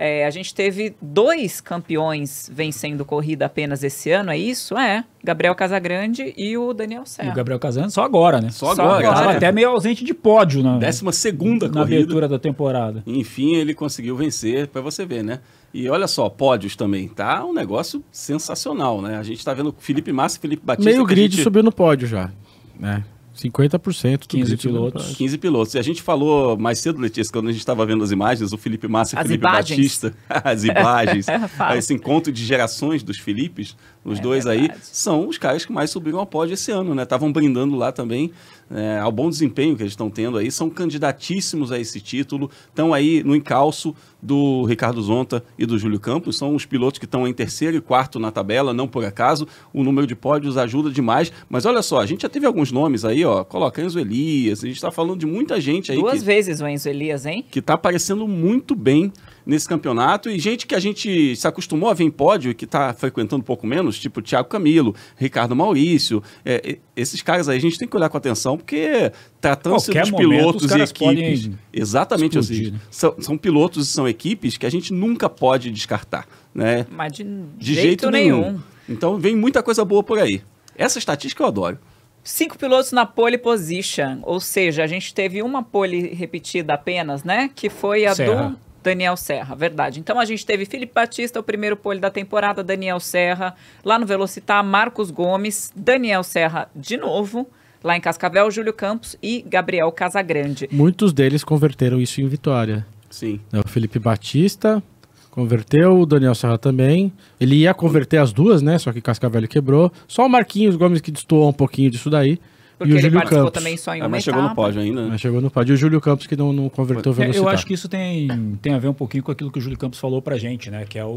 é, a gente teve dois campeões vencendo corrida apenas esse ano, é isso? É. Gabriel Casagrande e o Daniel Serra. E o Gabriel Casagrande só agora, né? Só, só agora. agora. até meio ausente de pódio na décima segunda na corrida. abertura da temporada. Enfim, ele conseguiu vencer, para você ver, né? E olha só, pódios também, tá? Um negócio sensacional, né? A gente tá vendo Felipe Massa e Felipe Batista. Meio grid gente... subiu no pódio já, né? 50% 15 pilotos. 15 pilotos. E a gente falou mais cedo, Letícia, quando a gente estava vendo as imagens, o Felipe Massa e o Felipe imagens. Batista, as imagens, é, esse encontro de gerações dos Filipes, os é dois verdade. aí, são os caras que mais subiram ao pódio esse ano, né? Estavam brindando lá também é, ao bom desempenho que eles estão tendo aí, são candidatíssimos a esse título, estão aí no encalço do Ricardo Zonta e do Júlio Campos, são os pilotos que estão em terceiro e quarto na tabela, não por acaso, o número de pódios ajuda demais, mas olha só, a gente já teve alguns nomes aí, ó, coloca Enzo Elias, a gente está falando de muita gente aí. Duas que, vezes o Enzo Elias, hein? Que está aparecendo muito bem nesse campeonato e gente que a gente se acostumou a ver em pódio e que está frequentando um pouco menos, tipo Thiago Camilo, Ricardo Maurício, é, esses caras aí a gente tem que olhar com atenção porque tratando-se dos pilotos e equipes, exatamente assim, explodir, assim, são, são pilotos e são equipes que a gente nunca pode descartar, né? Mas de, de jeito, jeito nenhum. nenhum. Então vem muita coisa boa por aí. Essa estatística eu adoro. Cinco pilotos na pole position, ou seja, a gente teve uma pole repetida apenas, né? Que foi a Serra. do Daniel Serra, verdade. Então a gente teve Felipe Batista, o primeiro pole da temporada, Daniel Serra, lá no Velocitar, Marcos Gomes, Daniel Serra de novo, lá em Cascavel, Júlio Campos e Gabriel Casagrande. Muitos deles converteram isso em vitória. Sim. Né, o Felipe Batista converteu, o Daniel Serra também. Ele ia converter as duas, né? Só que Cascavel quebrou. Só o Marquinhos Gomes que destoou um pouquinho disso daí. Porque ele Júlio participou Campos. também só em é, uma é, mas chegou etapa. no pódio ainda. Né? Mas chegou no pódio. E o Júlio Campos que não, não converteu é, velocidade. Eu acho que isso tem, tem a ver um pouquinho com aquilo que o Júlio Campos falou pra gente, né? Que é o,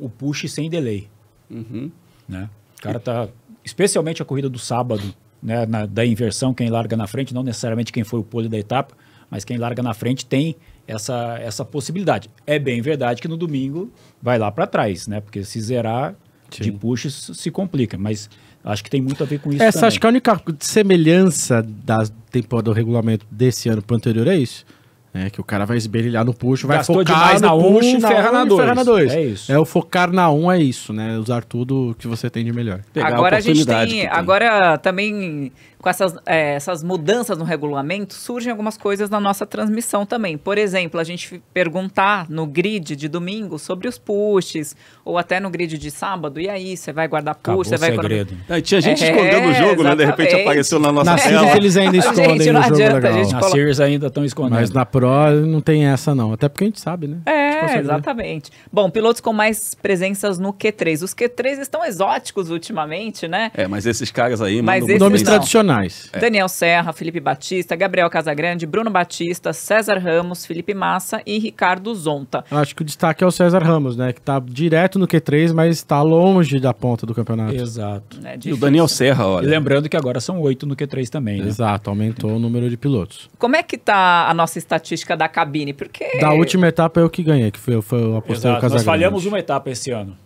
o push sem delay. Uhum. Né? O cara tá... Especialmente a corrida do sábado, né? Na, da inversão, quem larga na frente, não necessariamente quem foi o pole da etapa, mas quem larga na frente tem essa, essa possibilidade. É bem verdade que no domingo vai lá para trás, né? Porque se zerar Sim. de push se complica, mas Acho que tem muito a ver com isso. Essa também. acho que a única semelhança da temporada do regulamento desse ano para o anterior é isso. É que o cara vai esberilhar no puxo, vai Gastou focar no na push, um, na ferra, na dois. É isso. É o focar na um é isso, né? Usar tudo que você tem de melhor. Pegar agora a, a gente tem, tem, agora também com essas, é, essas mudanças no regulamento, surgem algumas coisas na nossa transmissão também. Por exemplo, a gente perguntar no grid de domingo sobre os pushes, ou até no grid de sábado, e aí, você vai guardar push, você vai segredo. guardar. É, tinha gente é, escondendo o jogo, exatamente. né? De repente apareceu na nossa na tela. eles ainda escondem gente, o jogo adianta, legal. A na Series ainda estão escondendo. Mas na Pro não tem essa, não. Até porque a gente sabe, né? É, tipo, exatamente. Ver. Bom, pilotos com mais presenças no Q3. Os Q3 estão exóticos ultimamente, né? É, mas esses caras aí, mas mandam... esses nomes tradicionais é. Daniel Serra, Felipe Batista, Gabriel Casagrande, Bruno Batista, César Ramos, Felipe Massa e Ricardo Zonta. Eu acho que o destaque é o César Ramos, né? Que tá direto no Q3, mas está longe da ponta do campeonato. Exato. É e o Daniel Serra, olha. E lembrando que agora são oito no Q3 também, né? Exato, aumentou é. o número de pilotos. Como é que tá a nossa estatística da cabine? Porque... Da última etapa eu que ganhei, que foi, foi eu apostei Casagrande. Nós falhamos uma etapa esse ano.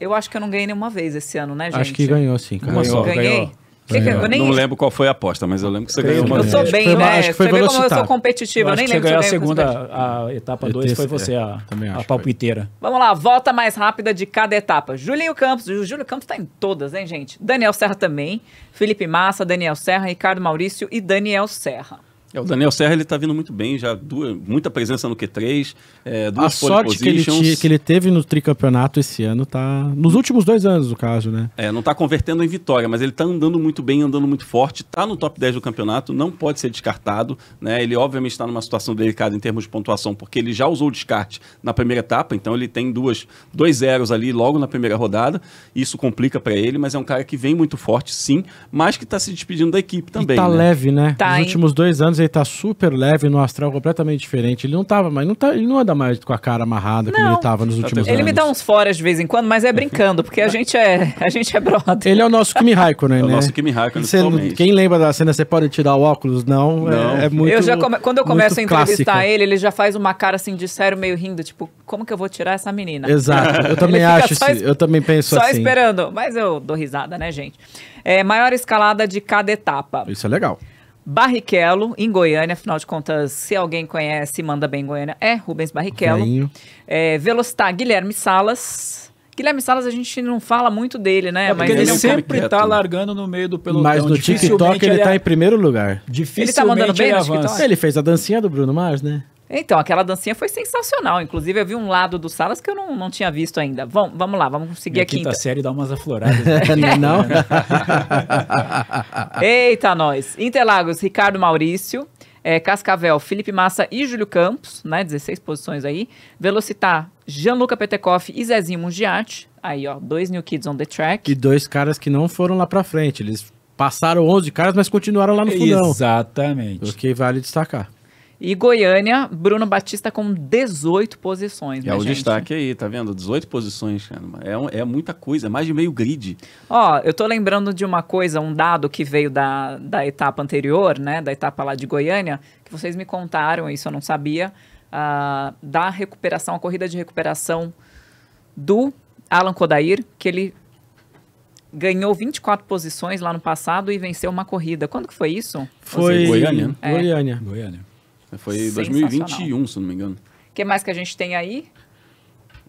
Eu acho que eu não ganhei nenhuma vez esse ano, né, gente? Acho que ganhou sim, cara. Ganhou, ganhei. Ganhou nem Não lembro qual foi a aposta, mas eu lembro que você ganhou uma. Eu sou bem, foi, né? Acho é, foi você vê como eu sou competitiva, eu, eu nem lembro. Você ganhou a segunda, a etapa 2 foi você, é, a, a é. palpiteira. Vamos lá, volta mais rápida de cada etapa. Julinho Campos, o Júlio Campos tá em todas, hein, gente? Daniel Serra também, Felipe Massa, Daniel Serra, Ricardo Maurício e Daniel Serra. É, o Daniel Serra ele tá vindo muito bem, já duas, muita presença no Q3, é, duas A sorte que ele, tinha, que ele teve no tricampeonato esse ano tá. Nos últimos dois anos, no caso, né? É, não tá convertendo em vitória, mas ele tá andando muito bem, andando muito forte, tá no top 10 do campeonato, não pode ser descartado, né? Ele obviamente está numa situação delicada em termos de pontuação, porque ele já usou o descarte na primeira etapa, então ele tem duas, dois zeros ali logo na primeira rodada, isso complica para ele, mas é um cara que vem muito forte, sim, mas que tá se despedindo da equipe também. Está tá né? leve, né? Tá, Nos hein? últimos dois anos ele tá super leve no astral completamente diferente. Ele não tava mais, não tá, ele não anda mais com a cara amarrada não. como ele tava nos tá últimos ele anos. Ele me dá uns foras de vez em quando, mas é brincando, porque a gente é, a gente é brother. Ele é o nosso Kimi Raikkonen, né? É o né? nosso Kimi Raikkonen, Quem lembra da cena, você pode tirar o óculos? Não, é, não. É, é muito eu já come, Quando eu começo a entrevistar clássica. ele, ele já faz uma cara assim de sério, meio rindo, tipo, como que eu vou tirar essa menina? Exato, eu também acho, só, eu também penso só assim. Só esperando, mas eu dou risada, né, gente? É, maior escalada de cada etapa. Isso é legal. Barrichello, em Goiânia, afinal de contas, se alguém conhece e manda bem em Goiânia, é Rubens Barrichello. É, Velocitar, Guilherme Salas. Guilherme Salas, a gente não fala muito dele, né? É porque mas ele, ele é um sempre tá largando no meio do pelotão. Mas no TikTok ele, tá é... em primeiro lugar. Dificilmente ele tá mandando bem ele avança. Ele fez a dancinha do Bruno Mars, né? Então, aquela dancinha foi sensacional. Inclusive, eu vi um lado do Salas que eu não, não tinha visto ainda. Vamos, vamos lá, vamos seguir aqui. a quinta. quinta então. série dá umas afloradas. Né? não? É né? Eita, nós. Interlagos, Ricardo Maurício. É, Cascavel, Felipe Massa e Júlio Campos, né? 16 posições aí. Velocitar, Gianluca Petekoff e Zezinho Mungiati. Aí, ó, dois New Kids on the Track. E dois caras que não foram lá pra frente. Eles passaram 11 caras, mas continuaram lá no fundão. Exatamente. O que vale destacar. E Goiânia, Bruno Batista com 18 posições. É né, o gente? destaque aí, tá vendo? 18 posições, cara. É, é muita coisa, é mais de meio grid. Ó, eu tô lembrando de uma coisa, um dado que veio da, da etapa anterior, né? Da etapa lá de Goiânia, que vocês me contaram, isso eu não sabia, uh, da recuperação, a corrida de recuperação do Alan Kodair, que ele ganhou 24 posições lá no passado e venceu uma corrida. Quando que foi isso? Foi Goiânia. É. Goiânia. Goiânia. Foi 2021, se não me engano. O que mais que a gente tem aí?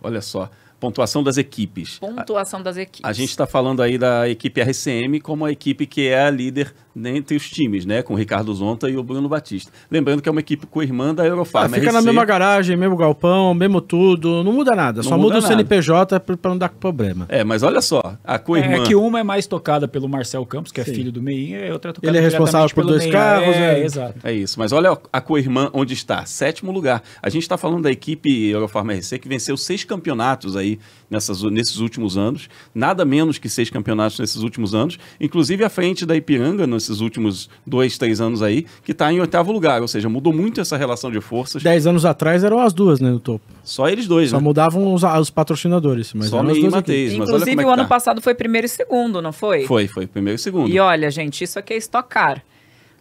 Olha só. Pontuação das equipes. Pontuação das equipes. A, a gente está falando aí da equipe RCM como a equipe que é a líder entre os times, né? Com o Ricardo Zonta e o Bruno Batista. Lembrando que é uma equipe co-irmã da Eurofarm. Ah, fica RC... na mesma garagem, mesmo galpão, mesmo tudo. Não muda nada. Não só muda, muda o CNPJ para não dar problema. É, mas olha só, a co-irmã... É, é, que uma é mais tocada pelo Marcel Campos, que é Sim. filho do Meinha, e outra é tocada Ele é responsável por dois carros. É, é, exato. É isso. Mas olha a co-irmã onde está. Sétimo lugar. A gente está falando da equipe Eurofarm RC que venceu seis campeonatos aí nessas, nesses últimos anos. Nada menos que seis campeonatos nesses últimos anos. Inclusive à frente da Ipiranga, nesses últimos dois, três anos aí, que está em oitavo lugar. Ou seja, mudou muito essa relação de forças. Dez anos atrás eram as duas, né, no topo. Só eles dois, Só né? mudavam os, os patrocinadores. Mas Só Meia e é Inclusive, é o ano tá. passado foi primeiro e segundo, não foi? Foi, foi primeiro e segundo. E olha, gente, isso aqui é estocar.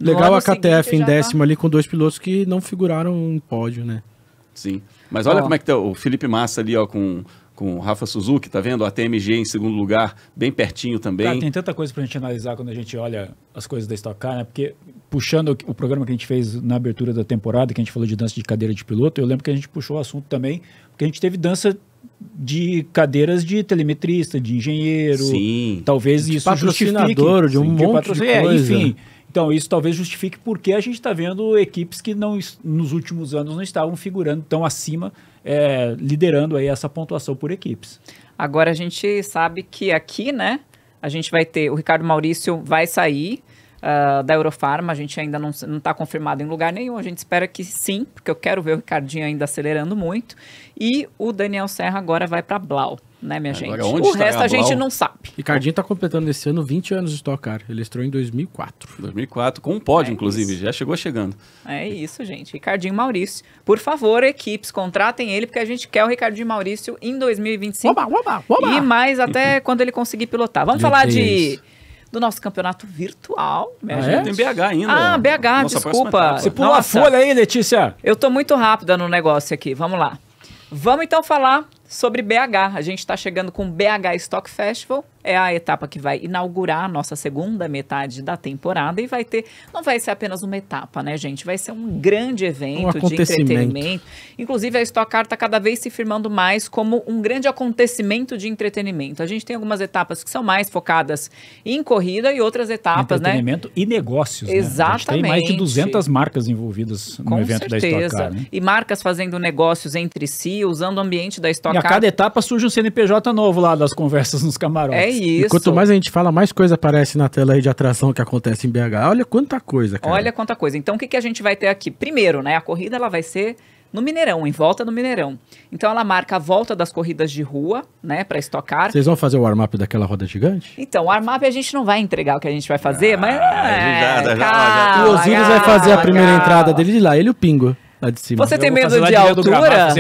Legal a KTF em tá- décimo tá... ali com dois pilotos que não figuraram em pódio, né? Sim. Mas olha ó. como é que tá o Felipe Massa ali, ó, com com Rafa Suzuki, tá vendo? A TMG em segundo lugar, bem pertinho também. Cara, tem tanta coisa para a gente analisar quando a gente olha as coisas da Stock Car, né? Porque puxando o programa que a gente fez na abertura da temporada, que a gente falou de dança de cadeira de piloto, eu lembro que a gente puxou o assunto também, porque a gente teve dança de cadeiras de telemetrista, de engenheiro, Sim. talvez de isso patrocinador de um monte de, de é, coisa. É, enfim, então, isso talvez justifique porque a gente está vendo equipes que não, nos últimos anos não estavam figurando tão acima é, liderando aí essa pontuação por equipes. Agora a gente sabe que aqui, né, a gente vai ter, o Ricardo Maurício vai sair, Uh, da Eurofarma, a gente ainda não está confirmado em lugar nenhum, a gente espera que sim, porque eu quero ver o Ricardinho ainda acelerando muito. E o Daniel Serra agora vai para Blau né, minha Agora, gente? o resto a, gente não sabe. Ricardinho está completando esse ano 20 anos de Stock Car. Ele entrou em 2004. 2004, com um pódio, é inclusive. Isso. Já chegou chegando. É isso, gente. Ricardinho Maurício. Por favor, equipes, contratem ele, porque a gente quer o Ricardinho Maurício em 2025. Oba, oba, oba. E mais até uhum. quando ele conseguir pilotar. Vamos falar de do nosso campeonato virtual. Minha ah, é? gente. Tem BH ainda. Ah, BH, Nossa, desculpa. Você pula Nossa, a folha aí, Letícia. Eu tô muito rápida no negócio aqui. Vamos lá. Vamos então falar sobre BH. A gente está chegando com o BH Stock Festival, é a etapa que vai inaugurar a nossa segunda metade da temporada e vai ter, não vai ser apenas uma etapa, né, gente? Vai ser um grande evento um de entretenimento. Inclusive, a Stock Car está cada vez se firmando mais como um grande acontecimento de entretenimento. A gente tem algumas etapas que são mais focadas em corrida e outras etapas, entretenimento né? Entretenimento e negócios, Exatamente. Né? tem mais de 200 marcas envolvidas no Com evento certeza. da Stock Car. Né? E marcas fazendo negócios entre si, usando o ambiente da Stock a cada etapa surge um CNPJ novo lá das conversas nos camarotes. É isso. E quanto mais a gente fala, mais coisa aparece na tela aí de atração que acontece em BH. Olha quanta coisa, cara. Olha quanta coisa. Então, o que, que a gente vai ter aqui? Primeiro, né? A corrida ela vai ser no Mineirão, em volta do Mineirão. Então ela marca a volta das corridas de rua, né, para estocar. Vocês vão fazer o warm-up daquela roda gigante? Então, o warm-up a gente não vai entregar o que a gente vai fazer, ah, mas. É, já, já, já, já. O Osiris vai fazer a primeira entrada dele de lá, ele e o Pingo de cima. Você tem medo de altura?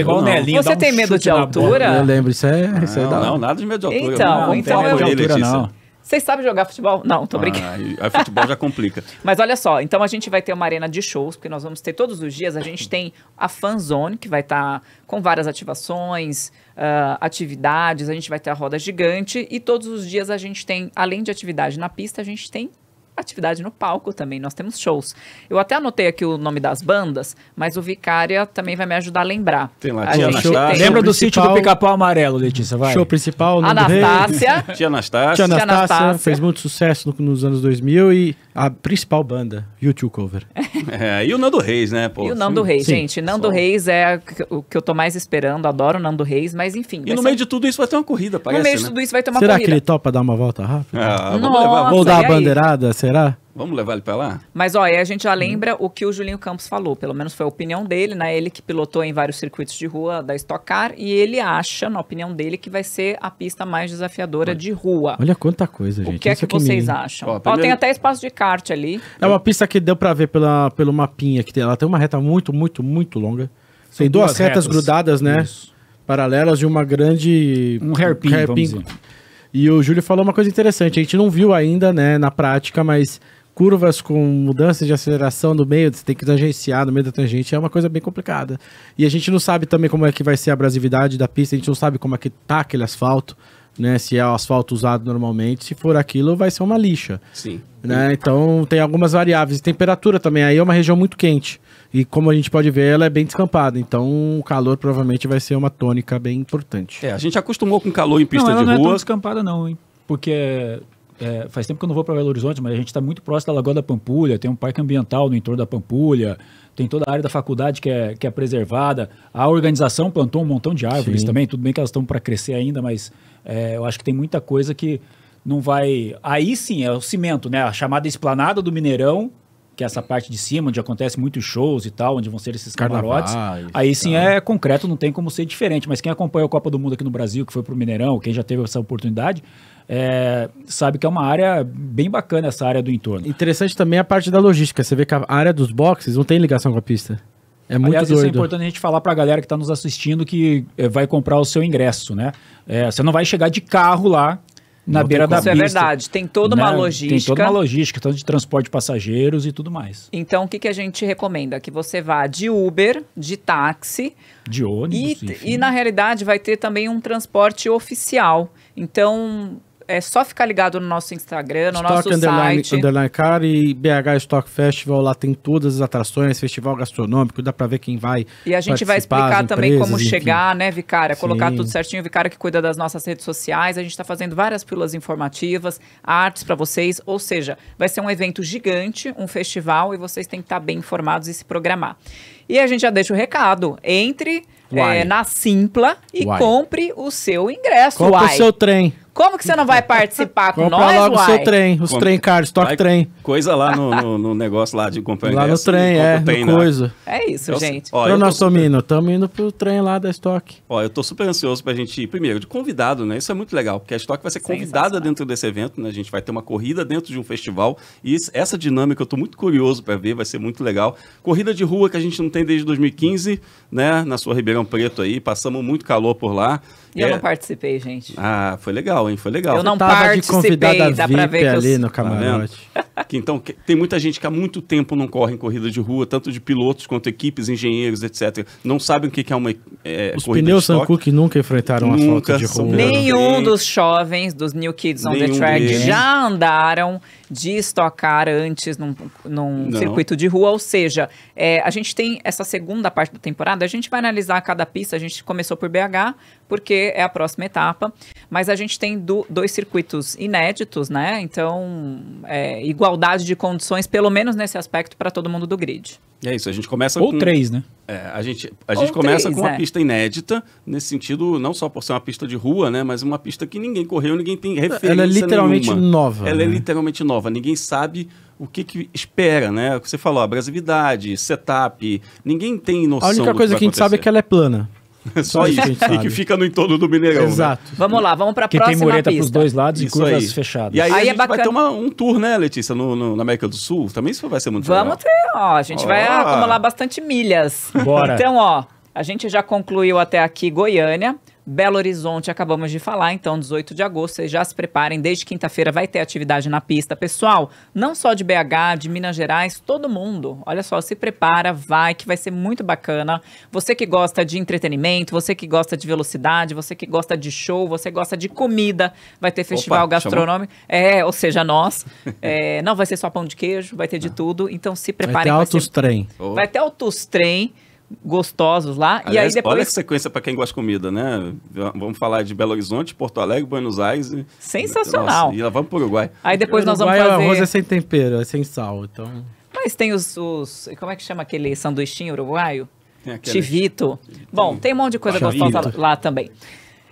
Você, tem medo de altura? Eu lembro, isso é. Isso não, é da... não, nada de medo de altura. Então, não, então. É Eu... De altura, não. Vocês sabem jogar futebol? Não, tô ah, brincando. Ah, futebol já complica. Mas olha só, então a gente vai ter uma arena de shows, porque nós vamos ter todos os dias. A gente tem a Fanzone, Zone, que vai estar tá com várias ativações, uh, atividades. A gente vai ter a roda gigante. E todos os dias a gente tem, além de atividade na pista, a gente tem atividade no palco também. Nós temos shows. Eu até anotei aqui o nome das bandas, mas o Vicária também vai me ajudar a lembrar. Tem lá, a Tia Anastácia. Tem... Lembra do sítio do Pica-Pau Amarelo, Letícia, vai. Show principal. Anastácia. Tia Anastácia. Tia Anastácia. Fez muito sucesso no, nos anos 2000 e a principal banda, YouTube Cover. É, e o Nando Reis, né? Pô, e o Nando Reis, Sim. gente. Nando Só. Reis é o que eu tô mais esperando. Adoro o Nando Reis, mas enfim. E no ser... meio de tudo isso vai ter uma corrida, parece, No meio né? de tudo isso vai ter uma Será corrida. Será que ele topa dar uma volta rápida? Ah, vamos Nossa, levar. Vou dar a bandeirada, Será? Vamos levar ele para lá? Mas olha, a gente já lembra hum. o que o Julinho Campos falou, pelo menos foi a opinião dele, né? Ele que pilotou em vários circuitos de rua da Stock Car e ele acha, na opinião dele, que vai ser a pista mais desafiadora olha. de rua. Olha quanta coisa, gente. O que é Isso é que vocês me... acham? Ó, primeiro... Ó, tem até espaço de kart ali. É uma pista que deu para ver pela, pelo mapinha que tem. Ela tem uma reta muito, muito, muito longa. São tem duas, duas retas, grudadas, né? Isso. Paralelas e uma grande um hairpin, hairpin. E o Júlio falou uma coisa interessante, a gente não viu ainda, né, na prática, mas curvas com mudanças de aceleração no meio, você tem que tangenciar no meio da tangente, é uma coisa bem complicada. E a gente não sabe também como é que vai ser a abrasividade da pista, a gente não sabe como é que tá aquele asfalto, né? Se é o asfalto usado normalmente, se for aquilo, vai ser uma lixa. Sim. Né? Então tem algumas variáveis. Temperatura também, aí é uma região muito quente. E como a gente pode ver, ela é bem descampada. Então o calor provavelmente vai ser uma tônica bem importante. É, a gente acostumou com calor em pista não, ela de não rua. Não é tão descampada, não, hein? Porque é, faz tempo que eu não vou para Belo Horizonte, mas a gente está muito próximo da Lagoa da Pampulha, tem um parque ambiental no entorno da Pampulha, tem toda a área da faculdade que é, que é preservada. A organização plantou um montão de árvores Sim. também, tudo bem que elas estão para crescer ainda, mas é, eu acho que tem muita coisa que não vai. Aí sim é o cimento, né? A chamada esplanada do Mineirão que é essa parte de cima, onde acontece muitos shows e tal, onde vão ser esses camarotes. aí sim tá. é concreto, não tem como ser diferente. Mas quem acompanha a Copa do Mundo aqui no Brasil, que foi pro Mineirão, quem já teve essa oportunidade, é, sabe que é uma área bem bacana essa área do entorno. Interessante também a parte da logística. Você vê que a área dos boxes não tem ligação com a pista. É muito Aliás, doido. isso é importante a gente falar para a galera que está nos assistindo que é, vai comprar o seu ingresso, né? É, você não vai chegar de carro lá na beira da pista. Isso é verdade. Tem toda uma né? logística. Tem toda uma logística, tanto de transporte de passageiros e tudo mais. Então, o que, que a gente recomenda? Que você vá de Uber, de táxi. De ônibus. E, enfim. e na realidade, vai ter também um transporte oficial. Então, é só ficar ligado no nosso Instagram, no Stock nosso underline, site. Underline Car e BH Stock Festival, lá tem todas as atrações, festival gastronômico, dá para ver quem vai. E a gente vai explicar também como enfim. chegar, né, Vicara? Sim. Colocar tudo certinho, Vicara que cuida das nossas redes sociais. A gente está fazendo várias pílulas informativas, artes para vocês, ou seja, vai ser um evento gigante, um festival, e vocês têm que estar tá bem informados e se programar. E a gente já deixa o recado. Entre é, na Simpla e compre o seu ingresso. Compre o seu trem. Como que você não vai participar com Compra nós, logo o seu trem, os Compre... trem cards, toque trem. Coisa lá no, no, no, negócio lá de companhia. Lá no trem, é, tem, no coisa. É isso, eu, gente. Ó, eu, eu nós estamos super... indo, indo pro trem lá da Stock. Ó, eu tô super ansioso pra gente ir, primeiro, de convidado, né? Isso é muito legal, porque a Stock vai ser convidada dentro desse evento, né? A gente vai ter uma corrida dentro de um festival e essa dinâmica eu tô muito curioso para ver, vai ser muito legal. Corrida de rua que a gente não tem desde 2015, né? Na sua Ribeirão Preto aí, passamos muito calor por lá. E é... eu não participei, gente. Ah, foi legal legal, hein? Foi legal. Eu não participei, tava de convidada dá pra ver ali eu... no tá camarote. que, então, que, tem muita gente que há muito tempo não corre em corrida de rua, tanto de pilotos quanto equipes, engenheiros, etc. Não sabem o que, que é uma é, Os corrida pneus de Sanku que nunca enfrentaram nunca asfalto de rua. Nenhum dos jovens, dos New Kids on Nenhum the Track, deles. já andaram de estocar antes num, num circuito de rua. Ou seja, é, a gente tem essa segunda parte da temporada, a gente vai analisar cada pista, a gente começou por BH, porque é a próxima etapa, mas a gente tem do, dois circuitos inéditos, né? Então, é, igualdade de condições, pelo menos nesse aspecto, para todo mundo do grid. É isso, a gente começa Ou com... três, né? É, a gente, a gente começa três, com uma é. pista inédita, nesse sentido, não só por ser uma pista de rua, né? Mas uma pista que ninguém correu, ninguém tem referência Ela é literalmente nenhuma. nova. Ela é né? é literalmente nova, ninguém sabe o que, que espera, né? Você falou, abrasividade, setup, ninguém tem noção A única coisa que, que a gente acontecer. sabe é que ela é plana. Só isso. isso e que fica no entorno do Mineirão. Né? Exato. Né? Vamos lá, vamos para a próxima pista. Que tem mureta para os dois lados isso e curvas aí. fechadas. E aí, aí é bacana... vai ter uma, um tour, né, Letícia, no, no, na América do Sul? Também isso vai ser muito Vamos legal. ter, ó. A gente ó. vai acumular bastante milhas. Bora. Então, ó, a gente já concluiu até aqui Goiânia. Belo Horizonte, acabamos de falar, então 18 de agosto, vocês já se preparem, desde quinta-feira vai ter atividade na pista. Pessoal, não só de BH, de Minas Gerais, todo mundo, olha só, se prepara, vai, que vai ser muito bacana. Você que gosta de entretenimento, você que gosta de velocidade, você que gosta de show, você gosta de comida, vai ter festival Opa, gastronômico, chamou? é, ou seja, nós. é, não vai ser só pão de queijo, vai ter de ah. tudo, então se preparem. Vai ter autos ser... trem. Oh. Vai ter autos trem gostosos lá. Aliás, e aí depois... Olha que sequência para quem gosta de comida, né? Vamos falar de Belo Horizonte, Porto Alegre, Buenos Aires. E... Sensacional. Nossa, e lá vamos para o Uruguai. Aí depois nós vamos fazer... O arroz é sem tempero, é sem sal, então... Mas tem os, os... Como é que chama aquele sanduichinho uruguaio? Tem Chivito. Tem... Bom, tem um monte de coisa Chavito. gostosa lá, lá também.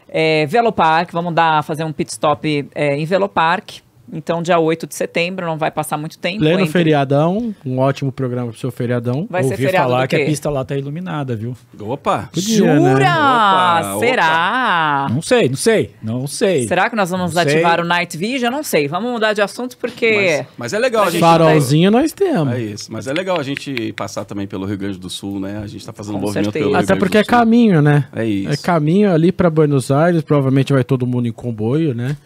É, Velopark, vamos dar, fazer um pit stop é, em Velopark. Então, dia 8 de setembro, não vai passar muito tempo. Pleno entre... feriadão, um ótimo programa pro seu feriadão. Vai Ouvi ser feriado falar que a pista lá tá iluminada, viu? Opa! Podia, Jura? Né? Opa, Será? Opa. Não sei, não sei, não sei. Será que nós vamos não ativar sei. o Night Vision? Não sei. Vamos mudar de assunto porque... Mas, mas é legal a gente... Tá- Farolzinho nós temos. É isso. Mas é legal a gente passar também pelo Rio Grande do Sul, né? A gente tá fazendo Com um movimento certeza. pelo Rio Até porque é caminho, né? É isso. É caminho ali para Buenos Aires, provavelmente vai todo mundo em comboio, né?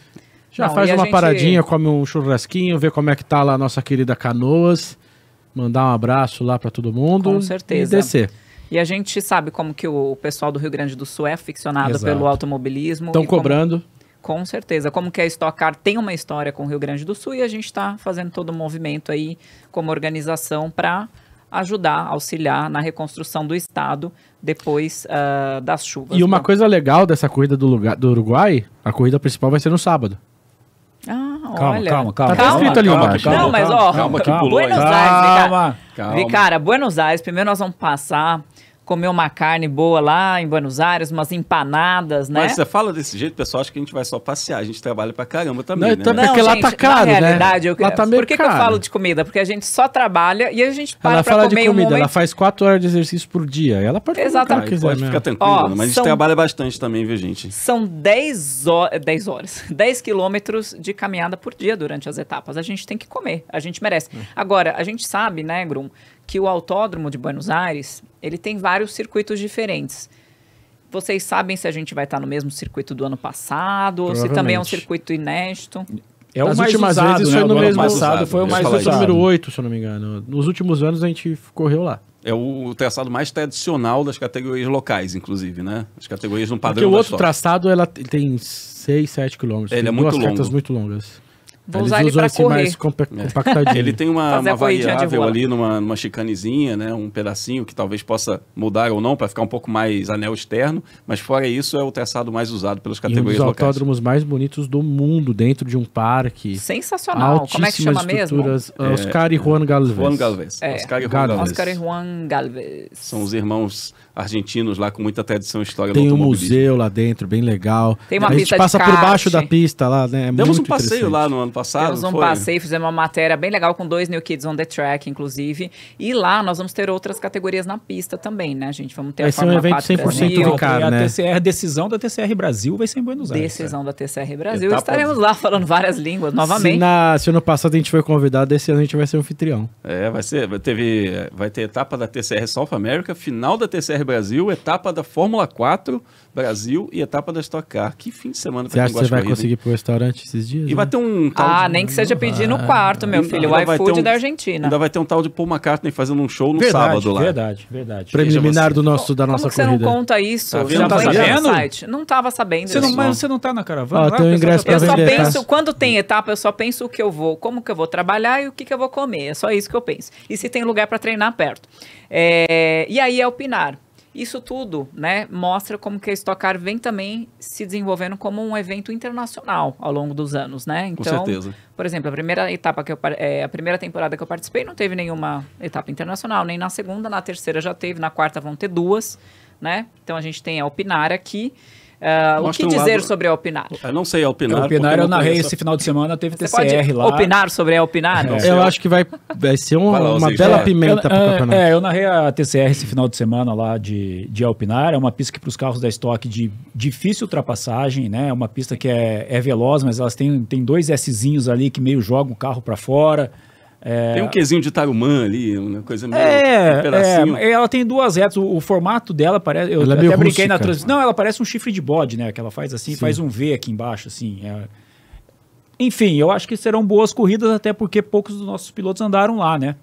Já Não, faz uma gente... paradinha, come um churrasquinho, vê como é que tá lá a nossa querida Canoas, mandar um abraço lá para todo mundo. Com certeza. E descer. E a gente sabe como que o pessoal do Rio Grande do Sul é aficionado Exato. pelo automobilismo. Estão cobrando. Como... Com certeza. Como que a Stock Car tem uma história com o Rio Grande do Sul e a gente está fazendo todo o um movimento aí como organização para ajudar, auxiliar na reconstrução do estado depois uh, das chuvas. E uma coisa legal dessa corrida do, lugar, do Uruguai, a corrida principal vai ser no sábado. Calma, Olha, calma, calma. Tá calma, tá escrito ali calma, embaixo. Calma, não, mas ó, calma, calma, Buenos Aires, calma, Cara, Buenos Aires, primeiro nós vamos passar comer uma carne boa lá em Buenos Aires, umas empanadas, né? Mas você fala desse jeito, pessoal acha que a gente vai só passear, a gente trabalha pra caramba também, não, né? Então é não, porque lá gente, tá caro, na né? realidade, né? Eu, lá tá meio por que, caro. que eu falo de comida? Porque a gente só trabalha e a gente para ela pra fala comer de comida, um momento... Ela faz quatro horas de exercício por dia, ela pode Exatamente. Quiser, pode ficar tranquila, Ó, mas são... a gente trabalha bastante também, viu, gente? São 10, horas, 10 horas, 10 quilômetros de caminhada por dia durante as etapas. A gente tem que comer, a gente merece. É. Agora, a gente sabe, né, Grum, que o Autódromo de Buenos Aires, ele tem vários circuitos diferentes. Vocês sabem se a gente vai estar no mesmo circuito do ano passado ou se também é um circuito inédito? É o mais últimas usado, vezes né? foi no mesmo passado, usado, foi o mais usado, número 8, se eu não me engano. Nos últimos anos a gente correu lá. É o traçado mais tradicional das categorias locais, inclusive, né? As categorias no padrão Porque o outro traçado, ela tem 6, 7 quilômetros. Ele é muito longo. muito longas. Vou Eles usar ele para correr. Mais é. compactadinho. ele tem uma, uma variável ali numa, numa chicanezinha, né? Um pedacinho que talvez possa mudar ou não para ficar um pouco mais anel externo, mas fora isso é o traçado mais usado pelas categorias e um dos locais. autódromos mais bonitos do mundo dentro de um parque. Sensacional. Altíssimas Como é que chama estruturas. mesmo? É, Oscar é, e Juan Galvez. Juan Galvez. É. Oscar e Juan Galvez. Oscar e Juan Galvez. São os irmãos argentinos lá com muita tradição e história Tem um museu lá dentro, bem legal. Tem uma a pista gente passa por baixo da pista lá, né? É Demos um passeio lá no ano passado. Demos um foi? passeio, fizemos uma matéria bem legal com dois New Kids on the Track, inclusive. E lá nós vamos ter outras categorias na pista também, né, gente? Vamos ter vai a ser um evento 100% Brasil. Ricardo, né? É a TCR, decisão da TCR Brasil vai ser em Buenos Aires. Decisão é. da TCR Brasil. Etapa... Estaremos lá falando várias línguas novamente. Se, na, se ano passado a gente foi convidado, esse ano a gente vai ser anfitrião. É, vai ser. Teve, vai ter etapa da TCR South America, final da TCR Brasil, etapa da Fórmula 4 Brasil e etapa da Stock Car. Que fim de semana Você acha que você vai corrida, conseguir ir pro restaurante esses dias? E né? vai ter um tal Ah, de... nem que seja pedir no ah, quarto, meu então filho. Ainda o iFood um... da Argentina. Ainda vai ter um tal de Paul McCartney fazendo um show no verdade, sábado lá. Verdade, verdade. Preliminar do nosso, da Como nossa corrida. você não conta isso? Tá Já não tá sabendo? Site. Não tava sabendo você isso. Não, mas você não tá na caravana? Ah, tem um ingresso tá pra eu só tá? penso, quando tem hum. etapa, eu só penso o que eu vou, como que eu vou trabalhar e o que que eu vou comer. É só isso que eu penso. E se tem lugar para treinar perto. É... E aí é opinar. Isso tudo, né, mostra como que a Stock Car vem também se desenvolvendo como um evento internacional ao longo dos anos, né? Então, Com certeza. Por exemplo, a primeira etapa que eu, é, a primeira temporada que eu participei não teve nenhuma etapa internacional, nem na segunda, na terceira já teve, na quarta vão ter duas, né? Então a gente tem a Opinar aqui. Uh, o que dizer lado... sobre a Alpinar? Eu não sei a Alpinar. A Alpinar, eu narrei esse final de semana, teve Você TCR lá. opinar sobre a Alpinar? É. eu acho que vai, vai ser um, vai lá, uma bela é, pimenta para o é, campeonato. É, eu narrei a TCR esse final de semana lá de, de Alpinar. É uma pista que para os carros da estoque de difícil ultrapassagem, né? É uma pista que é, é veloz, mas elas têm, têm dois Szinhos ali que meio jogam o carro para fora. É... Tem um é. quezinho de tarumã ali, uma coisa meio. É, um é ela tem duas retas. O, o formato dela parece. Eu ela é até é brinquei rústica. na transição. Né? Não, ela parece um chifre de bode, né? Que ela faz assim, Sim. faz um V aqui embaixo, assim. É... Enfim, eu acho que serão boas corridas, até porque poucos dos nossos pilotos andaram lá, né?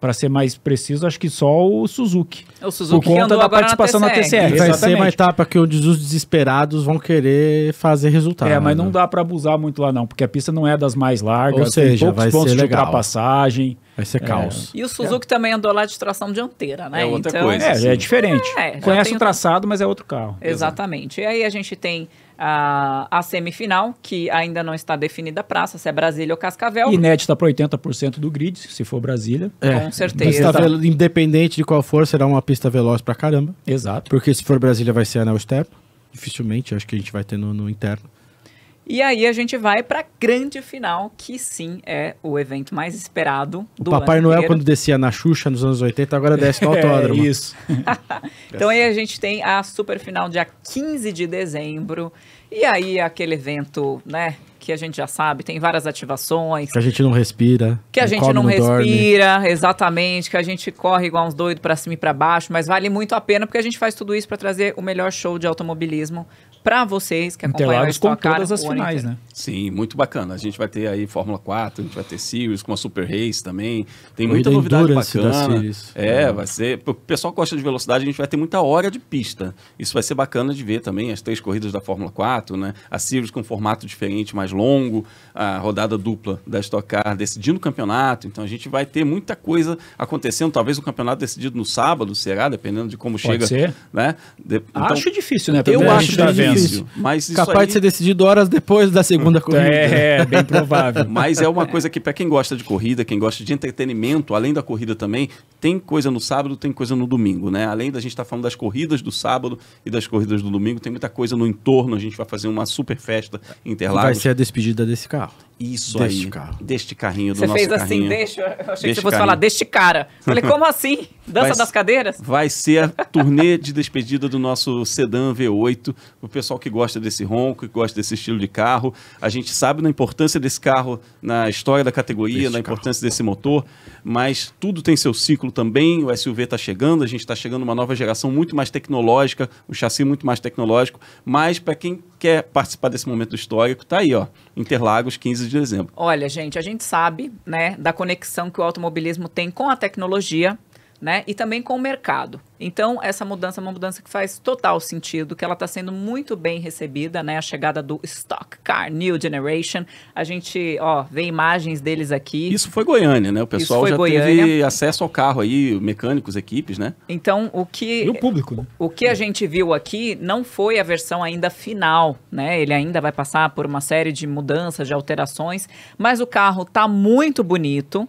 Para ser mais preciso, acho que só o Suzuki. É o Suzuki por conta da participação na TCR. Na TCR vai ser uma etapa que os desesperados vão querer fazer resultado. É, mas né? não dá para abusar muito lá não, porque a pista não é das mais largas. Ou seja, tem vai pontos ser de legal. ultrapassagem. Vai ser é. caos. É. E o Suzuki é. também andou lá de tração dianteira, né? É outra então, coisa. É, assim. é diferente. É, Conhece o traçado, mas é outro carro. Exatamente. Exatamente. E aí a gente tem a, a semifinal, que ainda não está definida a praça, se é Brasília ou Cascavel. Inédita para 80% do grid, se for Brasília. É, com certeza. Tá pista, independente de qual for, será uma pista veloz pra caramba. Exato. Porque se for Brasília vai ser a step, dificilmente, acho que a gente vai ter no, no interno. E aí a gente vai para a grande final, que sim é o evento mais esperado do o Papai Noel, inteiro. quando descia na Xuxa nos anos 80, agora desce no autódromo. é, isso. então aí a gente tem a super final dia 15 de dezembro. E aí, aquele evento, né? Que a gente já sabe, tem várias ativações. Que a gente não respira. Que a gente come, não, não respira, exatamente. Que a gente corre igual uns doidos para cima e para baixo. Mas vale muito a pena, porque a gente faz tudo isso para trazer o melhor show de automobilismo para vocês que acompanham com todas as finais, né? Sim, muito bacana. A gente vai ter aí Fórmula 4, a gente vai ter Series com a Super Race também. Tem muita novidade bacana. É, é, vai ser. O pessoal gosta de velocidade, a gente vai ter muita hora de pista. Isso vai ser bacana de ver também as três corridas da Fórmula 4, né? A Series com um formato diferente, mais longo, a rodada dupla da Stock Car decidindo o campeonato. Então a gente vai ter muita coisa acontecendo, talvez o campeonato decidido no sábado, será, dependendo de como Pode chega, ser. né? De... Então, acho difícil, né? eu acho tá difícil difícil. Mas Capaz aí... de ser decidido horas depois da segunda é, corrida. É, é bem provável. mas é uma coisa que, para quem gosta de corrida, quem gosta de entretenimento, além da corrida também, tem coisa no sábado, tem coisa no domingo, né? Além da gente estar tá falando das corridas do sábado e das corridas do domingo, tem muita coisa no entorno. A gente vai fazer uma super festa Interlagos. Vai ser a despedida desse carro. Isso deste aí. Carro. Deste carrinho, do você nosso carrinho. Você fez assim, deixa. Eu achei deste que você fosse carrinho. falar deste cara. Falei, como assim? Dança vai, das cadeiras? Vai ser a turnê de despedida do nosso sedã V8. O pessoal que gosta desse ronco, que gosta desse estilo de carro. A gente sabe da importância desse carro na história da categoria, deste da importância carro. desse motor, mas tudo tem seu ciclo também, o SUV está chegando, a gente está chegando uma nova geração muito mais tecnológica, o um chassi muito mais tecnológico, mas para quem quer participar desse momento histórico, tá aí, ó, Interlagos, 15 de dezembro. Olha, gente, a gente sabe, né, da conexão que o automobilismo tem com a tecnologia, né? E também com o mercado. Então, essa mudança é uma mudança que faz total sentido, que ela está sendo muito bem recebida, né? A chegada do Stock Car New Generation. A gente, ó, vê imagens deles aqui. Isso foi Goiânia, né? O pessoal já Goiânia. teve acesso ao carro aí, mecânicos, equipes, né? Então, o que... E o público, né? O que a gente viu aqui não foi a versão ainda final, né? Ele ainda vai passar por uma série de mudanças, de alterações, mas o carro tá muito bonito.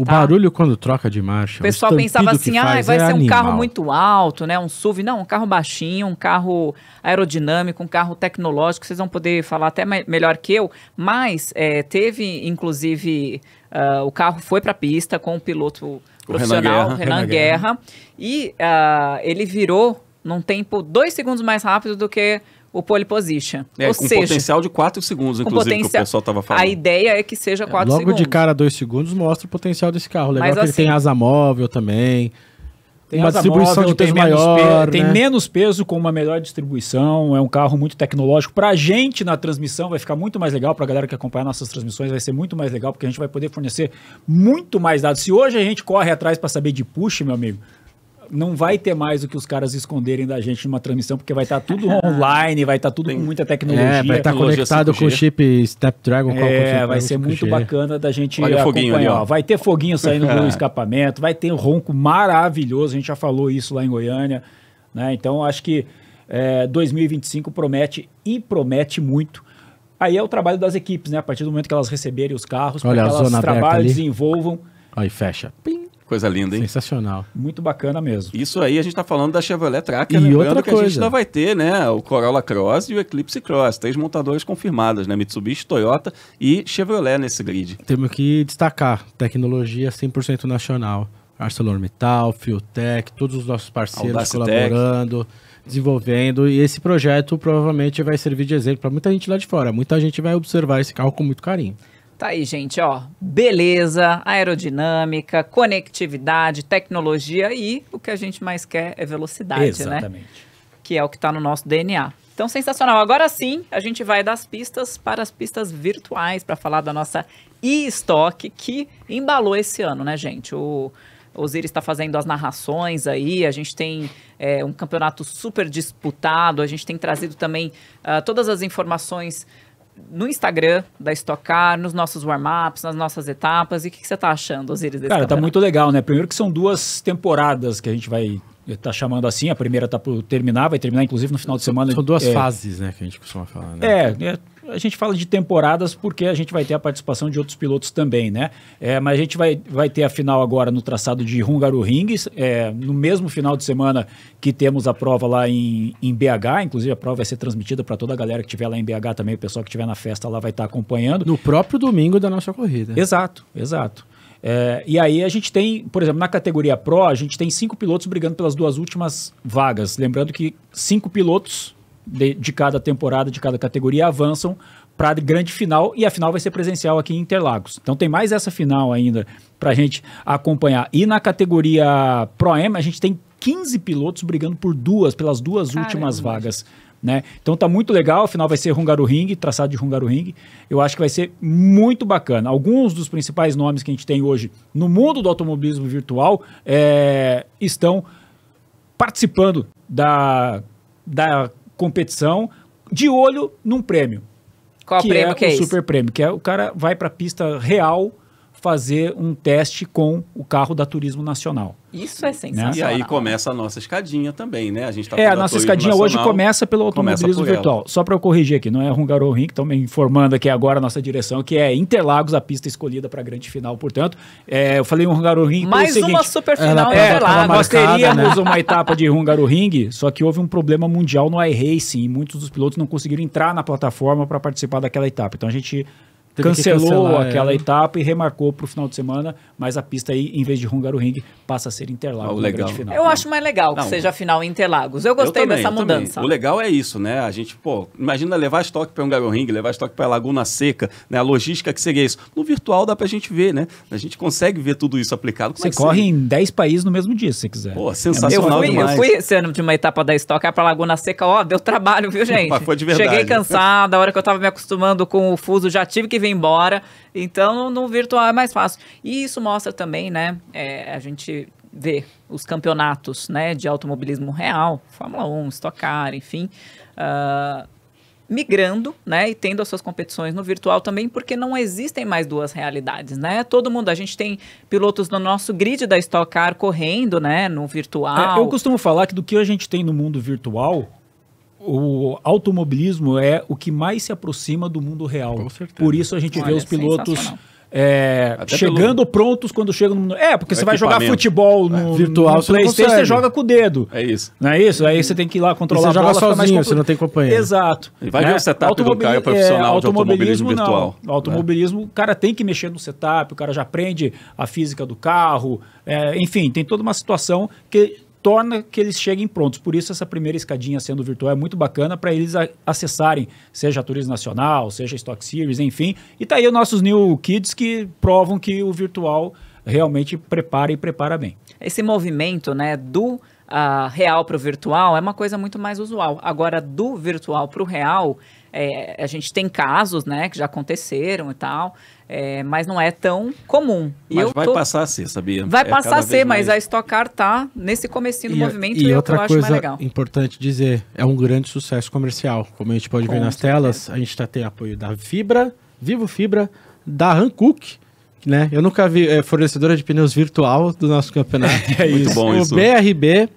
O tá? barulho quando troca de marcha. O pessoal o pensava assim, ah, vai é ser um animal. carro muito alto, né? Um SUV. Não, um carro baixinho, um carro aerodinâmico, um carro tecnológico. Vocês vão poder falar até me melhor que eu. Mas é, teve, inclusive, uh, o carro foi para a pista com o piloto profissional, Renan Guerra. Renan Renan Guerra. Guerra e uh, ele virou num tempo dois segundos mais rápido do que o pole position. É, Ou com seja, potencial de 4 segundos, inclusive, que o pessoal estava falando. A ideia é que seja 4 é, logo segundos. Logo de cara, 2 segundos mostra o potencial desse carro. Legal Mas, que assim, ele tem assim- asa móvel também. Tem uma distribuição móvel, de peso tem maior. né? Tem menos peso com uma melhor distribuição. É um carro muito tecnológico. Para a gente na transmissão vai ficar muito mais legal. Para a galera que acompanha nossas transmissões vai ser muito mais legal, porque a gente vai poder fornecer muito mais dados. Se hoje a gente corre atrás para saber de push, meu amigo, não vai ter mais o que os caras esconderem da gente numa transmissão, porque vai estar tá tudo online, vai estar tá tudo com muita tecnologia. É, vai estar tá conectado 5G. com o chip Snapdragon. É, vai ser muito 5G. É? bacana da gente Olha acompanhar. Ali, ó. Vai ter foguinho saindo do escapamento, vai ter um ronco maravilhoso, a gente já falou isso lá em Goiânia. Né? Então, acho que é, 2025 promete e promete muito. Aí é o trabalho das equipes, né? A partir do momento que elas receberem os carros, para que elas trabalhem, desenvolvam. Aí fecha. Pim. Coisa linda, hein? Sensacional. Muito bacana mesmo. Isso aí, a gente está falando da Chevrolet Tracker, e lembrando outra que coisa. a gente ainda vai ter, né, o Corolla Cross e o Eclipse Cross, três montadoras confirmadas, né, Mitsubishi, Toyota e Chevrolet nesse grid. Temos que destacar, tecnologia 100% nacional, ArcelorMittal, Fiotech, todos os nossos parceiros Audacitec. colaborando desenvolvendo e esse projeto provavelmente vai servir de exemplo para muita gente lá de fora. Muita gente vai observar esse carro com muito carinho. Tá aí, gente, ó. Beleza, aerodinâmica, conectividade, tecnologia e o que a gente mais quer é velocidade, Exatamente. né? Exatamente. Que é o que está no nosso DNA. Então, sensacional. Agora sim, a gente vai das pistas para as pistas virtuais para falar da nossa e-stock que embalou esse ano, né, gente? O Osiris está fazendo as narrações aí, a gente tem é, um campeonato super disputado, a gente tem trazido também uh, todas as informações no Instagram da Stock Car, nos nossos warm-ups, nas nossas etapas. E o que, que, você está achando, Osiris, desse Cara, tá campeonato? tá muito legal, né? Primeiro que são duas temporadas que a gente vai está chamando assim, a primeira está por terminar, vai terminar inclusive no final de semana. São duas é, fases, né, que a gente costuma falar. Né? É, é, a gente fala de temporadas porque a gente vai ter a participação de outros pilotos também, né? É, mas a gente vai, vai ter a final agora no traçado de Hungaroring, é, no mesmo final de semana que temos a prova lá em, em BH, inclusive a prova vai ser transmitida para toda a galera que estiver lá em BH também, o pessoal que estiver na festa lá vai estar tá acompanhando. No próprio domingo da nossa corrida. Exato, exato. É, e aí a gente tem, por exemplo, na categoria Pro, a gente tem cinco pilotos brigando pelas duas últimas vagas. Lembrando que cinco pilotos de, de cada temporada, de cada categoria, avançam para a grande final e a final vai ser presencial aqui em Interlagos. Então tem mais essa final ainda para a gente acompanhar. E na categoria Pro-Am, a gente tem 15 pilotos brigando por duas, pelas duas Caramba. últimas vagas. Né? Então tá muito legal, afinal vai ser Hungaroring, traçado de Hungaroring. Eu acho que vai ser muito bacana. Alguns dos principais nomes que a gente tem hoje no mundo do automobilismo virtual é, estão participando da, da competição de olho num prêmio. Qual que prêmio é que é o super prêmio, que é o cara vai para a pista real fazer um teste com o carro da Turismo Nacional. Isso é né? sensacional. E aí começa a nossa escadinha também, né? A gente tá É, a nossa escadinha hoje começa pelo automobilismo começa virtual. Só para eu corrigir aqui, não é Hungaroring, estão me informando aqui agora a nossa direção, que é Interlagos, a pista escolhida para a grande final, portanto. É, eu falei Hungaroring então é Mais seguinte, uma super final é, Interlagos. Nós teríamos né? uma etapa de Hungaroring, só que houve um problema mundial no iRacing e muitos dos pilotos não conseguiram entrar na plataforma para participar daquela etapa. Então a gente cancelou é. aquela é. etapa e remarcou para o final de semana, mas a pista aí, em vez de Hungaroring, passa a ser Interlagos. Oh, legal. Final, eu acho mais legal que Não. seja final Interlagos. Eu gostei eu também, dessa mudança. O legal é isso, né? A gente, pô, imagina levar estoque para Hungaroring, levar estoque para Laguna Seca, né? A logística que seria isso. No virtual dá para a gente ver, né? A gente consegue ver tudo isso aplicado. Como você é corre seria? em 10 países no mesmo dia, se quiser. Pô, é sensacional é eu fui, demais. Eu fui esse ano de uma etapa da estoque para Laguna Seca, ó, deu trabalho, viu, gente? Mas Foi de verdade. Cheguei cansada, a hora que eu estava me acostumando com o fuso, já tive que vir embora. Então, no virtual é mais fácil. E isso mostra também, né? É, a gente vê os campeonatos né, de automobilismo real, Fórmula 1, Stock Car, enfim. Uh, migrando, né, e tendo as suas competições no virtual também, porque não existem mais duas realidades, né? Todo mundo, a gente tem pilotos no nosso grid da Stock Car correndo, né, no virtual. É, eu costumo falar que do que a gente tem no mundo virtual, o automobilismo é o que mais se aproxima do mundo real. Com certeza. Por isso a gente Olha, vê os pilotos é, chegando pelo... prontos quando chega no mundo. É, porque o você vai jogar futebol é. no, é. virtual, no PlayStation, você joga com o dedo. É isso. Não é isso? Aí você tem que ir lá controlar você a bola, joga sozinho, compl... você não tem companheiro. Exato. E vai né? ver o setup Automobili... do Caio é profissional é, automobilismo, automobilismo virtual. Não. Né? Automobilismo, o cara tem que mexer no setup, o cara já aprende a física do carro. É, enfim, tem toda uma situação que torna que eles cheguem prontos. Por isso, essa primeira escadinha sendo virtual é muito bacana para eles acessarem, seja a Turismo Nacional, seja Stock Series, enfim. E tá aí os nossos New Kids que provam que o virtual realmente prepara e prepara bem. Esse movimento né, do Uh, real para o virtual é uma coisa muito mais usual. Agora, do virtual para o real, é, a gente tem casos né, que já aconteceram e tal, é, mas não é tão comum. E mas vai tô... passar a ser, sabia? Vai é passar a ser, mas a Stock Car tá nesse comecinho do e, movimento e, e outra eu coisa acho mais legal. importante dizer, é um grande sucesso comercial. Como a gente pode Com ver nas certeza. telas, a gente está tendo apoio da Fibra, Vivo Fibra, da Hankook, né? Eu nunca vi é, fornecedora de pneus virtual do nosso campeonato. É isso. Muito bom o isso. O BRB,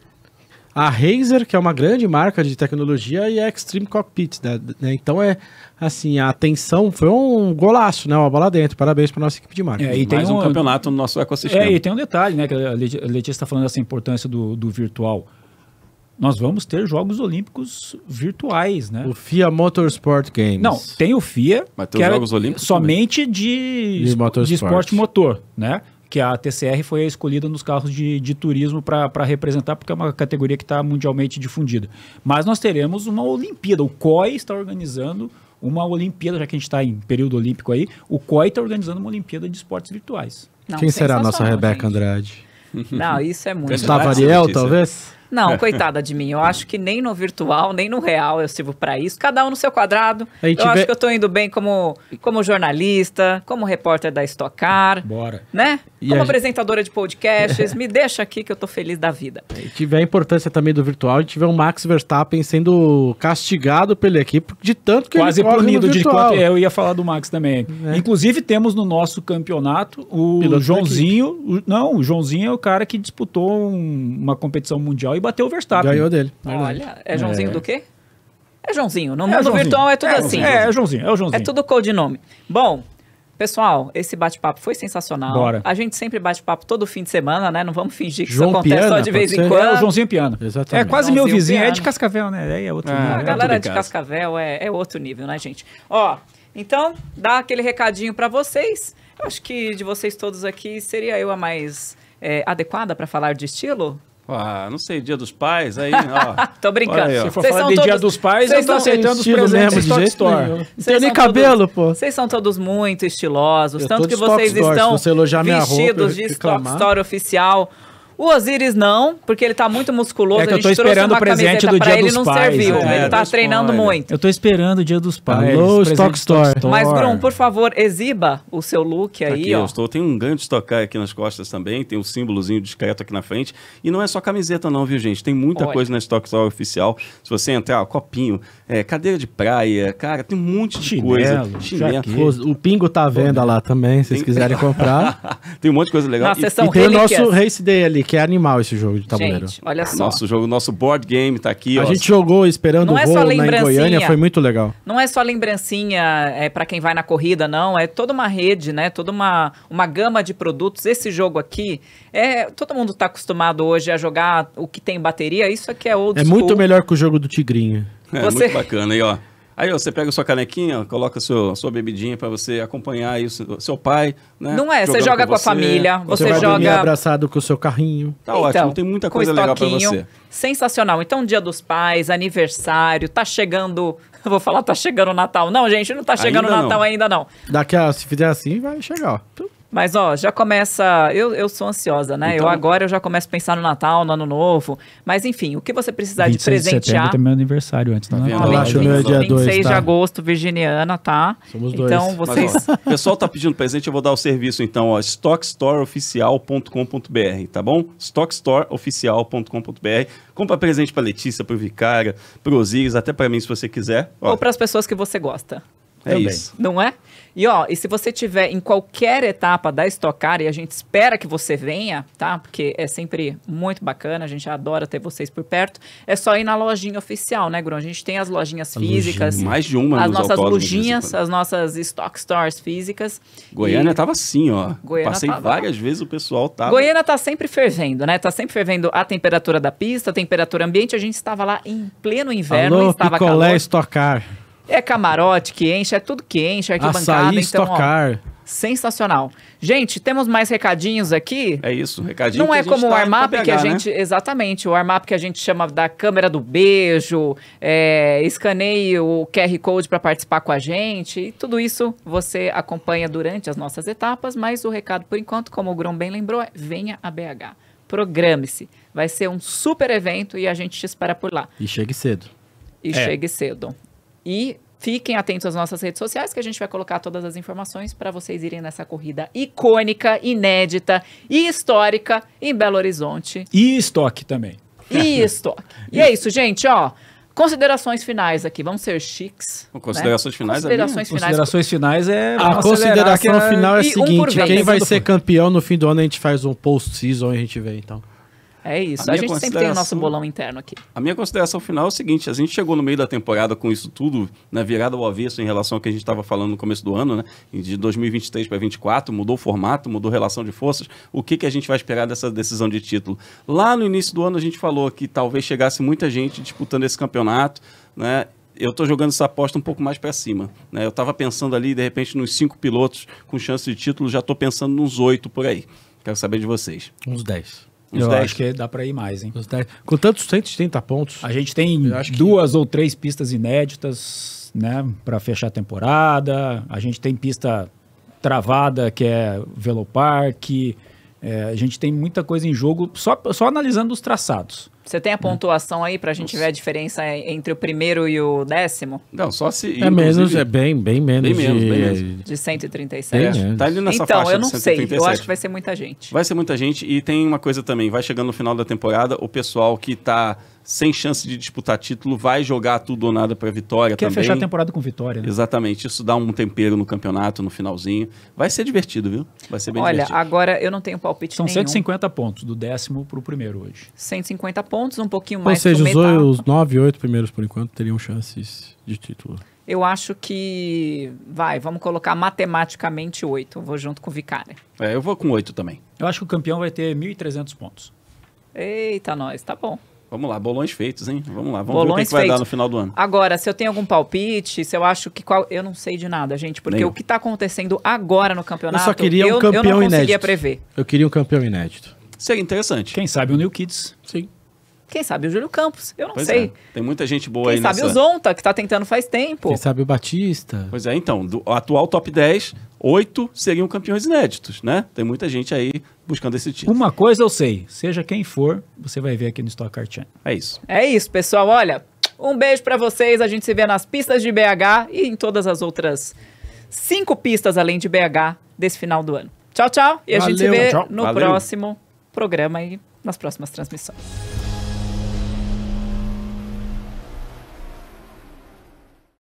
a Razer, que é uma grande marca de tecnologia, e a Extreme Cockpit, né? né? Então é assim, a atenção foi um golaço, né? Uma bola dentro. Parabéns para nossa equipe de marca É, e tem Mais um, um, campeonato no nosso ecossistema. É, e tem um detalhe, né? Que a Letícia está falando dessa importância do, do virtual nós vamos ter Jogos Olímpicos virtuais, né? O FIA Motorsport Games. Não, tem o FIA, Mas tem que os Jogos Olímpicos somente de, de, de esporte motor, né? que a TCR foi a escolhida nos carros de, de turismo para representar, porque é uma categoria que está mundialmente difundida. Mas nós teremos uma Olimpíada. O COI está organizando uma Olimpíada, já que a gente está em período olímpico aí, o COI está organizando uma Olimpíada de esportes virtuais. Não, Quem será a nossa Rebeca gente. Andrade? Não, isso é muito. Gustavo Ariel, talvez? Não, é. coitada de mim. Eu acho que nem no virtual, nem no real eu sirvo para isso. Cada um no seu quadrado. eu acho que eu estou indo bem como, como jornalista, como repórter da Estocar. Bora. Né? E como apresentadora de podcasts. me deixa aqui que eu estou feliz da vida. É, e tiver a importância também do virtual, e tiver o Max Verstappen sendo castigado pela equipe de tanto que Quase ele corre punido de quanto eu ia falar do Max também. É. Inclusive temos no nosso campeonato o Piloto Joãozinho, o, não, o Joãozinho é o cara que disputou um, uma competição mundial e bateu o Verstappen. Ganhou dele. Olha, é Joãozinho é. do quê? É Joãozinho. No mundo é virtual é tudo é, assim. É, é Joãozinho, é o Joãozinho. É tudo codinome. Bom, Pessoal, esse bate-papo foi sensacional. Bora. A gente sempre bate papo todo fim de semana, né? Não vamos fingir que João isso acontece Piana, só de vez ser. em quando. É o Joãozinho Piano. Exatamente. É quase Joãozinho meu vizinho. Piano. É de Cascavel, né? Aí é outro ah, é, nível. A galera é de Cascavel é, é outro nível, né, gente? Ó, então, dá aquele recadinho para vocês. Acho que de vocês todos aqui, seria eu a mais é, adequada para falar de estilo? Ah, não sei, dia dos pais, aí, ó. Tô brincando. Aí, ó. Se for Vocês falar de todos... dia dos pais, Vocês eu tô aceitando os presentes mesmo, de jeito Store. Não tem nem cabelo, pô. Vocês são todos muito estilosos, eu tanto que vocês estão store, vestidos roupa, de Stock Store oficial. O Osiris não, porque ele tá muito musculoso. É que eu tô esperando o presente do Dia ele dos ele Pais. Serviu, é, ele tá treinando muito. Eu tô esperando o Dia dos Pais. Low Stock Store. Store. Mas, Grum, por favor, exiba o seu look aí, aqui, ó. Eu estou, tem um grande estocar aqui nas costas também, tem um símbolozinho discreto aqui na frente. E não é só camiseta não, viu, gente? Tem muita Olha. coisa na Stock Store oficial. Se você entrar, ó, copinho, é, cadeira de praia, cara, tem um monte de chinelo, coisa. Chinelo. O, o Pingo tá à venda lá também, se vocês quiserem comprar. tem um monte de coisa legal. Na e, e tem o nosso Race Day ali que, é animal esse jogo de tabuleiro. Gente, olha só. Nosso jogo, nosso board game tá aqui. A ó. gente jogou esperando não o é voo é na Goiânia, foi muito legal. Não é só lembrancinha é, para quem vai na corrida, não. É toda uma rede, né? Toda uma, uma gama de produtos. Esse jogo aqui, é todo mundo tá acostumado hoje a jogar o que tem bateria. Isso aqui é outro. É school. muito melhor que o jogo do tigrinho. É, Você... muito bacana. aí ó, Aí você pega sua canequinha, coloca seu, sua bebidinha para você acompanhar isso, seu pai, né? Não é, você joga com, a você, família, você, você joga abraçado com o seu carrinho. Tá então, ótimo, tem muita coisa legal para você. Sensacional. Então, Dia dos Pais, aniversário, tá chegando eu vou falar, tá chegando o Natal. Não, gente, não tá chegando o Natal não. ainda, não. Daqui a, se fizer assim, vai chegar, ó. Mas, ó, já começa. Eu, eu sou ansiosa, né? Então, eu agora eu já começo a pensar no Natal, no Ano Novo. Mas, enfim, o que você precisar de presentear. De tem é meu aniversário antes, tá Natal. Eu acho meu é dia 26 dois, tá? de agosto, Virginiana, tá? Somos dois. Então, vocês. Mas, ó, o pessoal tá pedindo presente, eu vou dar o serviço, então, ó, stockstoreoficial.com.br, tá bom? stockstoreoficial.com.br. Compra presente pra Letícia, pro Vicara, pro Osiris, até pra mim, se você quiser. Ó. Ou pras pessoas que você gosta. É Também. isso. Não é? E ó, e se você tiver em qualquer etapa da Estocar, e a gente espera que você venha, tá? Porque é sempre muito bacana, a gente adora ter vocês por perto. É só ir na lojinha oficial, né, Grão? A gente tem as lojinhas a físicas. Lojinha, mais de uma, As nossas lojinhas, as nossas Stock Stores físicas. Goiânia e... tava assim, ó. Goiânia Passei tava... várias vezes, o pessoal tava. Goiânia tá sempre fervendo, né? Tá sempre fervendo a temperatura da pista, a temperatura ambiente. A gente estava lá em pleno inverno, Alô, estava picolé Stock Estocar. É camarote que enche, é tudo que enche, é arquibancada. Açaí, então, tocar. sensacional. Gente, temos mais recadinhos aqui. É isso, recadinho. Não é como o tá Armap que a gente. Né? Exatamente, o Armap que a gente chama da câmera do beijo, é, escaneie o QR Code para participar com a gente. E tudo isso você acompanha durante as nossas etapas, mas o recado, por enquanto, como o Grom bem lembrou, é venha a BH. Programe-se. Vai ser um super evento e a gente te espera por lá. E chegue cedo. E é. chegue cedo. E fiquem atentos às nossas redes sociais, que a gente vai colocar todas as informações para vocês irem nessa corrida icônica, inédita e histórica em Belo Horizonte. E estoque também. E estoque. e é isso, gente, ó. Considerações finais aqui, vamos ser chiques. Considerações né? finais Considerações, é considerações finais é. é a consideração é final é a seguinte: um quem vai ser campeão no fim do ano, a gente faz um post-season e a gente vê, então. É isso. A, a gente consideração... sempre tem o nosso bolão interno aqui. A minha consideração final é o seguinte: a gente chegou no meio da temporada com isso tudo, né, virada ao avesso em relação ao que a gente estava falando no começo do ano, né? De 2023 para 2024, mudou o formato, mudou a relação de forças. O que, que a gente vai esperar dessa decisão de título? Lá no início do ano a gente falou que talvez chegasse muita gente disputando esse campeonato, né? eu estou jogando essa aposta um pouco mais para cima. Né? Eu estava pensando ali, de repente, nos cinco pilotos com chance de título, já estou pensando nos oito por aí. Quero saber de vocês. Uns dez eu 10. acho que dá para ir mais, hein? Com tantos 130 pontos. A gente tem duas que... ou três pistas inéditas, né, para fechar a temporada. A gente tem pista travada, que é Velopark. É, a gente tem muita coisa em jogo, só, só analisando os traçados. Você tem a hum. pontuação aí para a gente ver a diferença entre o primeiro e o décimo? Não, só se. É menos, é bem, bem menos. Bem menos, de, bem menos. de 137. É, tá ali nessa então, faixa eu não sei. Eu acho que vai ser muita gente. Vai ser muita gente. E tem uma coisa também: vai chegando no final da temporada, o pessoal que está sem chance de disputar título, vai jogar tudo ou nada para vitória Quer também. Quer fechar a temporada com vitória. Né? Exatamente, isso dá um tempero no campeonato, no finalzinho. Vai ser divertido, viu? Vai ser bem Olha, divertido. Olha, agora eu não tenho palpite São nenhum. 150 pontos, do décimo para o primeiro hoje. 150 pontos, um pouquinho ou mais Ou seja, os, os 9 e 8 primeiros, por enquanto, teriam chances de título. Eu acho que vai, vamos colocar matematicamente 8. Eu vou junto com o Vicari. É, eu vou com 8 também. Eu acho que o campeão vai ter 1.300 pontos. Eita, nós, tá bom. Vamos lá, bolões feitos, hein? Vamos lá, vamos bolões ver o que, é que vai feitos. dar no final do ano. Agora, se eu tenho algum palpite, se eu acho que qual. Eu não sei de nada, gente, porque Nem. o que está acontecendo agora no campeonato. Eu só queria um eu, campeão eu não conseguia inédito. prever. Eu queria um campeão inédito. Seria é interessante. Quem sabe o New Kids. Sim. Quem sabe o Júlio Campos? Eu não pois sei. É. Tem muita gente boa Quem aí Quem sabe o Zonta, que está tentando faz tempo. Quem sabe o Batista. Pois é, então, do atual top 10, oito seriam campeões inéditos, né? Tem muita gente aí buscando esse título. Uma coisa eu sei, seja quem for, você vai ver aqui no Stock Car Channel. É isso. É isso, pessoal. Olha, um beijo para vocês. A gente se vê nas pistas de BH e em todas as outras cinco pistas além de BH desse final do ano. Tchau, tchau. E Valeu, a gente se vê tchau. no Valeu. próximo programa e nas próximas transmissões.